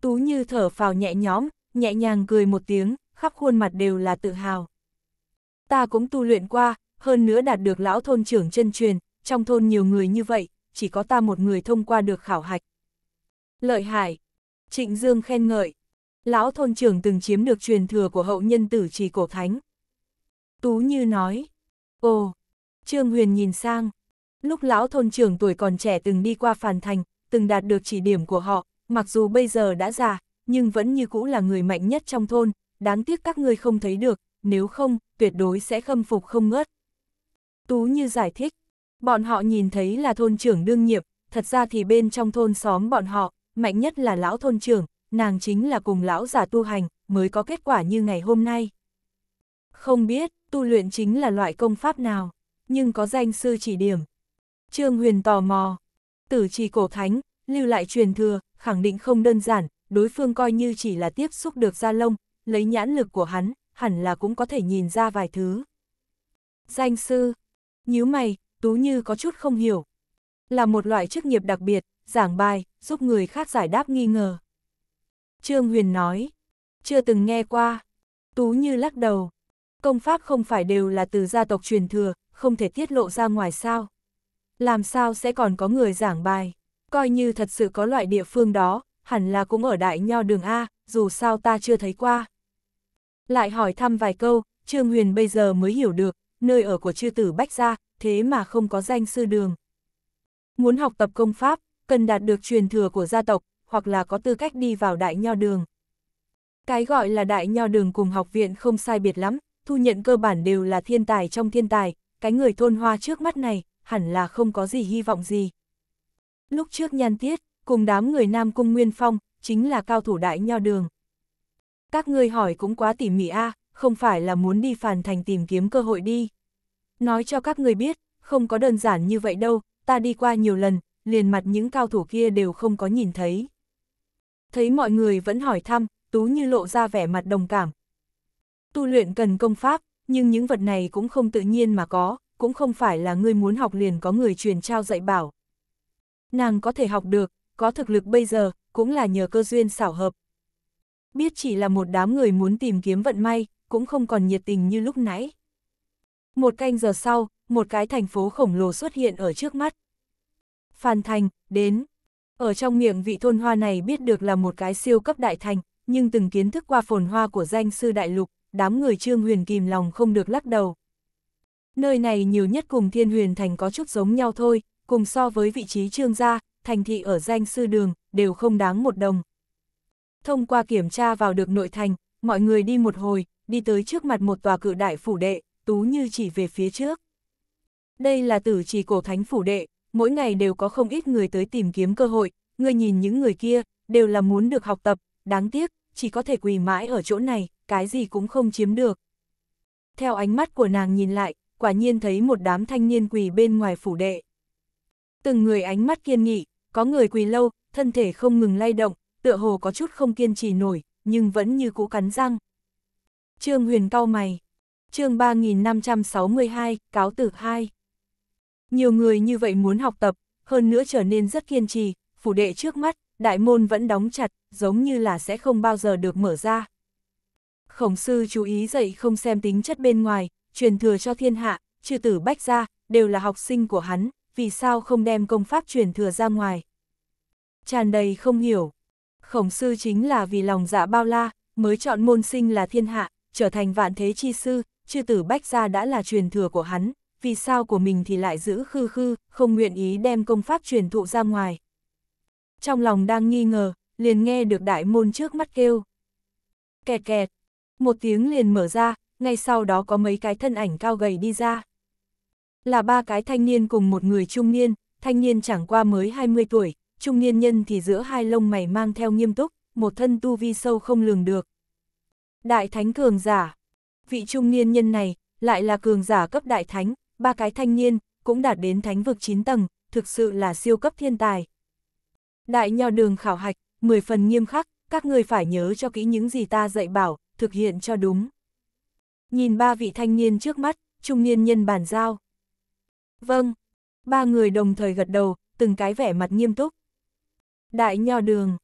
Tú Như thở phào nhẹ nhõm, nhẹ nhàng cười một tiếng, khắp khuôn mặt đều là tự hào. Ta cũng tu luyện qua, hơn nữa đạt được lão thôn trưởng chân truyền, trong thôn nhiều người như vậy, chỉ có ta một người thông qua được khảo hạch. Lợi hại. Trịnh Dương khen ngợi. Lão thôn trưởng từng chiếm được truyền thừa của hậu nhân tử trì cổ thánh. Tú Như nói, Ồ, Trương Huyền nhìn sang, lúc lão thôn trưởng tuổi còn trẻ từng đi qua phàn thành, từng đạt được chỉ điểm của họ, mặc dù bây giờ đã già, nhưng vẫn như cũ là người mạnh nhất trong thôn, đáng tiếc các ngươi không thấy được, nếu không, tuyệt đối sẽ khâm phục không ngớt. Tú như giải thích, bọn họ nhìn thấy là thôn trưởng đương nhiệm, thật ra thì bên trong thôn xóm bọn họ, mạnh nhất là lão thôn trưởng, nàng chính là cùng lão già tu hành, mới có kết quả như ngày hôm nay. Không biết, tu luyện chính là loại công pháp nào, nhưng có danh sư chỉ điểm. Trương Huyền tò mò, tử trì cổ thánh, lưu lại truyền thừa, khẳng định không đơn giản, đối phương coi như chỉ là tiếp xúc được Gia Lông, lấy nhãn lực của hắn, hẳn là cũng có thể nhìn ra vài thứ. Danh sư, nhíu mày, Tú Như có chút không hiểu. Là một loại chức nghiệp đặc biệt, giảng bài, giúp người khác giải đáp nghi ngờ. Trương Huyền nói, chưa từng nghe qua. Tú Như lắc đầu, công pháp không phải đều là từ gia tộc truyền thừa, không thể tiết lộ ra ngoài sao. Làm sao sẽ còn có người giảng bài, coi như thật sự có loại địa phương đó, hẳn là cũng ở đại nho đường A, dù sao ta chưa thấy qua. Lại hỏi thăm vài câu, Trương Huyền bây giờ mới hiểu được, nơi ở của chư tử Bách Gia, thế mà không có danh sư đường. Muốn học tập công pháp, cần đạt được truyền thừa của gia tộc, hoặc là có tư cách đi vào đại nho đường. Cái gọi là đại nho đường cùng học viện không sai biệt lắm, thu nhận cơ bản đều là thiên tài trong thiên tài, cái người thôn hoa trước mắt này, hẳn là không có gì hy vọng gì. Lúc trước nhan tiết, cùng đám người Nam Cung Nguyên Phong, chính là cao thủ đại nho đường. Các ngươi hỏi cũng quá tỉ mỉ a à, không phải là muốn đi phàn thành tìm kiếm cơ hội đi. Nói cho các người biết, không có đơn giản như vậy đâu, ta đi qua nhiều lần, liền mặt những cao thủ kia đều không có nhìn thấy. Thấy mọi người vẫn hỏi thăm, Tú như lộ ra vẻ mặt đồng cảm, Tu luyện cần công pháp, nhưng những vật này cũng không tự nhiên mà có, cũng không phải là ngươi muốn học liền có người truyền trao dạy bảo. Nàng có thể học được, có thực lực bây giờ, cũng là nhờ cơ duyên xảo hợp. Biết chỉ là một đám người muốn tìm kiếm vận may, cũng không còn nhiệt tình như lúc nãy. Một canh giờ sau, một cái thành phố khổng lồ xuất hiện ở trước mắt. Phan Thành, đến. Ở trong miệng vị thôn hoa này biết được là một cái siêu cấp đại thành, nhưng từng kiến thức qua phồn hoa của danh sư đại lục, đám người Trương Huyền kìm lòng không được lắc đầu. Nơi này nhiều nhất cùng Thiên Huyền Thành có chút giống nhau thôi, cùng so với vị trí Trương gia, thành thị ở danh sư đường, đều không đáng một đồng. Thông qua kiểm tra vào được nội thành, mọi người đi một hồi, đi tới trước mặt một tòa cự đại phủ đệ, tú như chỉ về phía trước. Đây là tử trì cổ thánh phủ đệ, mỗi ngày đều có không ít người tới tìm kiếm cơ hội, người nhìn những người kia, đều là muốn được học tập, đáng tiếc, chỉ có thể quỳ mãi ở chỗ này cái gì cũng không chiếm được. Theo ánh mắt của nàng nhìn lại, quả nhiên thấy một đám thanh niên quỳ bên ngoài phủ đệ. Từng người ánh mắt kiên nghị, có người quỳ lâu, thân thể không ngừng lay động, tựa hồ có chút không kiên trì nổi, nhưng vẫn như cũ cắn răng. Trương Huyền cau mày. Chương 3562, cáo tử 2. Nhiều người như vậy muốn học tập, hơn nữa trở nên rất kiên trì, phủ đệ trước mắt, đại môn vẫn đóng chặt, giống như là sẽ không bao giờ được mở ra, khổng sư chú ý dạy không xem tính chất bên ngoài, truyền thừa cho thiên hạ, trừ tử bách ra, đều là học sinh của hắn, vì sao không đem công pháp truyền thừa ra ngoài. Tràn đầy không hiểu, khổng sư chính là vì lòng dạ bao la, mới chọn môn sinh là thiên hạ, trở thành vạn thế chi sư, chư tử bách gia đã là truyền thừa của hắn, vì sao của mình thì lại giữ khư khư, không nguyện ý đem công pháp truyền thụ ra ngoài. Trong lòng đang nghi ngờ, liền nghe được đại môn trước mắt kêu. Kẹt kẹt, một tiếng liền mở ra, ngay sau đó có mấy cái thân ảnh cao gầy đi ra. Là ba cái thanh niên cùng một người trung niên, thanh niên chẳng qua mới 20 tuổi, trung niên nhân thì giữa hai lông mày mang theo nghiêm túc, một thân tu vi sâu không lường được. Đại thánh cường giả, vị trung niên nhân này, lại là cường giả cấp đại thánh, ba cái thanh niên, cũng đạt đến thánh vực 9 tầng, thực sự là siêu cấp thiên tài. Đại nho đường khảo hạch, 10 phần nghiêm khắc, các người phải nhớ cho kỹ những gì ta dạy bảo, thực hiện cho đúng. Nhìn ba vị thanh niên trước mắt, trung niên nhân bản giao. Vâng, ba người đồng thời gật đầu, từng cái vẻ mặt nghiêm túc. Đại nho đường,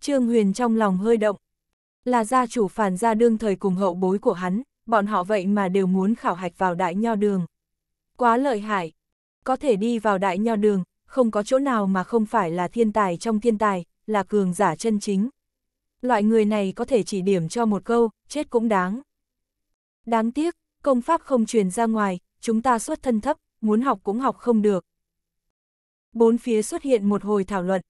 Trương Huyền trong lòng hơi động. Là gia chủ phản gia đương thời cùng hậu bối của hắn, bọn họ vậy mà đều muốn khảo hạch vào đại nho đường. Quá lợi hại, có thể đi vào đại nho đường, không có chỗ nào mà không phải là thiên tài trong thiên tài, là cường giả chân chính loại người này có thể chỉ điểm cho một câu, chết cũng đáng. Đáng tiếc, công pháp không truyền ra ngoài, chúng ta xuất thân thấp, muốn học cũng học không được. Bốn phía xuất hiện một hồi thảo luận.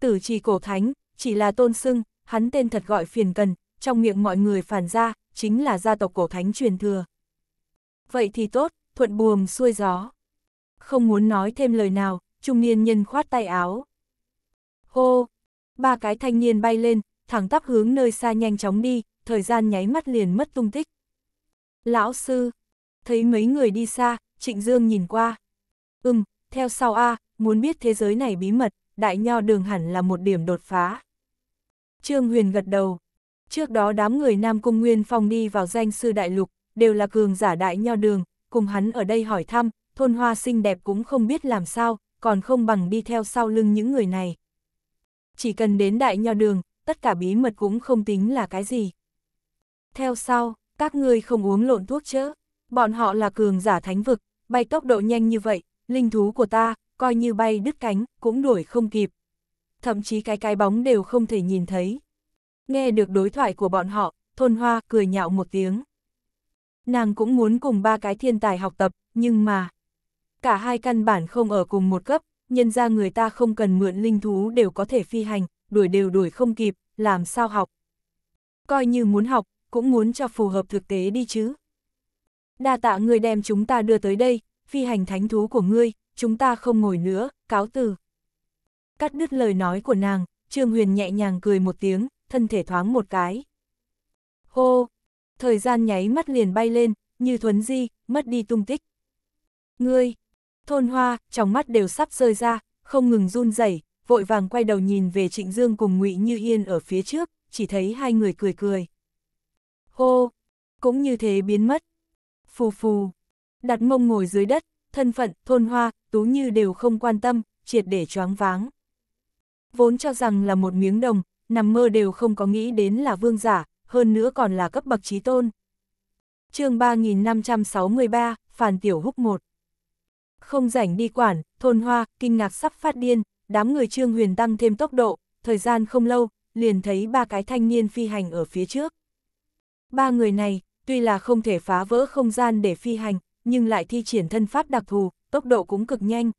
Tử trì cổ thánh, chỉ là tôn sưng, hắn tên thật gọi phiền cần, trong miệng mọi người phản ra, chính là gia tộc cổ thánh truyền thừa. Vậy thì tốt, thuận buồm xuôi gió. Không muốn nói thêm lời nào, trung niên nhân khoát tay áo. Hô, ba cái thanh niên bay lên, thẳng tắp hướng nơi xa nhanh chóng đi, thời gian nháy mắt liền mất tung tích. Lão sư, thấy mấy người đi xa, Trịnh Dương nhìn qua. Ừm, theo sau A, muốn biết thế giới này bí mật, đại nho đường hẳn là một điểm đột phá. Trương Huyền gật đầu. Trước đó đám người Nam Cung Nguyên Phong đi vào danh sư đại lục, đều là cường giả đại nho đường, cùng hắn ở đây hỏi thăm, thôn hoa xinh đẹp cũng không biết làm sao, còn không bằng đi theo sau lưng những người này. Chỉ cần đến đại nho đường, tất cả bí mật cũng không tính là cái gì. Theo sau, các ngươi không uống lộn thuốc chớ, bọn họ là cường giả thánh vực, bay tốc độ nhanh như vậy, linh thú của ta, coi như bay đứt cánh, cũng đuổi không kịp. Thậm chí cái cái bóng đều không thể nhìn thấy. Nghe được đối thoại của bọn họ, thôn hoa cười nhạo một tiếng. Nàng cũng muốn cùng ba cái thiên tài học tập, nhưng mà... Cả hai căn bản không ở cùng một cấp, nhân ra người ta không cần mượn linh thú đều có thể phi hành, đuổi đều đuổi không kịp, làm sao học. Coi như muốn học, cũng muốn cho phù hợp thực tế đi chứ. Đa tạ ngươi đem chúng ta đưa tới đây, phi hành thánh thú của ngươi, chúng ta không ngồi nữa, cáo từ. Cắt đứt lời nói của nàng, Trương Huyền nhẹ nhàng cười một tiếng, thân thể thoáng một cái. Hô! Thời gian nháy mắt liền bay lên, như thuấn di, mất đi tung tích. Ngươi! Thôn hoa, trong mắt đều sắp rơi ra, không ngừng run rẩy vội vàng quay đầu nhìn về Trịnh Dương cùng ngụy Như Yên ở phía trước, chỉ thấy hai người cười cười. Hô! Cũng như thế biến mất. Phù phù! Đặt mông ngồi dưới đất, thân phận, thôn hoa, tú như đều không quan tâm, triệt để choáng váng. Vốn cho rằng là một miếng đồng, nằm mơ đều không có nghĩ đến là vương giả, hơn nữa còn là cấp bậc trí tôn. chương 3563, Phàn Tiểu Húc 1 Không rảnh đi quản, thôn hoa, kinh ngạc sắp phát điên, đám người Trương Huyền tăng thêm tốc độ, thời gian không lâu, liền thấy ba cái thanh niên phi hành ở phía trước. Ba người này, tuy là không thể phá vỡ không gian để phi hành, nhưng lại thi triển thân pháp đặc thù, tốc độ cũng cực nhanh.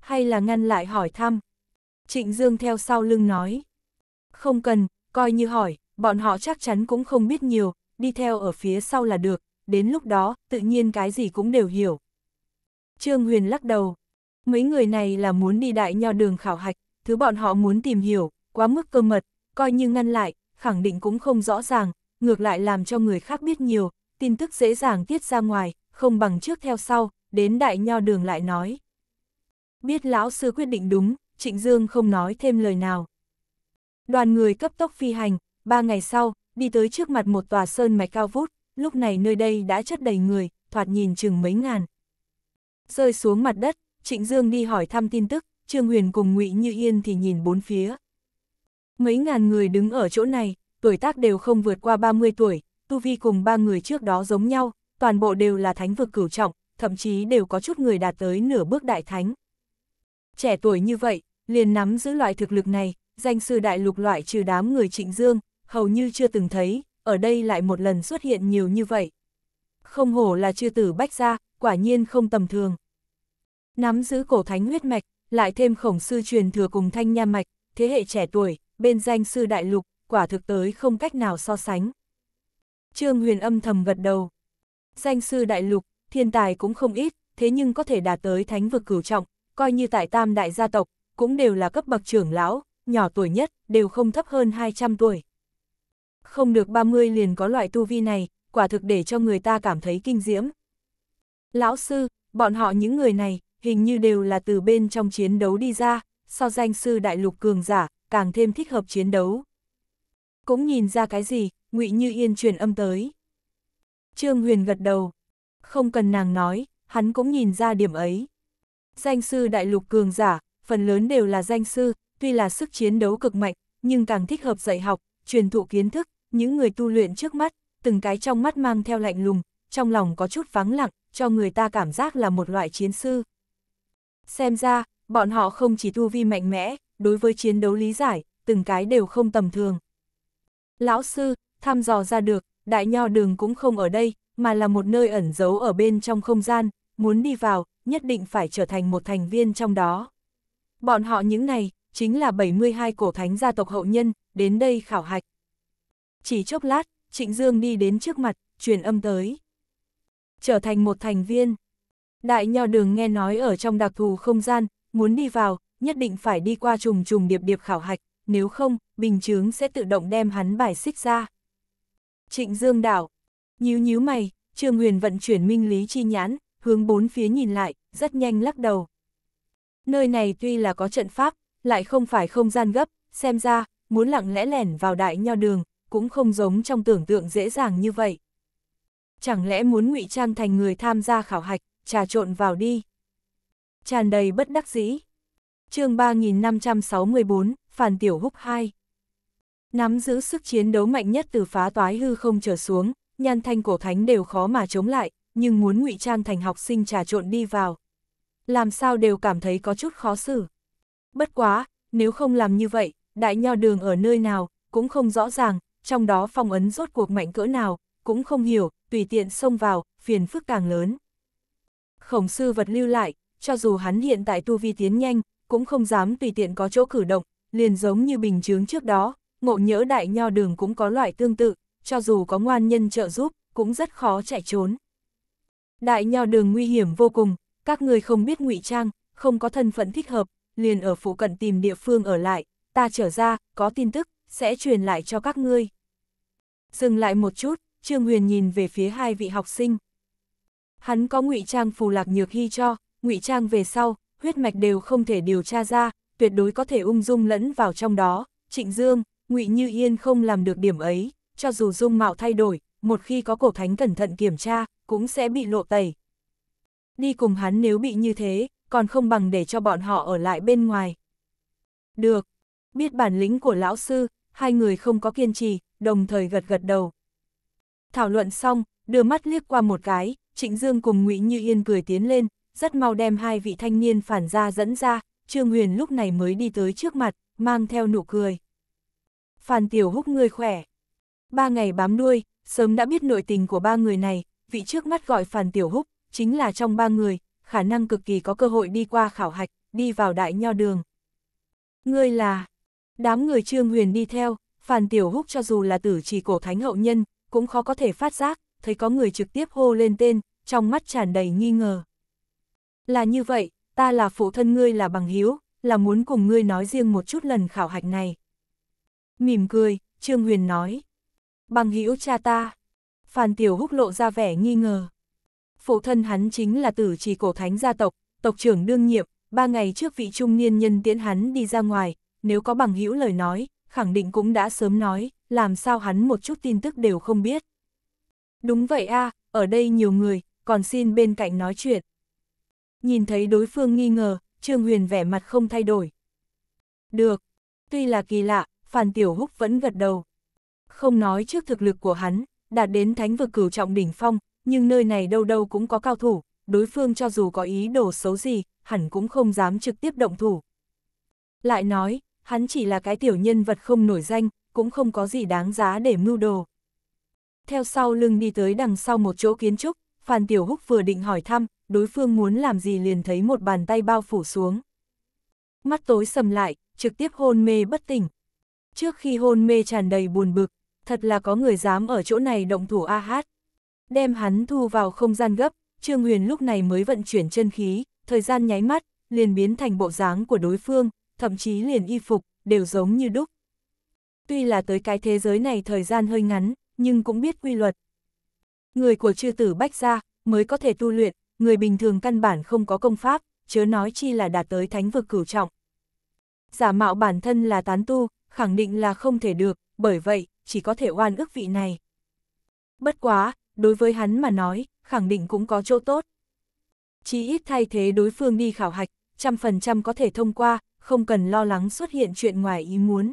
Hay là ngăn lại hỏi thăm? Trịnh Dương theo sau lưng nói. Không cần, coi như hỏi, bọn họ chắc chắn cũng không biết nhiều, đi theo ở phía sau là được, đến lúc đó, tự nhiên cái gì cũng đều hiểu. Trương Huyền lắc đầu mấy người này là muốn đi đại nho đường khảo hạch, thứ bọn họ muốn tìm hiểu, quá mức cơ mật, coi như ngăn lại, khẳng định cũng không rõ ràng, ngược lại làm cho người khác biết nhiều, tin tức dễ dàng tiết ra ngoài, không bằng trước theo sau, đến đại nho đường lại nói. Biết lão sư quyết định đúng, Trịnh Dương không nói thêm lời nào. Đoàn người cấp tốc phi hành, ba ngày sau, đi tới trước mặt một tòa sơn mạch cao vút, lúc này nơi đây đã chất đầy người, thoạt nhìn chừng mấy ngàn. Rơi xuống mặt đất, Trịnh Dương đi hỏi thăm tin tức, Trương Huyền cùng Ngụy Như Yên thì nhìn bốn phía. Mấy ngàn người đứng ở chỗ này, tuổi tác đều không vượt qua 30 tuổi, tu vi cùng ba người trước đó giống nhau, toàn bộ đều là thánh vực cửu trọng, thậm chí đều có chút người đạt tới nửa bước đại thánh. Trẻ tuổi như vậy, liền nắm giữ loại thực lực này, danh sư đại lục loại trừ đám người trịnh dương, hầu như chưa từng thấy, ở đây lại một lần xuất hiện nhiều như vậy. Không hổ là chư tử bách gia, quả nhiên không tầm thường. Nắm giữ cổ thánh huyết mạch, lại thêm khổng sư truyền thừa cùng thanh nha mạch, thế hệ trẻ tuổi, bên danh sư đại lục, quả thực tới không cách nào so sánh. Trương Huyền âm thầm gật đầu. Danh sư đại lục, thiên tài cũng không ít, thế nhưng có thể đạt tới thánh vực cửu trọng, coi như tại tam đại gia tộc, cũng đều là cấp bậc trưởng lão, nhỏ tuổi nhất, đều không thấp hơn 200 tuổi. Không được 30 liền có loại tu vi này, quả thực để cho người ta cảm thấy kinh diễm. Lão sư, bọn họ những người này, hình như đều là từ bên trong chiến đấu đi ra, so danh sư đại lục cường giả, càng thêm thích hợp chiến đấu. Cũng nhìn ra cái gì, ngụy Như Yên truyền âm tới. Trương Huyền gật đầu, không cần nàng nói, hắn cũng nhìn ra điểm ấy. Danh sư đại lục cường giả, phần lớn đều là danh sư, tuy là sức chiến đấu cực mạnh, nhưng càng thích hợp dạy học, truyền thụ kiến thức, những người tu luyện trước mắt, từng cái trong mắt mang theo lạnh lùng, trong lòng có chút vắng lặng, cho người ta cảm giác là một loại chiến sư. Xem ra, bọn họ không chỉ tu vi mạnh mẽ, đối với chiến đấu lý giải, từng cái đều không tầm thường. Lão sư, thăm dò ra được, đại nho đường cũng không ở đây, mà là một nơi ẩn giấu ở bên trong không gian, muốn đi vào, nhất định phải trở thành một thành viên trong đó. Bọn họ những này, chính là 72 cổ thánh gia tộc hậu nhân, đến đây khảo hạch. Chỉ chốc lát, Trịnh Dương đi đến trước mặt, truyền âm tới. Trở thành một thành viên. Đại nho đường nghe nói ở trong đặc thù không gian, muốn đi vào, nhất định phải đi qua trùng trùng điệp điệp khảo hạch, nếu không, bình chướng sẽ tự động đem hắn bài xích ra. Trịnh Dương đảo, nhíu nhíu mày, Trương Huyền vận chuyển minh lý chi nhãn, hướng bốn phía nhìn lại, rất nhanh lắc đầu. Nơi này tuy là có trận pháp, lại không phải không gian gấp, xem ra, muốn lặng lẽ lẻn vào đại nho đường, cũng không giống trong tưởng tượng dễ dàng như vậy. Chẳng lẽ muốn ngụy trang thành người tham gia khảo hạch, trà trộn vào đi. Tràn đầy bất đắc dĩ. chương 3564, Phản Tiểu Húc 2. Nắm giữ sức chiến đấu mạnh nhất từ phá toái hư không trở xuống, nhan thanh cổ thánh đều khó mà chống lại, nhưng muốn ngụy trang thành học sinh trà trộn đi vào. Làm sao đều cảm thấy có chút khó xử. Bất quá, nếu không làm như vậy, đại nho đường ở nơi nào, cũng không rõ ràng, trong đó phong ấn rốt cuộc mạnh cỡ nào, cũng không hiểu, tùy tiện xông vào, phiền phức càng lớn khổng sư vật lưu lại, cho dù hắn hiện tại tu vi tiến nhanh, cũng không dám tùy tiện có chỗ cử động, liền giống như bình chướng trước đó, ngộ nhỡ đại nho đường cũng có loại tương tự, cho dù có ngoan nhân trợ giúp, cũng rất khó chạy trốn. Đại nho đường nguy hiểm vô cùng, các người không biết ngụy trang, không có thân phận thích hợp, liền ở phụ cận tìm địa phương ở lại, ta trở ra, có tin tức, sẽ truyền lại cho các ngươi. Dừng lại một chút, Trương Huyền nhìn về phía hai vị học sinh. Hắn có ngụy trang phù lạc nhược hy cho, ngụy trang về sau, huyết mạch đều không thể điều tra ra, tuyệt đối có thể ung dung lẫn vào trong đó, trịnh dương, ngụy như yên không làm được điểm ấy, cho dù dung mạo thay đổi, một khi có cổ thánh cẩn thận kiểm tra, cũng sẽ bị lộ tẩy. Đi cùng hắn nếu bị như thế, còn không bằng để cho bọn họ ở lại bên ngoài. Được, biết bản lĩnh của lão sư, hai người không có kiên trì, đồng thời gật gật đầu. Thảo luận xong, đưa mắt liếc qua một cái, Trịnh Dương cùng Ngụy Như Yên cười tiến lên, rất mau đem hai vị thanh niên phản ra dẫn ra, Trương Huyền lúc này mới đi tới trước mặt, mang theo nụ cười. Phản Tiểu Húc ngươi khỏe. Ba ngày bám đuôi, sớm đã biết nội tình của ba người này, vị trước mắt gọi Phản Tiểu Húc, chính là trong ba người, khả năng cực kỳ có cơ hội đi qua khảo hạch, đi vào đại nho đường. Ngươi là... Đám người Trương Huyền đi theo, Phản Tiểu Húc cho dù là tử chỉ cổ thánh hậu nhân, cũng khó có thể phát giác, thấy có người trực tiếp hô lên tên, trong mắt tràn đầy nghi ngờ. Là như vậy, ta là phụ thân ngươi là bằng hiếu, là muốn cùng ngươi nói riêng một chút lần khảo hạch này. Mỉm cười, Trương Huyền nói. Bằng hữu cha ta. Phan Tiểu Húc lộ ra vẻ nghi ngờ. Phụ thân hắn chính là tử trì cổ thánh gia tộc, tộc trưởng đương nhiệm, ba ngày trước vị trung niên nhân tiễn hắn đi ra ngoài, nếu có bằng hữu lời nói, khẳng định cũng đã sớm nói, làm sao hắn một chút tin tức đều không biết. Đúng vậy a, à, ở đây nhiều người, còn xin bên cạnh nói chuyện. Nhìn thấy đối phương nghi ngờ, Trương Huyền vẻ mặt không thay đổi. Được, tuy là kỳ lạ, Phan Tiểu Húc vẫn gật đầu. Không nói trước thực lực của hắn, đạt đến thánh vực cửu trọng đỉnh phong, nhưng nơi này đâu đâu cũng có cao thủ, đối phương cho dù có ý đồ xấu gì, hẳn cũng không dám trực tiếp động thủ. Lại nói, hắn chỉ là cái tiểu nhân vật không nổi danh, cũng không có gì đáng giá để mưu đồ. Theo sau lưng đi tới đằng sau một chỗ kiến trúc, Phan Tiểu Húc vừa định hỏi thăm, đối phương muốn làm gì liền thấy một bàn tay bao phủ xuống. Mắt tối sầm lại, trực tiếp hôn mê bất tỉnh. Trước khi hôn mê tràn đầy buồn bực, thật là có người dám ở chỗ này động thủ a hát. Đem hắn thu vào không gian gấp, Trương Huyền lúc này mới vận chuyển chân khí, thời gian nháy mắt, liền biến thành bộ dáng của đối phương, thậm chí liền y phục, đều giống như đúc. Tuy là tới cái thế giới này thời gian hơi ngắn, nhưng cũng biết quy luật. Người của chư tử bách gia mới có thể tu luyện, người bình thường căn bản không có công pháp, chớ nói chi là đạt tới thánh vực cửu trọng. Giả mạo bản thân là tán tu, khẳng định là không thể được, bởi vậy, chỉ có thể oan ức vị này. Bất quá, đối với hắn mà nói, khẳng định cũng có chỗ tốt. Chỉ ít thay thế đối phương đi khảo hạch, trăm phần trăm có thể thông qua, không cần lo lắng xuất hiện chuyện ngoài ý muốn.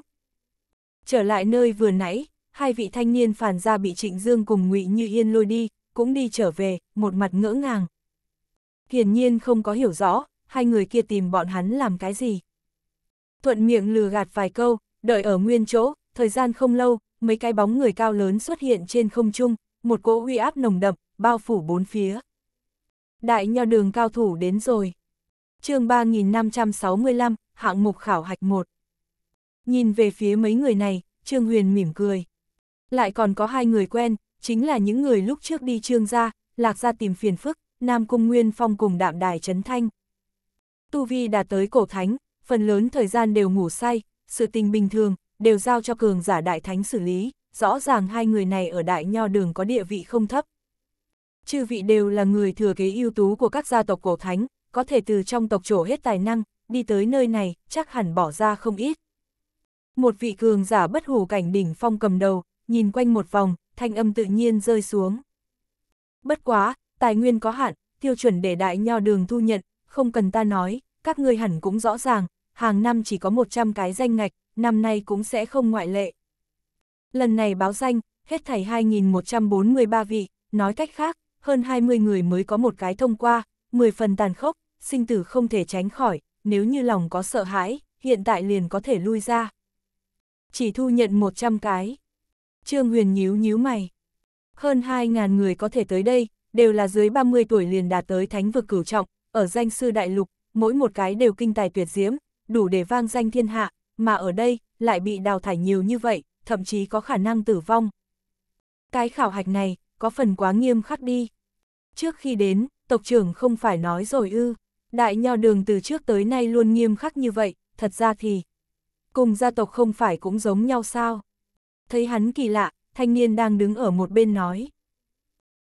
Trở lại nơi vừa nãy, hai vị thanh niên phản ra bị Trịnh Dương cùng ngụy Như Yên lôi đi, cũng đi trở về, một mặt ngỡ ngàng. Hiển nhiên không có hiểu rõ, hai người kia tìm bọn hắn làm cái gì. Thuận miệng lừa gạt vài câu, đợi ở nguyên chỗ, thời gian không lâu, mấy cái bóng người cao lớn xuất hiện trên không trung, một cỗ uy áp nồng đậm, bao phủ bốn phía. Đại nho đường cao thủ đến rồi. chương 3565, hạng mục khảo hạch 1. Nhìn về phía mấy người này, Trương Huyền mỉm cười. Lại còn có hai người quen, chính là những người lúc trước đi trương gia, lạc gia tìm phiền phức, Nam Cung Nguyên Phong cùng đạm đài Trấn Thanh. Tu Vi đã tới cổ thánh, phần lớn thời gian đều ngủ say, sự tình bình thường, đều giao cho cường giả đại thánh xử lý, rõ ràng hai người này ở đại nho đường có địa vị không thấp. Chư vị đều là người thừa kế ưu tú của các gia tộc cổ thánh, có thể từ trong tộc chỗ hết tài năng, đi tới nơi này, chắc hẳn bỏ ra không ít. Một vị cường giả bất hủ cảnh đỉnh phong cầm đầu, nhìn quanh một vòng, thanh âm tự nhiên rơi xuống. Bất quá, tài nguyên có hạn, tiêu chuẩn để đại nho đường thu nhận, không cần ta nói, các ngươi hẳn cũng rõ ràng, hàng năm chỉ có 100 cái danh ngạch, năm nay cũng sẽ không ngoại lệ. Lần này báo danh, hết thảy 2.143 vị, nói cách khác, hơn 20 người mới có một cái thông qua, 10 phần tàn khốc, sinh tử không thể tránh khỏi, nếu như lòng có sợ hãi, hiện tại liền có thể lui ra. Chỉ thu nhận 100 cái. Trương Huyền nhíu nhíu mày. Hơn 2.000 người có thể tới đây, đều là dưới 30 tuổi liền đạt tới thánh vực cửu trọng, ở danh sư đại lục, mỗi một cái đều kinh tài tuyệt diễm, đủ để vang danh thiên hạ, mà ở đây, lại bị đào thải nhiều như vậy, thậm chí có khả năng tử vong. Cái khảo hạch này, có phần quá nghiêm khắc đi. Trước khi đến, tộc trưởng không phải nói rồi ư, đại nho đường từ trước tới nay luôn nghiêm khắc như vậy, thật ra thì, cùng gia tộc không phải cũng giống nhau sao? thấy hắn kỳ lạ, thanh niên đang đứng ở một bên nói.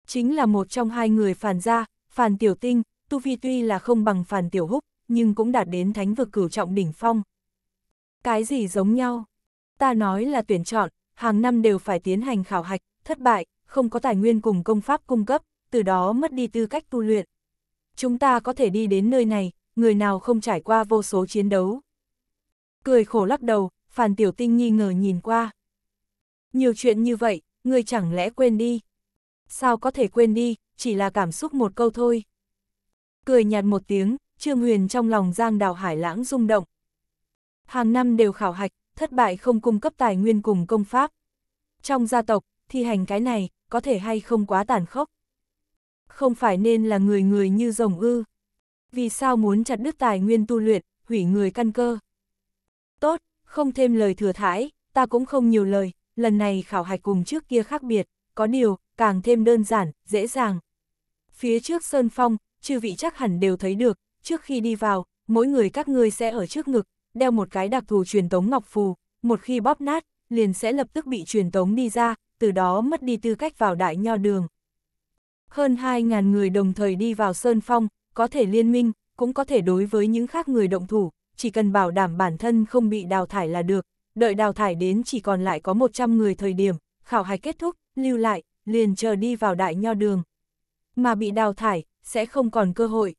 Chính là một trong hai người phản gia, phản tiểu tinh, tu vi tuy là không bằng phản tiểu húc, nhưng cũng đạt đến thánh vực cửu trọng đỉnh phong. Cái gì giống nhau? Ta nói là tuyển chọn, hàng năm đều phải tiến hành khảo hạch, thất bại, không có tài nguyên cùng công pháp cung cấp, từ đó mất đi tư cách tu luyện. Chúng ta có thể đi đến nơi này, người nào không trải qua vô số chiến đấu. Cười khổ lắc đầu, Phản Tiểu Tinh nghi ngờ nhìn qua nhiều chuyện như vậy, ngươi chẳng lẽ quên đi? Sao có thể quên đi, chỉ là cảm xúc một câu thôi. Cười nhạt một tiếng, Trương Huyền trong lòng Giang Đào Hải lãng rung động. Hàng năm đều khảo hạch, thất bại không cung cấp tài nguyên cùng công pháp. Trong gia tộc, thi hành cái này, có thể hay không quá tàn khốc. Không phải nên là người người như rồng ư. Vì sao muốn chặt đứt tài nguyên tu luyện, hủy người căn cơ? Tốt, không thêm lời thừa thãi, ta cũng không nhiều lời, lần này khảo hạch cùng trước kia khác biệt, có điều, càng thêm đơn giản, dễ dàng. Phía trước Sơn Phong, chư vị chắc hẳn đều thấy được, trước khi đi vào, mỗi người các ngươi sẽ ở trước ngực, đeo một cái đặc thù truyền tống ngọc phù, một khi bóp nát, liền sẽ lập tức bị truyền tống đi ra, từ đó mất đi tư cách vào đại nho đường. Hơn 2.000 người đồng thời đi vào Sơn Phong, có thể liên minh, cũng có thể đối với những khác người động thủ, chỉ cần bảo đảm bản thân không bị đào thải là được, đợi đào thải đến chỉ còn lại có 100 người thời điểm, khảo hạch kết thúc, lưu lại, liền chờ đi vào đại nho đường. Mà bị đào thải, sẽ không còn cơ hội.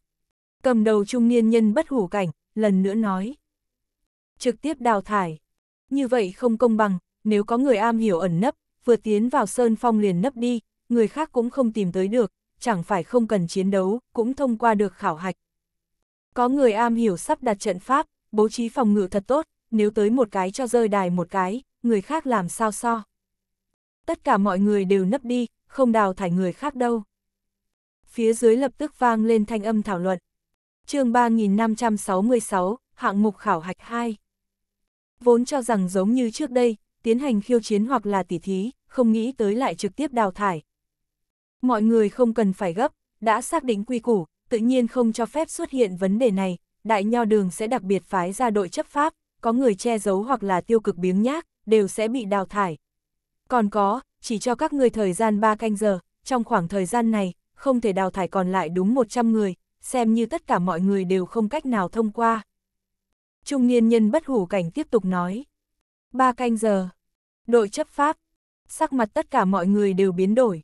Cầm đầu trung niên nhân bất hủ cảnh, lần nữa nói. Trực tiếp đào thải. Như vậy không công bằng, nếu có người am hiểu ẩn nấp, vừa tiến vào sơn phong liền nấp đi, người khác cũng không tìm tới được, chẳng phải không cần chiến đấu, cũng thông qua được khảo hạch. Có người am hiểu sắp đặt trận pháp, bố trí phòng ngự thật tốt, nếu tới một cái cho rơi đài một cái, người khác làm sao so. Tất cả mọi người đều nấp đi, không đào thải người khác đâu. Phía dưới lập tức vang lên thanh âm thảo luận. chương 3566, hạng mục khảo hạch 2. Vốn cho rằng giống như trước đây, tiến hành khiêu chiến hoặc là tỉ thí, không nghĩ tới lại trực tiếp đào thải. Mọi người không cần phải gấp, đã xác định quy củ, tự nhiên không cho phép xuất hiện vấn đề này, đại nho đường sẽ đặc biệt phái ra đội chấp pháp, có người che giấu hoặc là tiêu cực biếng nhác, đều sẽ bị đào thải. Còn có, chỉ cho các người thời gian 3 canh giờ, trong khoảng thời gian này, không thể đào thải còn lại đúng 100 người, xem như tất cả mọi người đều không cách nào thông qua. Trung niên nhân bất hủ cảnh tiếp tục nói. Ba canh giờ. Đội chấp pháp. Sắc mặt tất cả mọi người đều biến đổi.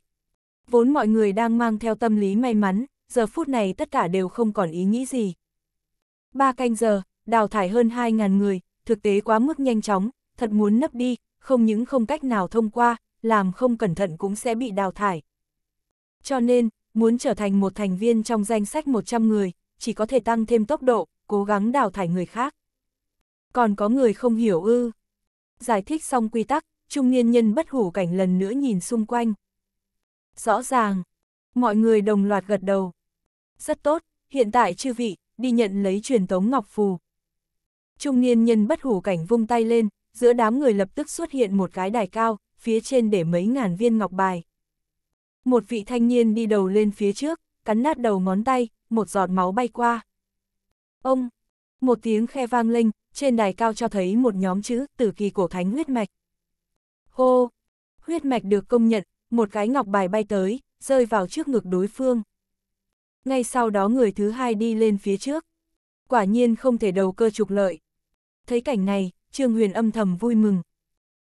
Vốn mọi người đang mang theo tâm lý may mắn, giờ phút này tất cả đều không còn ý nghĩ gì. Ba canh giờ, đào thải hơn 2.000 người, thực tế quá mức nhanh chóng, thật muốn nấp đi, không những không cách nào thông qua, làm không cẩn thận cũng sẽ bị đào thải. Cho nên, muốn trở thành một thành viên trong danh sách 100 người, chỉ có thể tăng thêm tốc độ, cố gắng đào thải người khác. Còn có người không hiểu ư. Giải thích xong quy tắc, trung niên nhân bất hủ cảnh lần nữa nhìn xung quanh. Rõ ràng, mọi người đồng loạt gật đầu. Rất tốt, hiện tại chư vị, đi nhận lấy truyền tống ngọc phù, trung niên nhân bất hủ cảnh vung tay lên, giữa đám người lập tức xuất hiện một cái đài cao, phía trên để mấy ngàn viên ngọc bài. Một vị thanh niên đi đầu lên phía trước, cắn nát đầu ngón tay, một giọt máu bay qua. Ông, một tiếng khe vang lên, trên đài cao cho thấy một nhóm chữ tử kỳ cổ thánh huyết mạch. Hô, huyết mạch được công nhận, một cái ngọc bài bay tới, rơi vào trước ngực đối phương. Ngay sau đó người thứ hai đi lên phía trước. Quả nhiên không thể đầu cơ trục lợi, Thấy cảnh này, Trương Huyền âm thầm vui mừng.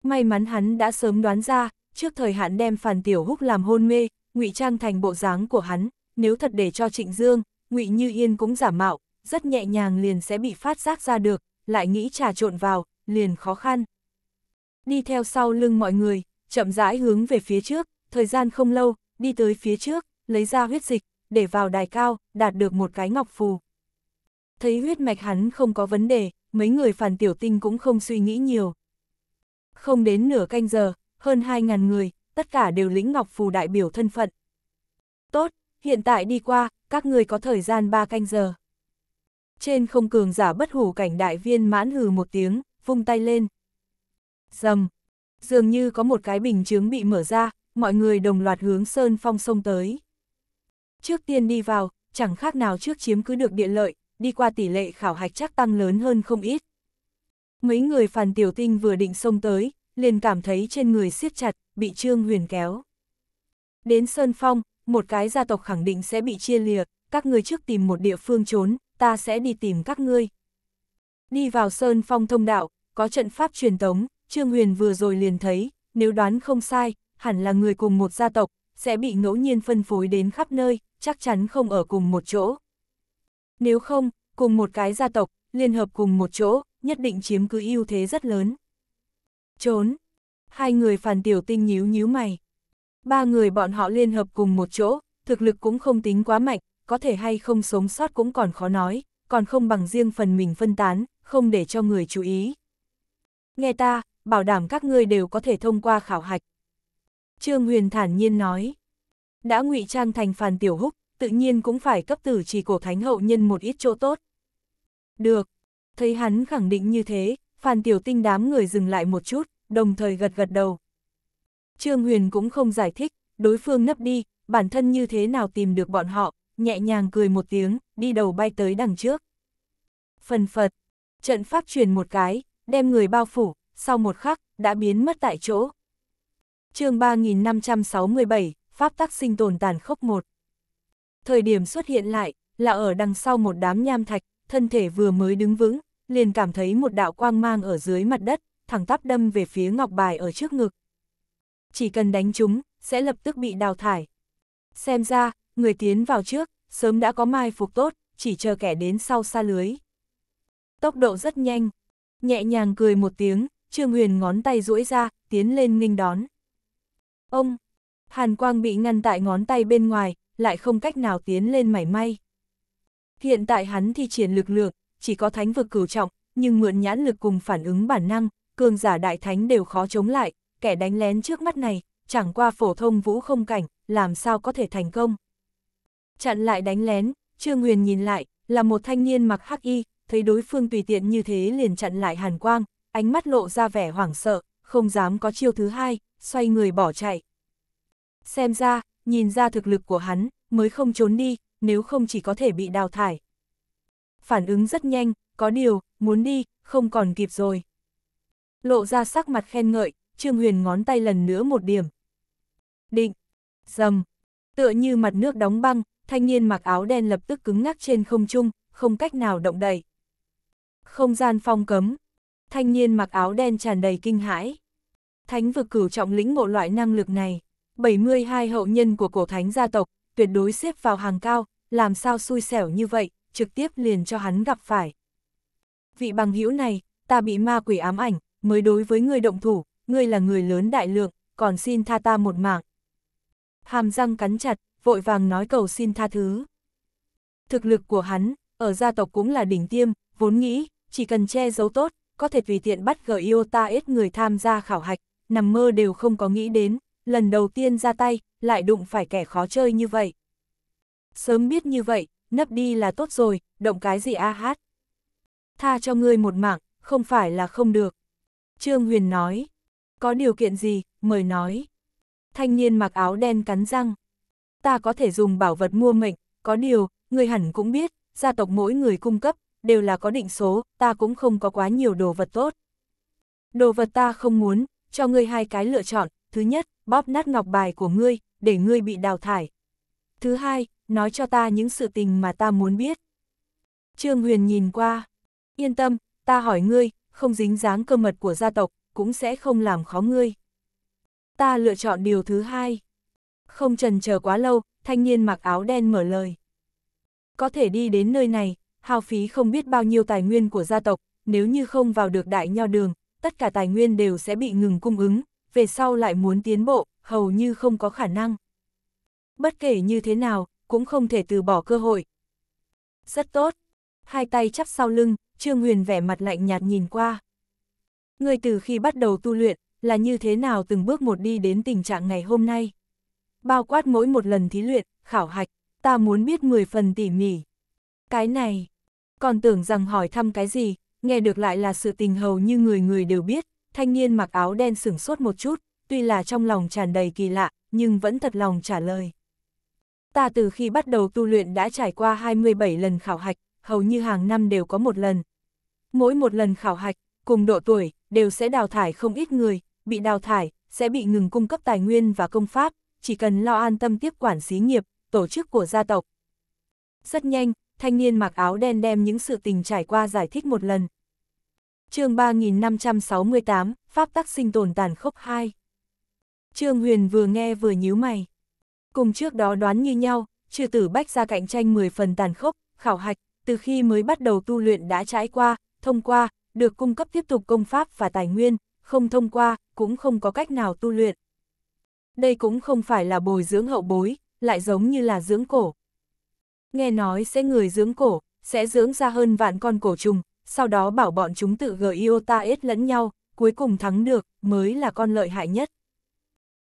May mắn hắn đã sớm đoán ra, trước thời hạn đem phản Tiểu Húc làm hôn mê, ngụy trang thành bộ dáng của hắn, nếu thật để cho Trịnh Dương, ngụy Như Yên cũng giả mạo, rất nhẹ nhàng liền sẽ bị phát giác ra được, lại nghĩ trà trộn vào, liền khó khăn. Đi theo sau lưng mọi người, chậm rãi hướng về phía trước, thời gian không lâu, đi tới phía trước, lấy ra huyết dịch, để vào đài cao, đạt được một cái ngọc phù. Thấy huyết mạch hắn không có vấn đề, mấy người phản tiểu tinh cũng không suy nghĩ nhiều. Không đến nửa canh giờ, hơn 2.000 người, tất cả đều lĩnh ngọc phù đại biểu thân phận. Tốt, hiện tại đi qua, các người có thời gian 3 canh giờ. Trên không cường giả bất hủ cảnh đại viên mãn hừ một tiếng, vung tay lên. Dầm, dường như có một cái bình chướng bị mở ra, mọi người đồng loạt hướng sơn phong sông tới. Trước tiên đi vào, chẳng khác nào trước chiếm cứ được địa lợi, đi qua tỷ lệ khảo hạch chắc tăng lớn hơn không ít. Mấy người phàn tiểu tinh vừa định xông tới, liền cảm thấy trên người siết chặt, bị Trương Huyền kéo. Đến Sơn Phong, một cái gia tộc khẳng định sẽ bị chia lìa, các ngươi trước tìm một địa phương trốn, ta sẽ đi tìm các ngươi. Đi vào Sơn Phong thông đạo, có trận pháp truyền tống, Trương Huyền vừa rồi liền thấy, nếu đoán không sai, hẳn là người cùng một gia tộc, sẽ bị ngẫu nhiên phân phối đến khắp nơi, chắc chắn không ở cùng một chỗ. Nếu không, cùng một cái gia tộc, liên hợp cùng một chỗ, nhất định chiếm cứ ưu thế rất lớn. Trốn. Hai người phản tiểu tinh nhíu nhíu mày. Ba người bọn họ liên hợp cùng một chỗ, thực lực cũng không tính quá mạnh, có thể hay không sống sót cũng còn khó nói, còn không bằng riêng phần mình phân tán, không để cho người chú ý. Nghe ta, bảo đảm các ngươi đều có thể thông qua khảo hạch. Trương Huyền thản nhiên nói. Đã ngụy trang thành phàn tiểu húc, tự nhiên cũng phải cấp tử chỉ cổ Thánh Hậu Nhân một ít chỗ tốt. Được. Thấy hắn khẳng định như thế, Phan Tiểu Tinh đám người dừng lại một chút, đồng thời gật gật đầu. Trương Huyền cũng không giải thích, đối phương nấp đi, bản thân như thế nào tìm được bọn họ, nhẹ nhàng cười một tiếng, đi đầu bay tới đằng trước. Phần phật, trận pháp truyền một cái, đem người bao phủ, sau một khắc, đã biến mất tại chỗ. chương 3567, Pháp tắc sinh tồn tàn khốc một thời điểm xuất hiện lại, là ở đằng sau một đám nham thạch, thân thể vừa mới đứng vững, liền cảm thấy một đạo quang mang ở dưới mặt đất, thẳng tắp đâm về phía ngọc bài ở trước ngực. Chỉ cần đánh chúng, sẽ lập tức bị đào thải. Xem ra, người tiến vào trước, sớm đã có mai phục tốt, chỉ chờ kẻ đến sau xa lưới. Tốc độ rất nhanh, nhẹ nhàng cười một tiếng, Trương Huyền ngón tay duỗi ra, tiến lên nghênh đón. Ông, Hàn Quang bị ngăn tại ngón tay bên ngoài, lại không cách nào tiến lên mảy may. Hiện tại hắn thi triển lực lượng, chỉ có thánh vực cửu trọng, nhưng mượn nhãn lực cùng phản ứng bản năng, cường giả đại thánh đều khó chống lại, kẻ đánh lén trước mắt này, chẳng qua phổ thông vũ không cảnh, làm sao có thể thành công. Chặn lại đánh lén, Trương Huyền nhìn lại, là một thanh niên mặc hắc y, thấy đối phương tùy tiện như thế liền chặn lại hàn quang, ánh mắt lộ ra vẻ hoảng sợ, không dám có chiêu thứ hai, xoay người bỏ chạy. Xem ra, nhìn ra thực lực của hắn, mới không trốn đi, nếu không chỉ có thể bị đào thải. Phản ứng rất nhanh, có điều, muốn đi, không còn kịp rồi. Lộ ra sắc mặt khen ngợi, Trương Huyền ngón tay lần nữa một điểm. Định, dầm, tựa như mặt nước đóng băng, thanh niên mặc áo đen lập tức cứng ngắc trên không trung, không cách nào động đậy. Không gian phong cấm, thanh niên mặc áo đen tràn đầy kinh hãi. Thánh vực cửu trọng lĩnh ngộ loại năng lực này. 72 hậu nhân của cổ thánh gia tộc, tuyệt đối xếp vào hàng cao, làm sao xui xẻo như vậy, trực tiếp liền cho hắn gặp phải. Vị bằng hữu này, ta bị ma quỷ ám ảnh, mới đối với người động thủ, ngươi là người lớn đại lượng, còn xin tha ta một mạng. Hàm răng cắn chặt, vội vàng nói cầu xin tha thứ. Thực lực của hắn, ở gia tộc cũng là đỉnh tiêm, vốn nghĩ, chỉ cần che giấu tốt, có thể tùy tiện bắt GIOTA ít người tham gia khảo hạch, nằm mơ đều không có nghĩ đến, lần đầu tiên ra tay, lại đụng phải kẻ khó chơi như vậy. Sớm biết như vậy, nấp đi là tốt rồi, động cái gì a hát. Tha cho ngươi một mạng, không phải là không được. Trương Huyền nói, có điều kiện gì, mời nói. Thanh niên mặc áo đen cắn răng. Ta có thể dùng bảo vật mua mệnh, có điều, người hẳn cũng biết, gia tộc mỗi người cung cấp, đều là có định số, ta cũng không có quá nhiều đồ vật tốt. Đồ vật ta không muốn, cho ngươi hai cái lựa chọn, Thứ nhất, bóp nát ngọc bài của ngươi, để ngươi bị đào thải. Thứ hai, nói cho ta những sự tình mà ta muốn biết. Trương Huyền nhìn qua. Yên tâm, ta hỏi ngươi, không dính dáng cơ mật của gia tộc, cũng sẽ không làm khó ngươi. Ta lựa chọn điều thứ hai. Không trần chờ quá lâu, thanh niên mặc áo đen mở lời. Có thể đi đến nơi này, hao phí không biết bao nhiêu tài nguyên của gia tộc, nếu như không vào được đại nho đường, tất cả tài nguyên đều sẽ bị ngừng cung ứng, về sau lại muốn tiến bộ, hầu như không có khả năng. Bất kể như thế nào, cũng không thể từ bỏ cơ hội. Rất tốt. Hai tay chắp sau lưng, Trương Huyền vẻ mặt lạnh nhạt nhìn qua. Người từ khi bắt đầu tu luyện, là như thế nào từng bước một đi đến tình trạng ngày hôm nay? Bao quát mỗi một lần thí luyện, khảo hạch, ta muốn biết 10 phần tỉ mỉ. Cái này, còn tưởng rằng hỏi thăm cái gì, nghe được lại là sự tình hầu như người người đều biết, thanh niên mặc áo đen sửng sốt một chút, tuy là trong lòng tràn đầy kỳ lạ, nhưng vẫn thật lòng trả lời. Ta từ khi bắt đầu tu luyện đã trải qua 27 lần khảo hạch, hầu như hàng năm đều có một lần. Mỗi một lần khảo hạch, cùng độ tuổi, đều sẽ đào thải không ít người, bị đào thải, sẽ bị ngừng cung cấp tài nguyên và công pháp, chỉ cần lo an tâm tiếp quản xí nghiệp, tổ chức của gia tộc. Rất nhanh, thanh niên mặc áo đen đem những sự tình trải qua giải thích một lần, chương 3568, Pháp tắc sinh tồn tàn khốc 2. Trương Huyền vừa nghe vừa nhíu mày. Cùng trước đó đoán như nhau, trừ tử bách ra cạnh tranh 10 phần tàn khốc, khảo hạch, từ khi mới bắt đầu tu luyện đã trải qua, thông qua, được cung cấp tiếp tục công pháp và tài nguyên, không thông qua, cũng không có cách nào tu luyện. Đây cũng không phải là bồi dưỡng hậu bối, lại giống như là dưỡng cổ. Nghe nói sẽ người dưỡng cổ, sẽ dưỡng ra hơn vạn con cổ trùng, sau đó bảo bọn chúng tự gờ Iotaết lẫn nhau, cuối cùng thắng được, mới là con lợi hại nhất.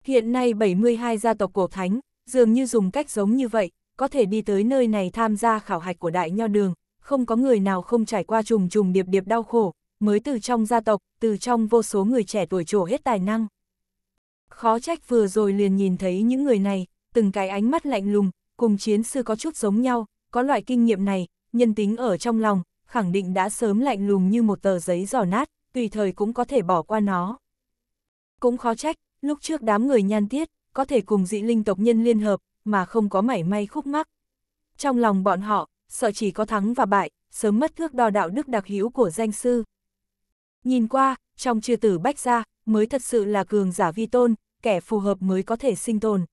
Hiện nay 72 gia tộc cổ thánh, dường như dùng cách giống như vậy, có thể đi tới nơi này tham gia khảo hạch của đại nho đường, không có người nào không trải qua trùng trùng điệp điệp đau khổ, mới từ trong gia tộc, từ trong vô số người trẻ tuổi trổ hết tài năng. Khó trách vừa rồi liền nhìn thấy những người này, từng cái ánh mắt lạnh lùng, cùng chiến sư có chút giống nhau, có loại kinh nghiệm này, nhân tính ở trong lòng, khẳng định đã sớm lạnh lùng như một tờ giấy giò nát, tùy thời cũng có thể bỏ qua nó. Cũng khó trách, lúc trước đám người nhan tiết, có thể cùng dị linh tộc nhân liên hợp, mà không có mảy may khúc mắc. Trong lòng bọn họ, sợ chỉ có thắng và bại, sớm mất thước đo đạo đức đặc hữu của danh sư. Nhìn qua, trong chư tử bách gia, mới thật sự là cường giả vi tôn, kẻ phù hợp mới có thể sinh tồn.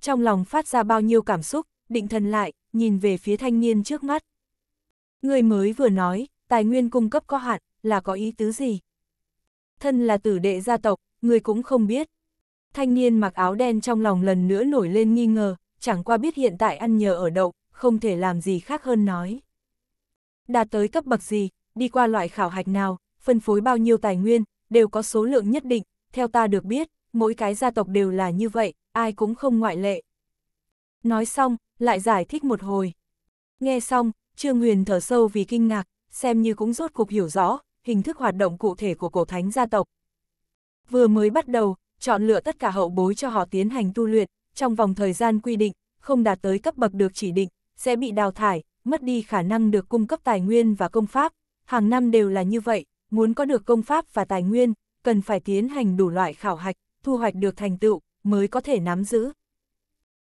Trong lòng phát ra bao nhiêu cảm xúc, định thần lại, nhìn về phía thanh niên trước mắt. Người mới vừa nói, tài nguyên cung cấp có hạn, là có ý tứ gì? Thân là tử đệ gia tộc, người cũng không biết. Thanh niên mặc áo đen trong lòng lần nữa nổi lên nghi ngờ, chẳng qua biết hiện tại ăn nhờ ở đậu, không thể làm gì khác hơn nói. Đạt tới cấp bậc gì, đi qua loại khảo hạch nào, phân phối bao nhiêu tài nguyên, đều có số lượng nhất định, theo ta được biết, mỗi cái gia tộc đều là như vậy, ai cũng không ngoại lệ. Nói xong, lại giải thích một hồi. Nghe xong, Trương Huyền thở sâu vì kinh ngạc, xem như cũng rốt cục hiểu rõ, hình thức hoạt động cụ thể của cổ thánh gia tộc. Vừa mới bắt đầu, chọn lựa tất cả hậu bối cho họ tiến hành tu luyện, trong vòng thời gian quy định, không đạt tới cấp bậc được chỉ định, sẽ bị đào thải, mất đi khả năng được cung cấp tài nguyên và công pháp. Hàng năm đều là như vậy, muốn có được công pháp và tài nguyên, cần phải tiến hành đủ loại khảo hạch, thu hoạch được thành tựu, mới có thể nắm giữ.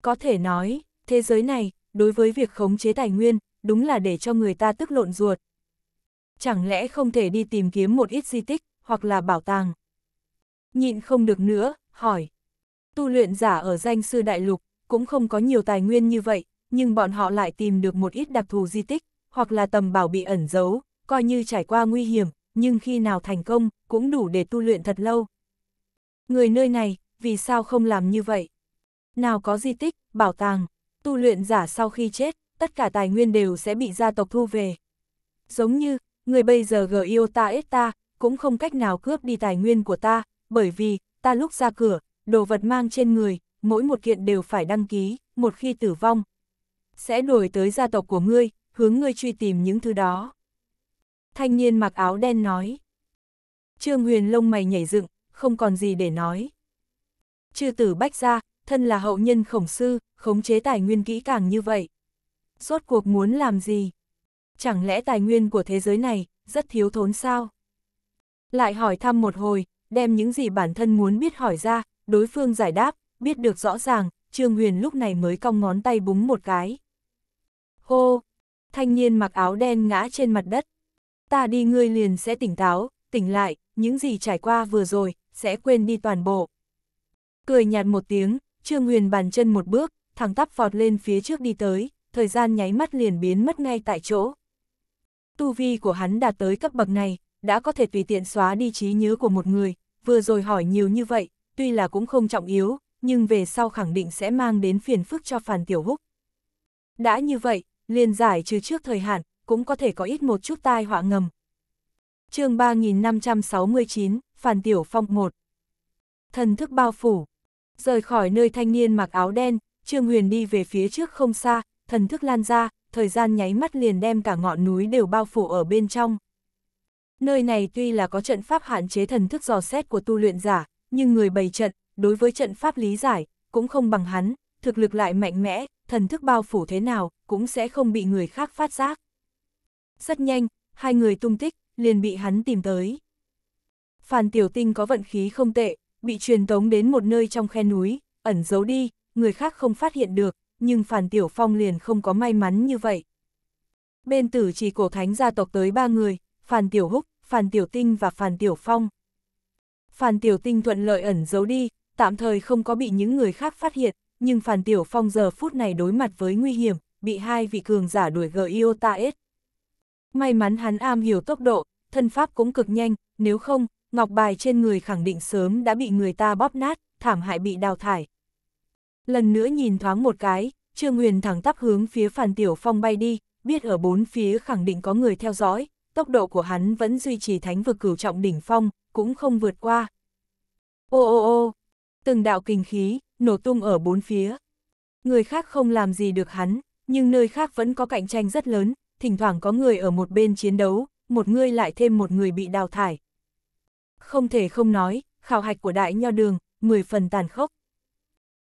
Có thể nói, thế giới này, đối với việc khống chế tài nguyên, đúng là để cho người ta tức lộn ruột. Chẳng lẽ không thể đi tìm kiếm một ít di tích, hoặc là bảo tàng? Nhịn không được nữa, hỏi. Tu luyện giả ở danh sư đại lục, cũng không có nhiều tài nguyên như vậy, nhưng bọn họ lại tìm được một ít đặc thù di tích, hoặc là tầm bảo bị ẩn giấu, coi như trải qua nguy hiểm, nhưng khi nào thành công, cũng đủ để tu luyện thật lâu. Người nơi này, vì sao không làm như vậy? Nào có di tích, bảo tàng, tu luyện giả sau khi chết, tất cả tài nguyên đều sẽ bị gia tộc thu về. Giống như, người bây giờ gờ yêu ta ết ta, cũng không cách nào cướp đi tài nguyên của ta, bởi vì, ta lúc ra cửa, đồ vật mang trên người, mỗi một kiện đều phải đăng ký, một khi tử vong. Sẽ đổi tới gia tộc của ngươi, hướng ngươi truy tìm những thứ đó. Thanh niên mặc áo đen nói. Trương Huyền lông mày nhảy dựng, không còn gì để nói. Chư tử bách ra, thân là hậu nhân khổng sư, khống chế tài nguyên kỹ càng như vậy rốt cuộc muốn làm gì? Chẳng lẽ tài nguyên của thế giới này rất thiếu thốn sao? Lại hỏi thăm một hồi, đem những gì bản thân muốn biết hỏi ra, đối phương giải đáp, biết được rõ ràng, Trương Huyền lúc này mới cong ngón tay búng một cái. Hô! Thanh niên mặc áo đen ngã trên mặt đất. Ta đi ngươi liền sẽ tỉnh táo, tỉnh lại, những gì trải qua vừa rồi, sẽ quên đi toàn bộ. Cười nhạt một tiếng, Trương Huyền bàn chân một bước, thẳng tắp vọt lên phía trước đi tới, thời gian nháy mắt liền biến mất ngay tại chỗ. Tu vi của hắn đạt tới cấp bậc này, đã có thể tùy tiện xóa đi trí nhớ của một người, vừa rồi hỏi nhiều như vậy, tuy là cũng không trọng yếu, nhưng về sau khẳng định sẽ mang đến phiền phức cho Phàn Tiểu Húc. Đã như vậy, liền giải trừ trước thời hạn, cũng có thể có ít một chút tai họa ngầm. chương 3569, Phàn Tiểu Phong 1 Thần thức bao phủ Rời khỏi nơi thanh niên mặc áo đen, Trương Huyền đi về phía trước không xa, thần thức lan ra, thời gian nháy mắt liền đem cả ngọn núi đều bao phủ ở bên trong. Nơi này tuy là có trận pháp hạn chế thần thức dò xét của tu luyện giả, nhưng người bày trận, đối với trận pháp lý giải, cũng không bằng hắn, thực lực lại mạnh mẽ, thần thức bao phủ thế nào, cũng sẽ không bị người khác phát giác. Rất nhanh, hai người tung tích, liền bị hắn tìm tới. phàn Tiểu Tinh có vận khí không tệ, bị truyền tống đến một nơi trong khe núi, ẩn giấu đi, người khác không phát hiện được, nhưng Phản Tiểu Phong liền không có may mắn như vậy. Bên tử chỉ cổ thánh gia tộc tới ba người, Phản Tiểu Húc, Phản Tiểu Tinh và Phản Tiểu Phong. Phản Tiểu Tinh thuận lợi ẩn giấu đi, tạm thời không có bị những người khác phát hiện, nhưng Phản Tiểu Phong giờ phút này đối mặt với nguy hiểm, bị hai vị cường giả đuổi gờ Iotaes. May mắn hắn am hiểu tốc độ, thân pháp cũng cực nhanh, nếu không, ngọc bài trên người khẳng định sớm đã bị người ta bóp nát, thảm hại bị đào thải, Lần nữa nhìn thoáng một cái, Trương Huyền thẳng tắp hướng phía Phản Tiểu Phong bay đi, biết ở bốn phía khẳng định có người theo dõi, tốc độ của hắn vẫn duy trì thánh vực cửu trọng đỉnh phong, cũng không vượt qua. Ô ô ô, từng đạo kinh khí, nổ tung ở bốn phía. Người khác không làm gì được hắn, nhưng nơi khác vẫn có cạnh tranh rất lớn, thỉnh thoảng có người ở một bên chiến đấu, một người lại thêm một người bị đào thải. Không thể không nói, khảo hạch của đại nho đường, 10 phần tàn khốc.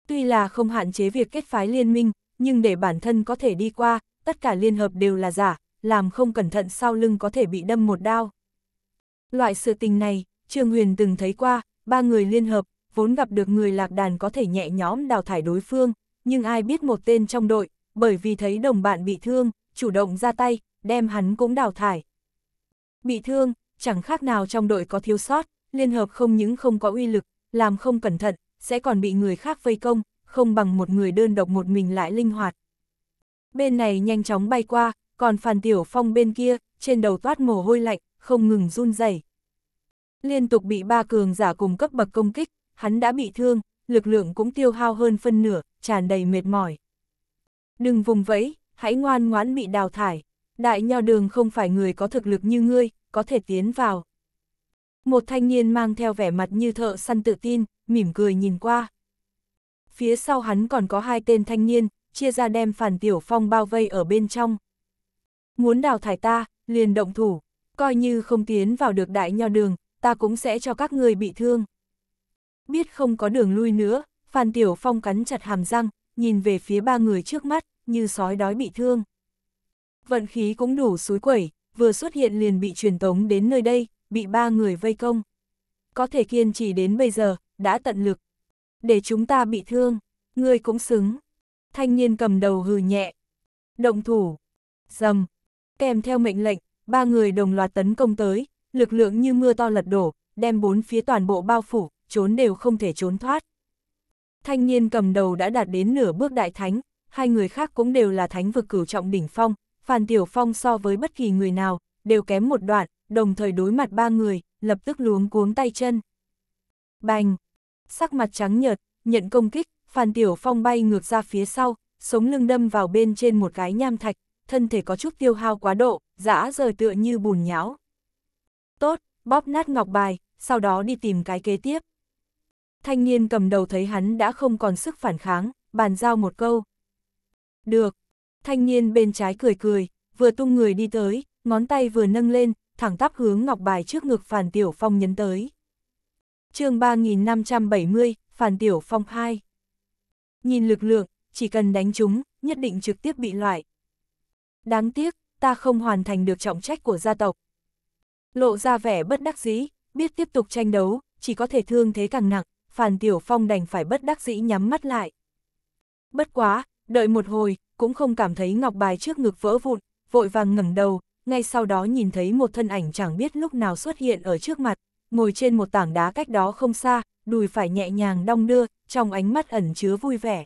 Tuy là không hạn chế việc kết phái liên minh, nhưng để bản thân có thể đi qua, tất cả liên hợp đều là giả, làm không cẩn thận sau lưng có thể bị đâm một đao. Loại sự tình này, Trương Huyền từng thấy qua, ba người liên hợp, vốn gặp được người lạc đàn có thể nhẹ nhóm đào thải đối phương, nhưng ai biết một tên trong đội, bởi vì thấy đồng bạn bị thương, chủ động ra tay, đem hắn cũng đào thải. Bị thương, chẳng khác nào trong đội có thiếu sót, liên hợp không những không có uy lực, làm không cẩn thận, sẽ còn bị người khác vây công, không bằng một người đơn độc một mình lại linh hoạt. Bên này nhanh chóng bay qua, còn Phan Tiểu Phong bên kia, trên đầu toát mồ hôi lạnh, không ngừng run rẩy. Liên tục bị ba cường giả cùng cấp bậc công kích, hắn đã bị thương, lực lượng cũng tiêu hao hơn phân nửa, tràn đầy mệt mỏi. Đừng vùng vẫy, hãy ngoan ngoãn bị đào thải. Đại nho đường không phải người có thực lực như ngươi, có thể tiến vào một thanh niên mang theo vẻ mặt như thợ săn tự tin, mỉm cười nhìn qua. Phía sau hắn còn có hai tên thanh niên, chia ra đem Phản Tiểu Phong bao vây ở bên trong. Muốn đào thải ta, liền động thủ, coi như không tiến vào được đại nho đường, ta cũng sẽ cho các người bị thương. Biết không có đường lui nữa, Phan Tiểu Phong cắn chặt hàm răng, nhìn về phía ba người trước mắt, như sói đói bị thương. Vận khí cũng đủ suối quẩy, vừa xuất hiện liền bị truyền tống đến nơi đây, bị ba người vây công. Có thể kiên trì đến bây giờ, đã tận lực. Để chúng ta bị thương, ngươi cũng xứng. Thanh niên cầm đầu hừ nhẹ. Động thủ, dầm, kèm theo mệnh lệnh, ba người đồng loạt tấn công tới, lực lượng như mưa to lật đổ, đem bốn phía toàn bộ bao phủ, trốn đều không thể trốn thoát. Thanh niên cầm đầu đã đạt đến nửa bước đại thánh, hai người khác cũng đều là thánh vực cửu trọng đỉnh phong, Phan Tiểu Phong so với bất kỳ người nào, đều kém một đoạn, đồng thời đối mặt ba người, lập tức luống cuống tay chân. Bành! Sắc mặt trắng nhợt, nhận công kích, Phan Tiểu Phong bay ngược ra phía sau, sống lưng đâm vào bên trên một cái nham thạch, thân thể có chút tiêu hao quá độ, dã rời tựa như bùn nhão. Tốt, bóp nát ngọc bài, sau đó đi tìm cái kế tiếp. Thanh niên cầm đầu thấy hắn đã không còn sức phản kháng, bàn giao một câu. Được. Thanh niên bên trái cười cười, vừa tung người đi tới, ngón tay vừa nâng lên, thẳng tắp hướng ngọc bài trước ngực Phản Tiểu Phong nhấn tới. chương 3570, Phản Tiểu Phong 2 Nhìn lực lượng, chỉ cần đánh chúng, nhất định trực tiếp bị loại. Đáng tiếc, ta không hoàn thành được trọng trách của gia tộc. Lộ ra vẻ bất đắc dĩ, biết tiếp tục tranh đấu, chỉ có thể thương thế càng nặng, Phản Tiểu Phong đành phải bất đắc dĩ nhắm mắt lại. Bất quá, đợi một hồi, cũng không cảm thấy ngọc bài trước ngực vỡ vụn, vội vàng ngẩng đầu, ngay sau đó nhìn thấy một thân ảnh chẳng biết lúc nào xuất hiện ở trước mặt, ngồi trên một tảng đá cách đó không xa, đùi phải nhẹ nhàng đong đưa, trong ánh mắt ẩn chứa vui vẻ.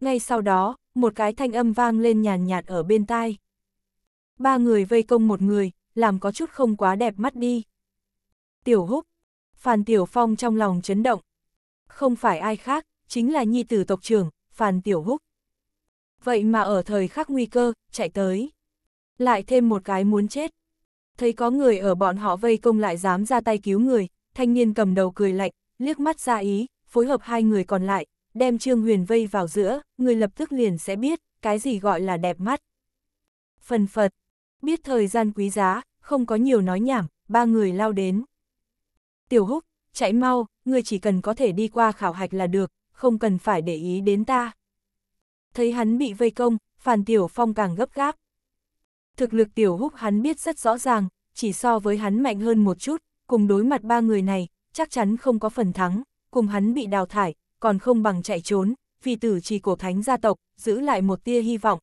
Ngay sau đó, một cái thanh âm vang lên nhàn nhạt ở bên tai. Ba người vây công một người, làm có chút không quá đẹp mắt đi. Tiểu húc, Phàn Tiểu Phong trong lòng chấn động. Không phải ai khác, chính là nhi tử tộc trưởng, Phàn Tiểu Húc. Vậy mà ở thời khắc nguy cơ, chạy tới lại thêm một cái muốn chết. Thấy có người ở bọn họ vây công lại dám ra tay cứu người, thanh niên cầm đầu cười lạnh, liếc mắt ra ý, phối hợp hai người còn lại, đem Trương Huyền vây vào giữa, người lập tức liền sẽ biết, cái gì gọi là đẹp mắt. Phần Phật, biết thời gian quý giá, không có nhiều nói nhảm, ba người lao đến. Tiểu Húc, chạy mau, người chỉ cần có thể đi qua khảo hạch là được, không cần phải để ý đến ta. Thấy hắn bị vây công, Phàn Tiểu Phong càng gấp gáp, Thực lực tiểu húc hắn biết rất rõ ràng, chỉ so với hắn mạnh hơn một chút, cùng đối mặt ba người này, chắc chắn không có phần thắng, cùng hắn bị đào thải, còn không bằng chạy trốn, vì tử trì cổ thánh gia tộc, giữ lại một tia hy vọng.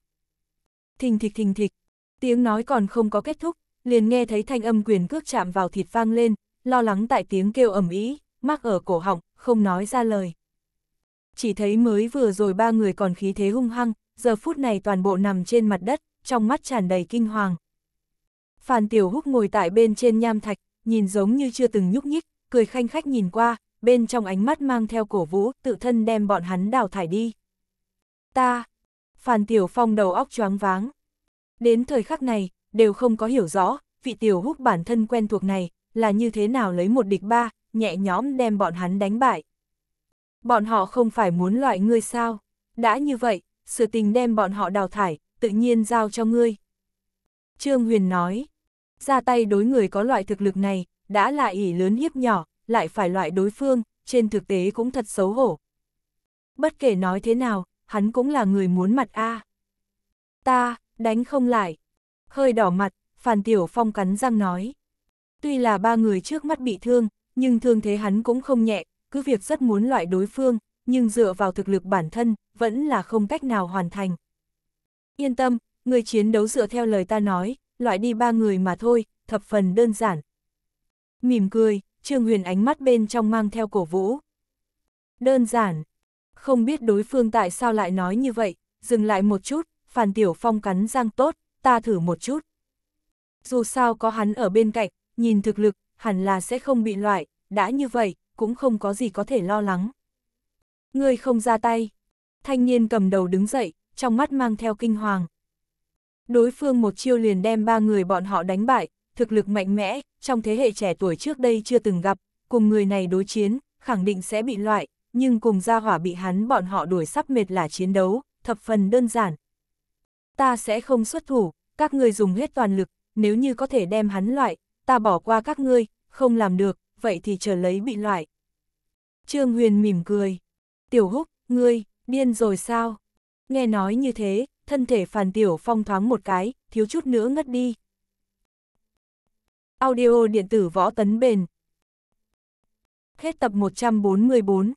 Thình thịch thình thịch, tiếng nói còn không có kết thúc, liền nghe thấy thanh âm quyền cước chạm vào thịt vang lên, lo lắng tại tiếng kêu ầm ĩ, mắc ở cổ họng, không nói ra lời. Chỉ thấy mới vừa rồi ba người còn khí thế hung hăng, giờ phút này toàn bộ nằm trên mặt đất, trong mắt tràn đầy kinh hoàng. Phan Tiểu Húc ngồi tại bên trên nham thạch, nhìn giống như chưa từng nhúc nhích, cười khanh khách nhìn qua, bên trong ánh mắt mang theo cổ vũ, tự thân đem bọn hắn đào thải đi. Ta, Phan Tiểu Phong đầu óc choáng váng. Đến thời khắc này, đều không có hiểu rõ, vị Tiểu Húc bản thân quen thuộc này, là như thế nào lấy một địch ba, nhẹ nhõm đem bọn hắn đánh bại. Bọn họ không phải muốn loại ngươi sao, đã như vậy, sự tình đem bọn họ đào thải, tự nhiên giao cho ngươi. Trương Huyền nói, ra tay đối người có loại thực lực này, đã là ỷ lớn hiếp nhỏ, lại phải loại đối phương, trên thực tế cũng thật xấu hổ. Bất kể nói thế nào, hắn cũng là người muốn mặt A. Ta, đánh không lại. Hơi đỏ mặt, Phàn Tiểu Phong cắn răng nói. Tuy là ba người trước mắt bị thương, nhưng thương thế hắn cũng không nhẹ, cứ việc rất muốn loại đối phương, nhưng dựa vào thực lực bản thân, vẫn là không cách nào hoàn thành. Yên tâm, người chiến đấu dựa theo lời ta nói, loại đi ba người mà thôi, thập phần đơn giản. Mỉm cười, Trương Huyền ánh mắt bên trong mang theo cổ vũ. Đơn giản. Không biết đối phương tại sao lại nói như vậy, dừng lại một chút, Phản Tiểu Phong cắn răng tốt, ta thử một chút. Dù sao có hắn ở bên cạnh, nhìn thực lực, hẳn là sẽ không bị loại, đã như vậy, cũng không có gì có thể lo lắng. người không ra tay. Thanh niên cầm đầu đứng dậy, trong mắt mang theo kinh hoàng. Đối phương một chiêu liền đem ba người bọn họ đánh bại, thực lực mạnh mẽ, trong thế hệ trẻ tuổi trước đây chưa từng gặp, cùng người này đối chiến, khẳng định sẽ bị loại, nhưng cùng gia hỏa bị hắn bọn họ đuổi sắp mệt là chiến đấu, thập phần đơn giản. Ta sẽ không xuất thủ, các ngươi dùng hết toàn lực, nếu như có thể đem hắn loại, ta bỏ qua các ngươi, không làm được, vậy thì chờ lấy bị loại. Trương Huyền mỉm cười. Tiểu Húc, ngươi, điên rồi sao? Nghe nói như thế, thân thể Phàn Tiểu Phong thoáng một cái, thiếu chút nữa ngất đi. Audio điện tử võ tấn bền. Hết tập 144